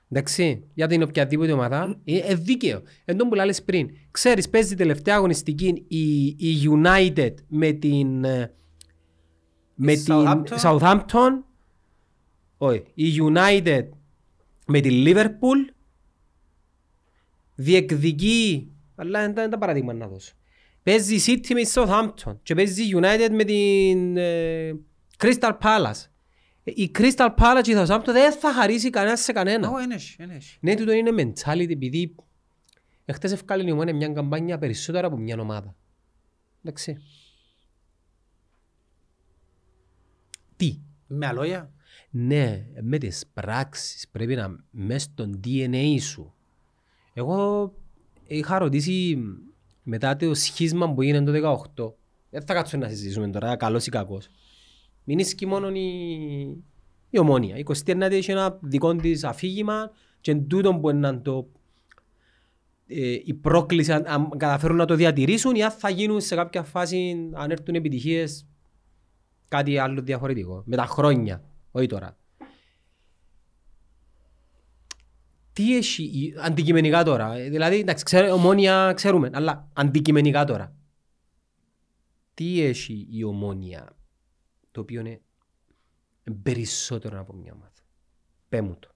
εντάξει, για την οποιαδήποτε ομάδα, είναι ε, δίκαιο. Εν τω που λέει πριν, ξέρεις, παίζει την τελευταία αγωνιστική η, η United με την. Ε, με την Southampton. Southampton. Όχι. Η United με την Liverpool διεκδικεί. Αλλά δεν είναι τα παραδείγματα να δώσω. Παίζει η City με τη Southampton και παίζει η United με την ε, Crystal Palace η Crystal Palace ή θα δεν θα χαρίσει κανένας σε κανένα. Oh, ενέχει, ενέχει. Ναι, τούτο είναι mentality, επειδή εχθές ευκάλλει η μια καμπάνια περισσότερα από μια ομάδα. Εντάξει. Τι. Με αλόγια. Ναι, με τις πράξεις πρέπει να μες στο DNA σου. Εγώ είχα ρωτήσει μετά το σχίσμα που έγινε το 18. Δεν θα κάτσω να συζητήσουμε τώρα, καλός ή κακός. Μην ίσκει μόνο η, η ομόνια. Η 29 έχει ένα δικό της αφήγημα και εν τούτο που είναι το ε, η πρόκληση, αν, καταφέρουν να το διατηρήσουν ή αν θα γίνουν σε κάποια φάση, αν έρθουν επιτυχίες, κάτι άλλο διαφορετικό. Με τα χρόνια, όχι τώρα. Τι έχει αντικειμενικά τώρα, ε, δηλαδή, εντάξει, ξέρω, ομόνια ξέρουμε, αλλά αντικειμενικά τώρα. Τι έχει η ομόνια το οποίο είναι περισσότερο από μια ομάδα. Πέ μου το.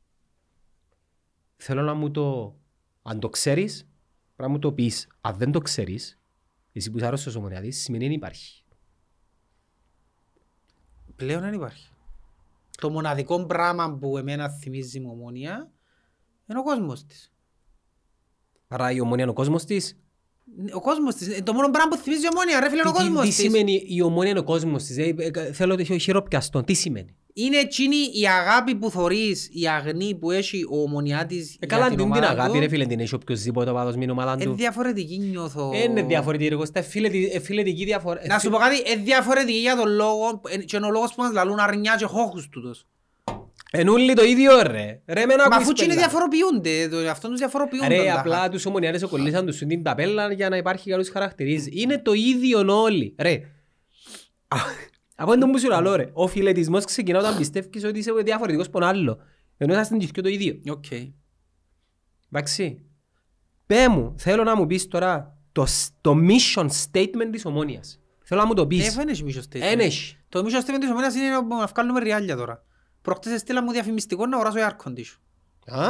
Θέλω να μου το, αν το ξέρεις, να μου το πεις. Αν δεν το ξέρεις, εσύ που είσαι άρρωστος ομονιατής, σημαίνει δεν υπάρχει. Πλέον δεν υπάρχει. Το μοναδικό πράγμα που εμένα θυμίζει η ομόνια είναι ο κόσμος της. Άρα η ομόνια είναι ο κόσμος της, ο κόσμος της. Το μόνο πράγμα που θυμίζει η ομόνια, ρε φίλε, ο κόσμος της. Τι σημαίνει η ομόνια είναι ο κόσμος της. Ε, ε, θέλω το χειροπιαστό. Τι σημαίνει. Είναι εκείνη η αγάπη που θωρείς, η αγνή που έχει ο ομονιάτης ε, καλά, για την ομάδα την αγάπη του. ρε φίλε την έχει οποιοςδήποτε πάθος με την ομάδα ε, του. Είναι διαφορετική νιώθω. Είναι διαφορετική ρε φίλε, φιλετική διαφορετική. Να σου πω κάτι, είναι διαφορετική για τον λόγο και είναι ο λόγος που μας λαλούν αρνιά και χώχους τούτος. Εν το ίδιο ρε. ρε με Μα αφού είναι διαφοροποιούνται, το, αυτόν τους διαφοροποιούνται. Ρε απλά τους ομονιάρες κολλήσαν τους στην ταπέλα για να υπάρχει καλούς χαρακτηρίες Είναι το ίδιο όλοι. Ρε. Από είναι το μου σου λαλό ρε. Ο φιλετισμός ξεκινά όταν πιστεύεις ότι είσαι διαφορετικός από άλλο. Ενώ θα στην το ίδιο. Οκ. Εντάξει. Πέ μου, θέλω να μου πεις τώρα το, το mission statement της ομόνιας. Θέλω να μου το πεις. Ε, δεν mission statement. Το mission statement της ομόνιας είναι να βγάλουμε ριάλια τώρα. Προχτές έστειλα μου διαφημιστικό να αγοράσω air condition. Α?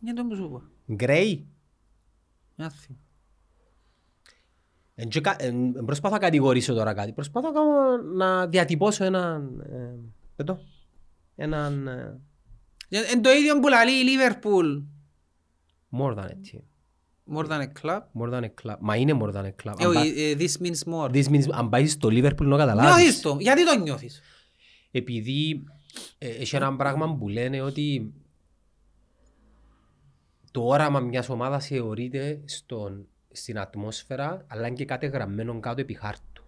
Για το που σου πω. Γκρέι. Άθι. Εν προσπαθώ να κατηγορήσω τώρα κάτι. Προσπαθώ να διατυπώσω έναν... Ε, εδώ. Έναν... Ε, εν το ίδιο που λαλεί η Λίβερπουλ. More than a team. More than a club. More than a club. Μα είναι more than a club. Ε, this means more. This means... Αν πάει στο Λίβερπουλ να καταλάβεις. Νιώθεις το. Γιατί το νιώθεις. Επειδή ε, έχει ένα πράγμα που λένε ότι το όραμα μιας ομάδας θεωρείται στον, στην ατμόσφαιρα, αλλά είναι και κάτι γραμμένο κάτω επί χάρτου.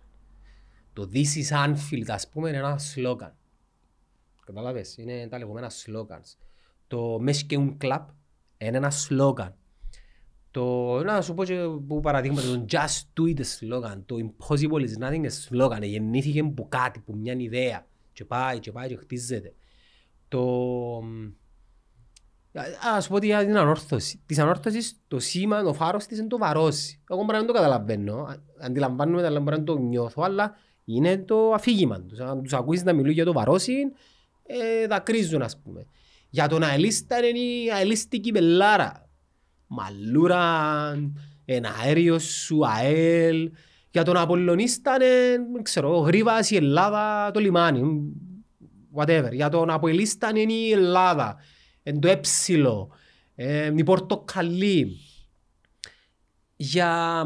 Το This is Anfield, ας πούμε, είναι ένα σλόγγαν. Κατάλαβε, είναι τα λεγόμενα σλόγγαν. Το Meskeun Club είναι ένα σλόγγαν. Το, να σου πω και που παραδείγματα, το Just Do It σλόγγαν, το Impossible is Nothing σλόγγαν, γεννήθηκε από κάτι, από μια ιδέα και πάει και πάει και χτίζεται. Το... Α σου πω για την ανόρθωση. Της ανόρθωσης το σήμα, ο φάρος της είναι το βαρόσι. Εγώ μπορεί να το καταλαβαίνω. Αντιλαμβάνομαι, αλλά μπορεί να το νιώθω, αλλά είναι το αφήγημα τους. Αν τους ακούσεις να μιλούν για το βαρόσι, ε, δακρύζουν, ας πούμε. Για τον αελίστα είναι η αελίστικη πελάρα. Μαλούρα, ένα αέριο σου, αέλ, για τον Απολλωνίστα είναι, ξέρω, ο Γρίβας, η Ελλάδα, το λιμάνι, whatever. Για τον Απολλωνίστα είναι η Ελλάδα, είναι το έψιλο, ε, η πορτοκαλί. Για...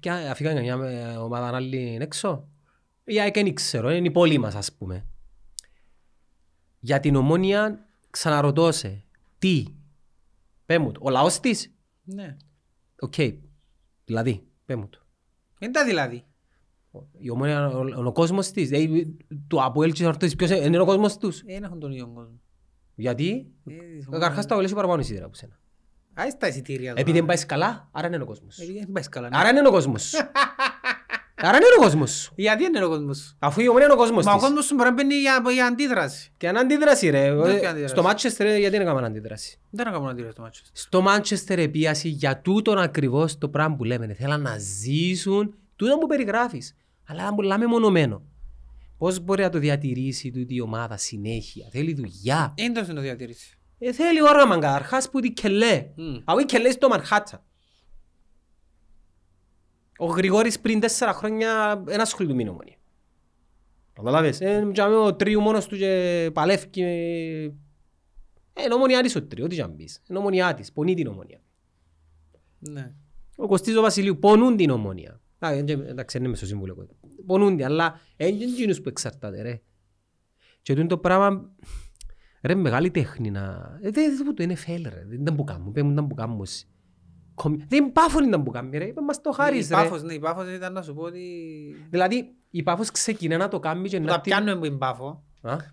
Και αφήκαν μια ομάδα άλλη έξω. Για δεν ξέρω, είναι η πόλη μας ας πούμε. Για την ομόνια ξαναρωτώ σε, τι, πέμουν, ο λαός της. Ναι. Οκ, okay. δηλαδή, πέμουν. Δεν δηλαδή. Η ομόνια είναι ο κόσμος της. Δηλαδή, το Αποέλ και Ορτής, ποιος είναι ο κόσμος τους. Δεν έχουν τον ίδιο κόσμο. Γιατί, ε, καρχάς τα Αποέλ παραπάνω εισιτήρα από σένα. Άι τα εισιτήρια. Επειδή δεν πάει καλά, άρα είναι ο κόσμος. Ναι. Άρα είναι ο κόσμος. Άρα είναι ο κόσμος σου. Γιατί είναι ο κόσμος σου. Αφού η ομονία είναι ο κόσμος της. Μα ο κόσμος σου μπορεί να είναι για, αντίδραση. Και αν αντίδραση ρε. Στο Μάντσεστερ γιατί δεν έκαναν αντίδραση. Δεν έκαμε αντίδραση στο Μάντσεστερ. Στο Μάντσεστερ επίαση για τούτο ακριβώς το πράγμα που λέμε. Θέλαν να ζήσουν τούτο μου περιγράφεις. Αλλά αν μιλάμε μονομένο. Πώς μπορεί να το διατηρήσει τούτη η ομάδα συνέχεια. Θέλει δουλειά. Είναι το διατηρήσει. Ε, θέλει όραμα καταρχάς που είναι κελέ. Mm. Αφού κελέ στο Μανχάτσα. Ο Γρηγόρης πριν τέσσερα χρόνια ένα ασχολείται με νομονία. Καταλάβες, ε, ο τρίου μόνος του και παλεύει Ε, νομονιά της ο τρίου, τι να μπεις. πεις, νομονιά της, πονεί την νομονία. Ναι. Ο Κωστής ο Βασιλείου πονούν την νομονία. Εντάξει, είναι στο σύμβουλο. Πονούν την, αλλά είναι γίνους που εξαρτάται ρε. Και το πράγμα, ρε μεγάλη τέχνη να... Δεν είναι φέλ ρε, δεν ήταν που κάνουν, πέμουν ήταν που κάνουν δεν πάφος ήταν που κάνει ρε, είπε μας το χάρις ρε. Πάφος, ναι, η πάφος ήταν να σου πω ότι... Δηλαδή η πάφος ξεκινά να το κάνει και να... Που τα πιάνουμε που είναι πάφο,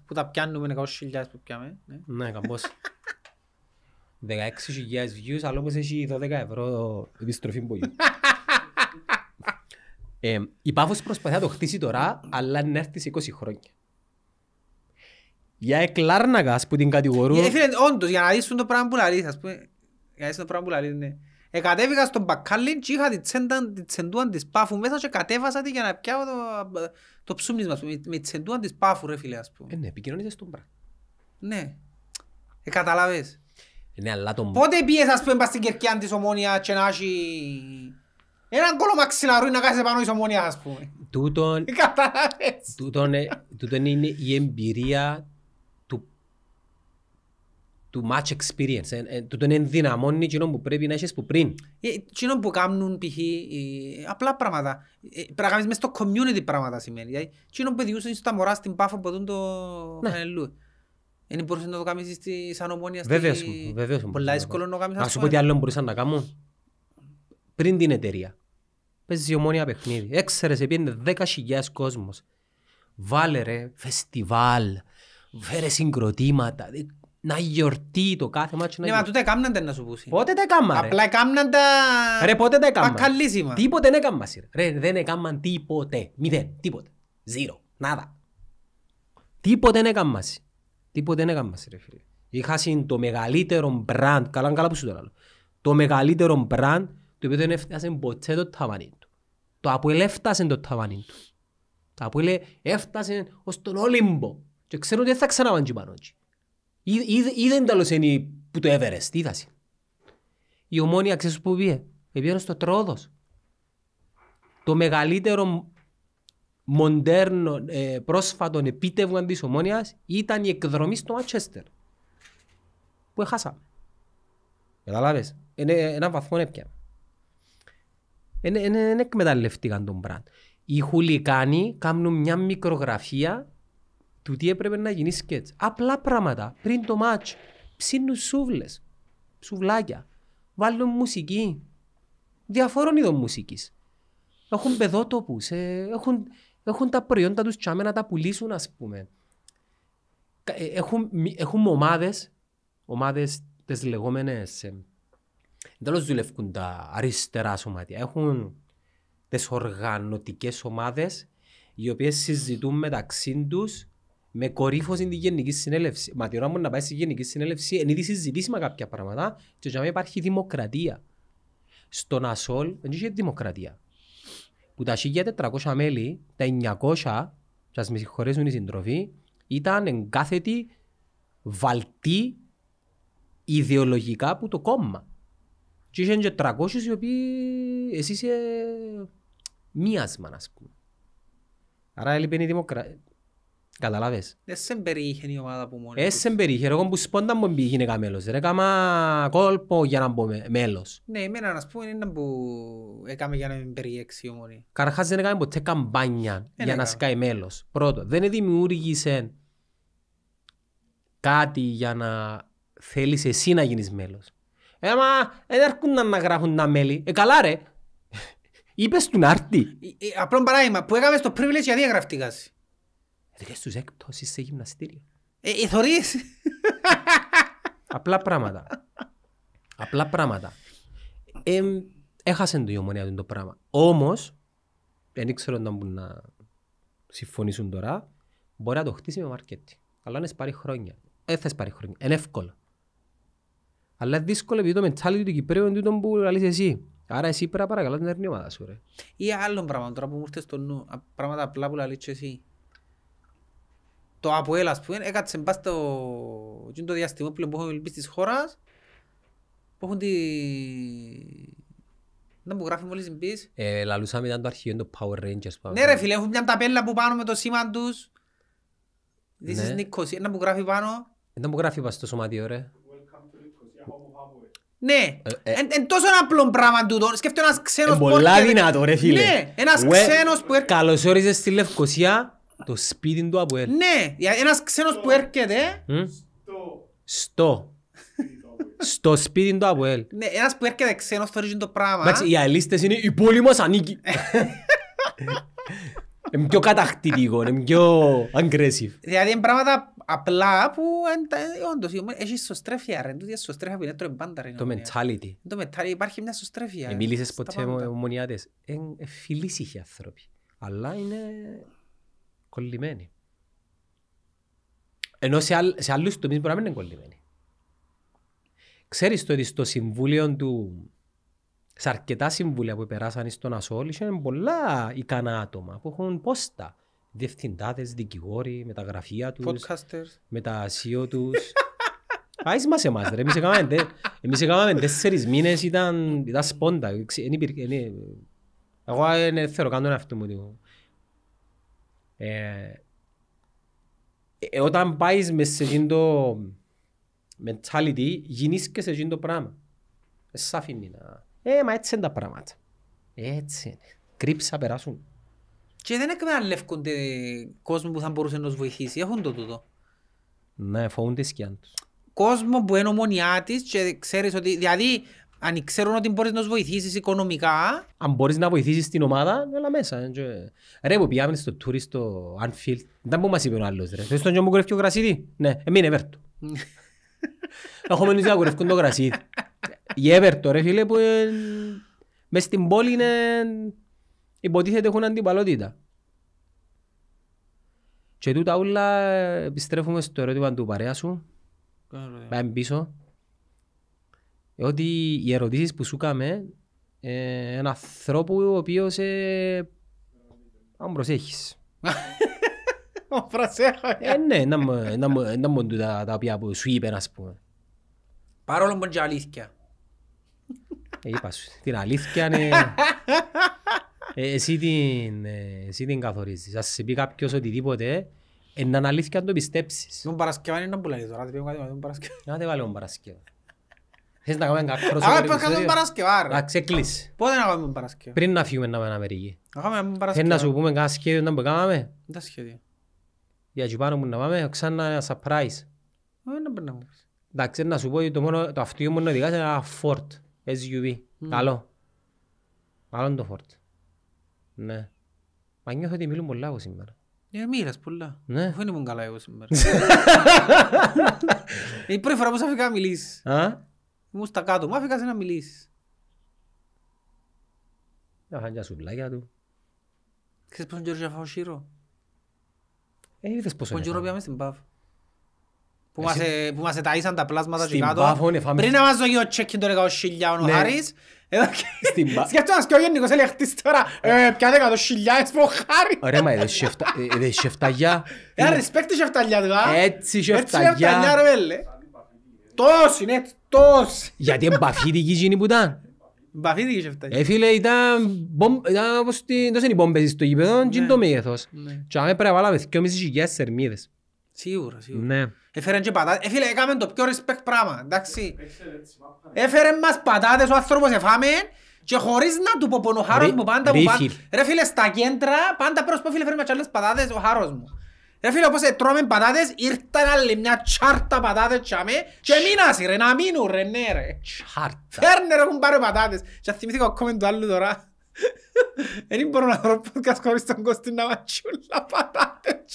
που τα πιάνουμε 100.000 που πιάμε. Ναι, ναι καμπός. 16.000 views, αλλά όμως έχει 12 ευρώ επιστροφή που γίνει. Ε, η Πάφος προσπαθεί να το χτίσει τώρα, αλλά να έρθει σε 20 χρόνια. Για εκλάρναγας που την κατηγορούν... Ε, φίλε, όντως, για να δεις το πράγμα που λαλείς, ας πούμε, για να δεις το πράγμα που λαλείς, ναι. Εκατέβηκα στον μπακάλιν και είχα τη τσέντα, τη της πάφου μέσα και κατέβασα τη για να πιάω το, το ψούμνισμα. Με, με τσεντούαν της πάφου ρε φίλε ας πούμε. Ε, ναι, επικοινωνείτε στον πράγμα. Ναι. Ε, καταλάβες. Ε, ναι, αλλά τον... Πότε πιες ας πούμε στην Κερκιά της Ομόνια και να έχει... Έναν κόλο μαξιλαρού να κάνεις πάνω της Ομόνια ας πούμε. Τούτον... Ε, καταλάβες. Τούτον, ε, τούτον είναι η εμπειρία του match experience. Ε, ε, του τον ενδυναμώνει εκείνο που πρέπει να έχεις που πριν. Εκείνο που κάνουν π.χ. απλά πράγματα. Ε, πρέπει να κάνεις μέσα στο community πράγματα σημαίνει. Εκείνο δηλαδή, που διούσαν στα μωρά στην πάφο που δουν το Φανελού. Ναι. Δεν μπορούσες να το κάνεις στη, σαν ομόνια. Βεβαίως. Στη... βεβαίως Πολλά δύσκολο να κάνεις. Να σου πω τι άλλο μπορούσα να κάνουν. Πριν την εταιρεία. Παίζεις η ομόνια παιχνίδι. Έξερες επίνεται 10.000 κόσμος. Βάλε ρε φεστιβάλ. Φέρε συγκροτήματα να γιορτεί το κάθε μάτσο να Ναι, μα τούτα έκαμναν να σου πούσει. Πότε τα έκαμναν ρε. Απλά έκαμναν τα... Ρε, πότε τα έκαμναν. Πακαλίσιμα. Τίποτε δεν έκαμναν ρε. ρε. Δεν έκαμναν τίποτε. Μηδέν. Τίποτε. Ζήρο. Νάδα. Τίποτε δεν έκαμναν. Τίποτε δεν έκαμναν ρε φίλε. Είχα συν το μεγαλύτερο μπραντ, καλά καλά που σου το λέω, το μεγαλύτερο μπραντ το οποίο δεν έφτασε ποτέ το ταβάνι του. Το απολέφτασε το ταβάνι του. Το απολέφτασε έφτασε ως τον Όλυμπο και ξέρω ότι δεν θα ξαναβάντει πάνω εκεί. Είδε το ταλοσενή που το τι ειδασαι Η ομόνια ξέρεις που βγηκε βγηκε στο Τρόδος. Το μεγαλύτερο μοντέρνο ε, πρόσφατο επίτευγμα της ομόνιας ήταν η εκδρομή στο Μάτσέστερ. Που έχασα. Καταλάβες. Είναι, ε, ένα βαθμό έπια. Δεν ε, εκμεταλλευτήκαν τον Μπραντ. Οι χουλικάνοι κάνουν μια μικρογραφία του τι έπρεπε να γίνει σκέτς. Απλά πράγματα. Πριν το μάτς, ψήνουν σούβλες, σουβλάκια, βάλουν μουσική, διαφόρων είδων μουσικής. Έχουν παιδότοπους, ε, έχουν, έχουν τα προϊόντα τους τσάμε να τα πουλήσουν ας πούμε. Ε, έχουν, έχουν ομάδες, ομάδες τις λεγόμενες, ε, τέλος δουλεύουν τα αριστερά σωμάτια. Έχουν τις οργανωτικές ομάδες οι οποίες συζητούν μεταξύ τους με κορύφωση τη Γενική Συνέλευση. Μα τη ώρα μου να πάει στη Γενική Συνέλευση, εν είδη με κάποια πράγματα και για να υπάρχει δημοκρατία. Στον Ασόλ δεν είχε δημοκρατία. Που τα 1400 μέλη, τα 900, σα με συγχωρέσουν οι συντροφοί, ήταν εγκάθετη βαλτή ιδεολογικά από το κόμμα. Και είχε και 300 οι οποίοι εσύ είσαι μίασμα, ας πούμε. Άρα έλειπε η δημοκρατία. Καταλάβες. Δεν σε περιείχε η ομάδα που Δεν σε περιείχε. Εγώ που σπόντα μου πήγε είναι Ρε κάμα κόλπο για να μπω μέλος. Ναι, εμένα να σπούμε είναι που έκαμε για να μην περιέξει η ομόνη. Καρχάς δεν έκαμε ποτέ καμπάνια ε, για ναι, να σκάει μέλος. Πρώτο, δεν δημιούργησε κάτι για να θέλεις εσύ να γίνεις μέλος. Ε, μα δεν έρχονταν να γράφουν τα μέλη. Ε, καλά ρε. Είπες του να έρθει. Ε, ε, Απλό παράδειγμα, που έκαμε στο privilege γιατί έγραφτηκες. Έρχεσαι στους έκπτωσης σε γυμναστήριο. Ε, ε θωρείς. Απλά πράγματα. Απλά πράγματα. Ε, έχασαν το γεωμονία ομονία του το πράγμα. Όμως, δεν ήξερα να μπορούν να συμφωνήσουν τώρα, μπορεί να το χτίσει με μαρκέτη. Αλλά είναι πάρει χρόνια. Ε, θα πάρει χρόνια. Είναι εύκολο. Αλλά δύσκολο επειδή το μετσάλι του Κυπρέου είναι το που λαλείς εσύ. Άρα εσύ πρέπει να παρακαλώ την έρνη ομάδα σου ρε. Ή άλλο πράγμα τώρα που μου ήρθες στο νου, πράγματα απλά που λαλείς εσύ το ΑΠΟΕΛ ας πούμε έκατσε μπας το, το διαστημό που έχουν μπει της χώρας που έχουν τη... Δεν μου γράφει μόλις μπεις. Ε, λαλούσαμε ήταν το αρχείο το Power Rangers. Πάνω. Ναι ρε φίλε, έχουν μια ταπέλα που πάνω με το σήμα τους. This ναι. is Nikos. Ένα που γράφει πάνω. Ένα ε, που γράφει πάνω στο σωματείο ρε. Ναι, ε, ε. εν τόσο απλό πράγμα τούτο. Σκέφτε ένας ξένος που... πολλά δυνατό ρε φίλε. Ναι, ένας ξένος που... Καλώς όριζες στη Λευκοσία το σπίτι του Αποέλ. Ναι, ένας ξένος που έρχεται. Στο. Στο σπίτι του Αποέλ. Ναι, ένας που έρχεται ξένος θεωρεί το πράγμα. Εντάξει, οι αλίστες είναι η πόλη μας ανήκει. Είναι πιο κατακτητικό, είναι πιο aggressive. Δηλαδή είναι πράγματα απλά που όντως έχει σωστρέφεια ρε, τούτια σωστρέφεια που είναι τρώει πάντα ρε. Το mentality. Το mentality, υπάρχει μια σωστρέφεια. Μίλησες ποτέ με ομονιάτες, είναι ε, φιλήσυχοι άνθρωποι, αλλά είναι κολλημένοι. Ενώ σε, άλλ, σε άλλους τομείς μπορεί να μην είναι κολλημένοι. Ξέρεις το ότι στο συμβούλιο του, σε αρκετά συμβούλια που περάσαν στον Ασόλ, είχαν πολλά ικανά άτομα που έχουν πόστα. Διευθυντάδες, δικηγόροι, με τα γραφεία τους, Podcasters. με τα CEO τους. Πάεις μας εμάς ρε, εμείς έκαναμε, τε, εμείς τέσσερις μήνες, ήταν, σπόντα. Εγώ δεν ε, θέλω, κάνω τον εαυτό μου. Ε, ε, όταν πάεις μες σε εκείνο το mentality, γίνεις και σε εκείνο το πράγμα. Ε, σ' αφήνει να... Ε, μα έτσι είναι τα πράγματα. Έτσι είναι. Κρύψα, περάσουν. Και δεν εκμεταλλεύκονται κόσμο που θα μπορούσε να τους βοηθήσει. Έχουν το τούτο. Ναι, φοβούνται σκιά τους. Κόσμο που είναι ομονιά της και ξέρεις ότι... Δηλαδή, αν ξέρουν ότι μπορείς να τους βοηθήσεις οικονομικά. Αν μπορείς να βοηθήσεις την ομάδα, έλα μέσα. Ρε που πιάμε στο tour στο Anfield, δεν μπορούμε να σήμερα ο άλλος ρε. Θες τον μου κουρεύει ο κρασίδι. Ναι, εμείνε Εβέρτο. Έχω μείνει να κουρεύκουν το κρασίδι. Η Εβέρτο ρε φίλε που μέσα στην πόλη είναι... υποτίθεται έχουν αντιπαλότητα. Και τούτα όλα επιστρέφουμε στο ερώτημα του παρέα σου. Ε. Πάμε πίσω. Ε, ότι οι ερωτήσεις που σου κάμε ε, έναν ανθρώπου ο οποίος. ε, αν προσέχεις. Προσέχω. Ε, ναι, να μου τα, τα οποία που σου είπε, ας πούμε. Παρόλο που είναι αλήθεια. Ε, είπα σου, την αλήθεια είναι... Ε, εσύ, την, ε, εσύ την καθορίζεις. Ας σε πει κάποιος οτιδήποτε, είναι αλήθεια να το πιστέψεις. Μου Παρασκευά είναι να λέει, τώρα, δεν πήγαμε κάτι με τον Να δεν βάλει τον Παρασκευά. Θες να κάνουμε κακρό σε περίπτωση. α κάνουμε Παρασκευά. Να ξεκλείσει. Πότε να κάνουμε Παρασκευά. Πριν να φύγουμε να πάμε Αμερική. Να να σου πούμε σχέδιο να Τα σχέδια. Για πάνω μου να πάμε, ξανά surprise. Δεν Εντάξει, να σου πω το, μου να οδηγάς ένα Ford SUV. Καλό. Καλό είναι το Ford. Ναι. Μα νιώθω ότι μιλούν πολλά σήμερα. Ε, ναι. Η πρώτη Ήμουν στα κάτω, μου άφηγας να μιλήσεις. Να φάνε σουβλάκια του. Ξέρεις πόσο καιρό φάω Σύρο. Ε, είδες πόσο καιρό στην ΠΑΒ. Ε, που μας ταΐσαν τα πλάσματα και κάτω. Πριν να μας το ο τσέκιν ο Χάρης. και ο ναι. Γιάννικος που ο Χάρης. Ωραία, μα είδες σεφταγιά. Ε, ε, Έτσι σεφταγιά. Τόση, ναι, τόση. Γιατί η γίνη που ήταν. Εμπαφίδικη και αυτά. Έφυλε, ε, ήταν, μπομ, ήταν όπως την, τόσο είναι οι μπόμπες στο γήπεδο, ναι. ναι. και είναι το μέγεθος. Και αν πρέπει να βάλαμε δυο μισή 2.500 σερμίδες. Σίγουρα, σίγουρα. Ναι. Έφεραν και πατάτες. Έφυλε, έκαμε το πιο respect πράγμα, εντάξει. Ε, Έφερε μας πατάτες, ο άνθρωπος εφάμε και χωρίς να του πω πόνο ο χάρος μου πάντα μου πάντα. Ρε φίλε, στα κέντρα πάντα πρέπει φίλε φέρνει με και πατάτες ο χάρος μου. Ρε φίλε, όπως ε, τρώμε πατάτες, ήρθαν άλλη μια τσάρτα πατάτες και αμέ και μείνασαι ρε, να μείνω ρε, ναι ρε. Τσάρτα. Φέρνε ρε, έχουν πάρει πατάτες. Και θυμήθηκα ακόμα το άλλο τώρα. Δεν μπορώ να δω podcast χωρίς τον Κώστη να ματσούλα πατάτες.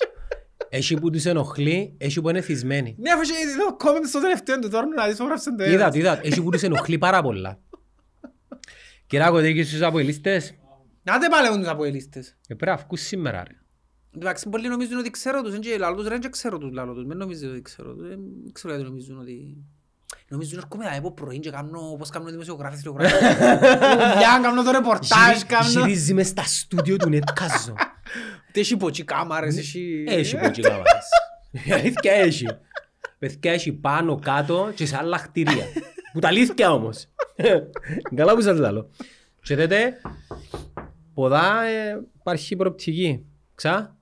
Έχει που τους ενοχλεί, έχει που είναι θυσμένοι. Ναι, αφού είχε το κόμμεντ στο τελευταίο του τώρα να δεις που γράψαν το Είδα, είδα, έχει που τους ενοχλεί πάρα πολλά. Κυράκο, δεν έχεις αποελίστες. Να δεν παλεύουν τους αποελίστες. Ε, πρέπει να σήμερα ρε. Εντάξει, πολλοί νομίζουν ότι ξέρω τους, Είναι και λαλό τους, δεν ξέρω τους λαλό τους. Μην νομίζουν ότι ξέρω τους, ε, δεν ξέρω γιατί νομίζουν ότι... Νομίζουν ότι έρχομαι από πρωί και κάνω, πώς κάνουν δημοσιογράφοι, φιλογράφοι. Μια, κάνω το ρεπορτάζ, κάνω... Γυρίζει μες στα στούντιο του Νετκάζο. Τι έχει ποτσί κάμαρες, ναι, έχει... Έχει ποτσί κάμαρες. Η αλήθεια έχει. Παιδιά έχει πάνω, κάτω και σε άλλα χτίρια. Που τα αλήθεια όμως. Καλά που σας λέω. Και τέτε, ποδά ε, υπάρχει προοπτική. Ξα,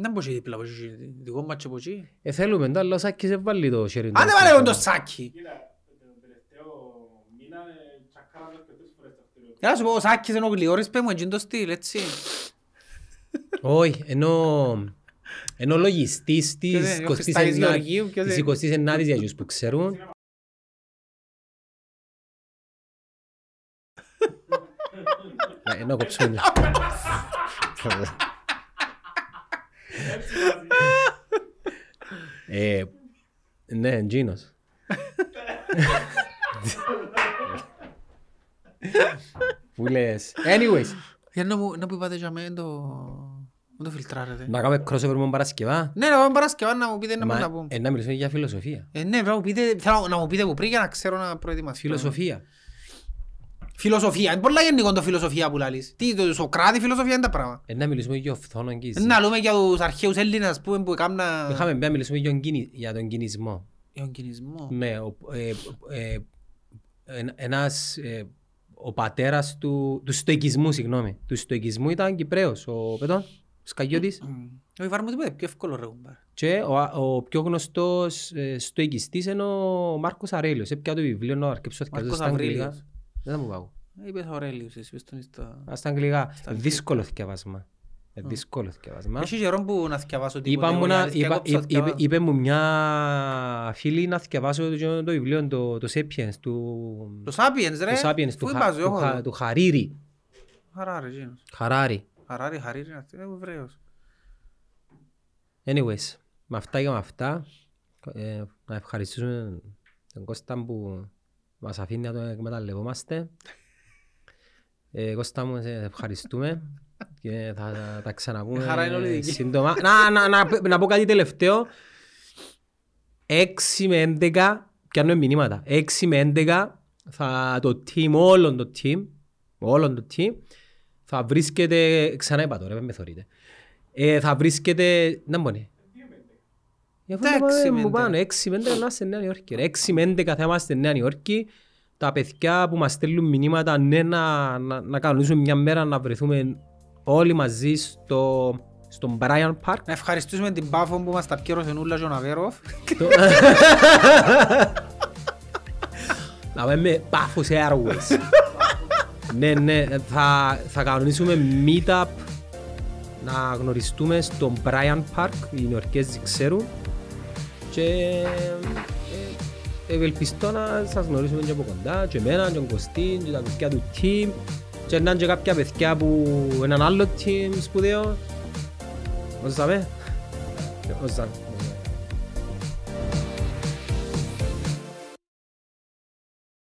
δεν μπορείς δίπλα από εκεί, δικό μας από εκεί. Ε, θέλουμε, αλλά ο Σάκης δεν βάλει το χέρι του. Άντε βάλε τον τελευταίο μήνα, ε, το Σάκη. Για να σου πω, ο Σάκης είναι ο γλυόρης, πέμουν, μου, έτσι το στυλ, έτσι. Όχι, ενώ... Ενώ λογιστής της 29ης για τους που ξέρουν. Ενώ ναι, κοψούν. Ε, ναι, εντζίνος. Που λες. Anyways. Για να μου, πει μου είπατε για μένα το... Μην το φιλτράρετε. Να κάνουμε crossover με Παρασκευά. Ναι, να κάνουμε Παρασκευά να μου πείτε να μην πείτε... πούμε. Ε, να μιλήσουμε για φιλοσοφία. Ε, ναι, να μου πείτε, που πριν για να ξέρω να προετοιμάσω. Φιλοσοφία. Φιλοσοφία. Είναι πολλά γενικό το φιλοσοφία που λαλείς. Τι, το Σοκράτη φιλοσοφία είναι τα πράγματα. Ε, να μιλήσουμε για οφθόνο και Να λέμε για τους αρχαίους Έλληνες ας πούμε, που έκανα... Είχαμε πει να μιλήσουμε για, τον κινησμό. Για τον κινησμό. Ναι, ο, ε, ε, ε, ε, ένας, ε, ο πατέρας του, του στοικισμού, συγγνώμη. Του στοικισμού ήταν Κυπρέος, ο Πέτον, Σκαγιώτης. Mm. Ο Ιβάρμος είπε, πιο εύκολο ρε Και ο, ο πιο γνωστός ε, στοικιστής είναι ο Μάρκος Αρέλιος. Έπια ε, το βιβλίο να αρκεψω δεν θα μου πάω. Είπες εσύ είπες τον Α τα αγγλικά. Δύσκολο θκιαβάσμα. Ε, δύσκολο θκιαβάσμα. Έχει καιρό που να θκιαβάσω την Ιστο. να, είπε, μου μια φίλη να θκιαβάσω το, το βιβλίο, το, το Sapiens, του... Το Sapiens ρε. Το Sapiens, του, χα, του, χα, του Χαρίρι. Χαράρι, γίνος. Χαράρι. Χαράρι, Χαρίρι, αυτή είναι Εβραίος. Anyways, με αυτά και με αυτά, ε, να ευχαριστήσουμε τον Κώστα που μας αφήνει να το εκμεταλλευόμαστε. Ε, Κώστα μου, σε ευχαριστούμε και θα τα ξαναπούμε σύντομα. να, να, να, να πω κάτι τελευταίο. 6 με 11, πιάνω μηνύματα, 6 με 11 θα το team, όλον το team, όλον το team, θα βρίσκεται, ξανά είπα τώρα, με θωρείτε, ε, θα βρίσκεται, να μπορεί, ναι. 6 με 11 θα είμαστε στη Νέα Υόρκη. Τα παιδιά που μας στέλνουν μηνύματα ναι, να, να, να κανονίζουμε μια μέρα να βρεθούμε όλοι μαζί στο, στον Brian Park. Να ευχαριστούμε την Πάφο που μας τα πιέρωσε ο και ο Ναβέροφ. Να πάμε Πάφος Airways. ναι, ναι, θα, θα κανονίσουμε meetup να γνωριστούμε στον Brian Park, οι Νορκέζοι ξέρουν. Και ε, ε, ευελπιστώ να σας γνωρίσουμε και από κοντά, και εμένα, και τον Κωστίν, τα παιδιά του team, και να και κάποια παιδιά που έναν άλλο team σπουδαίο.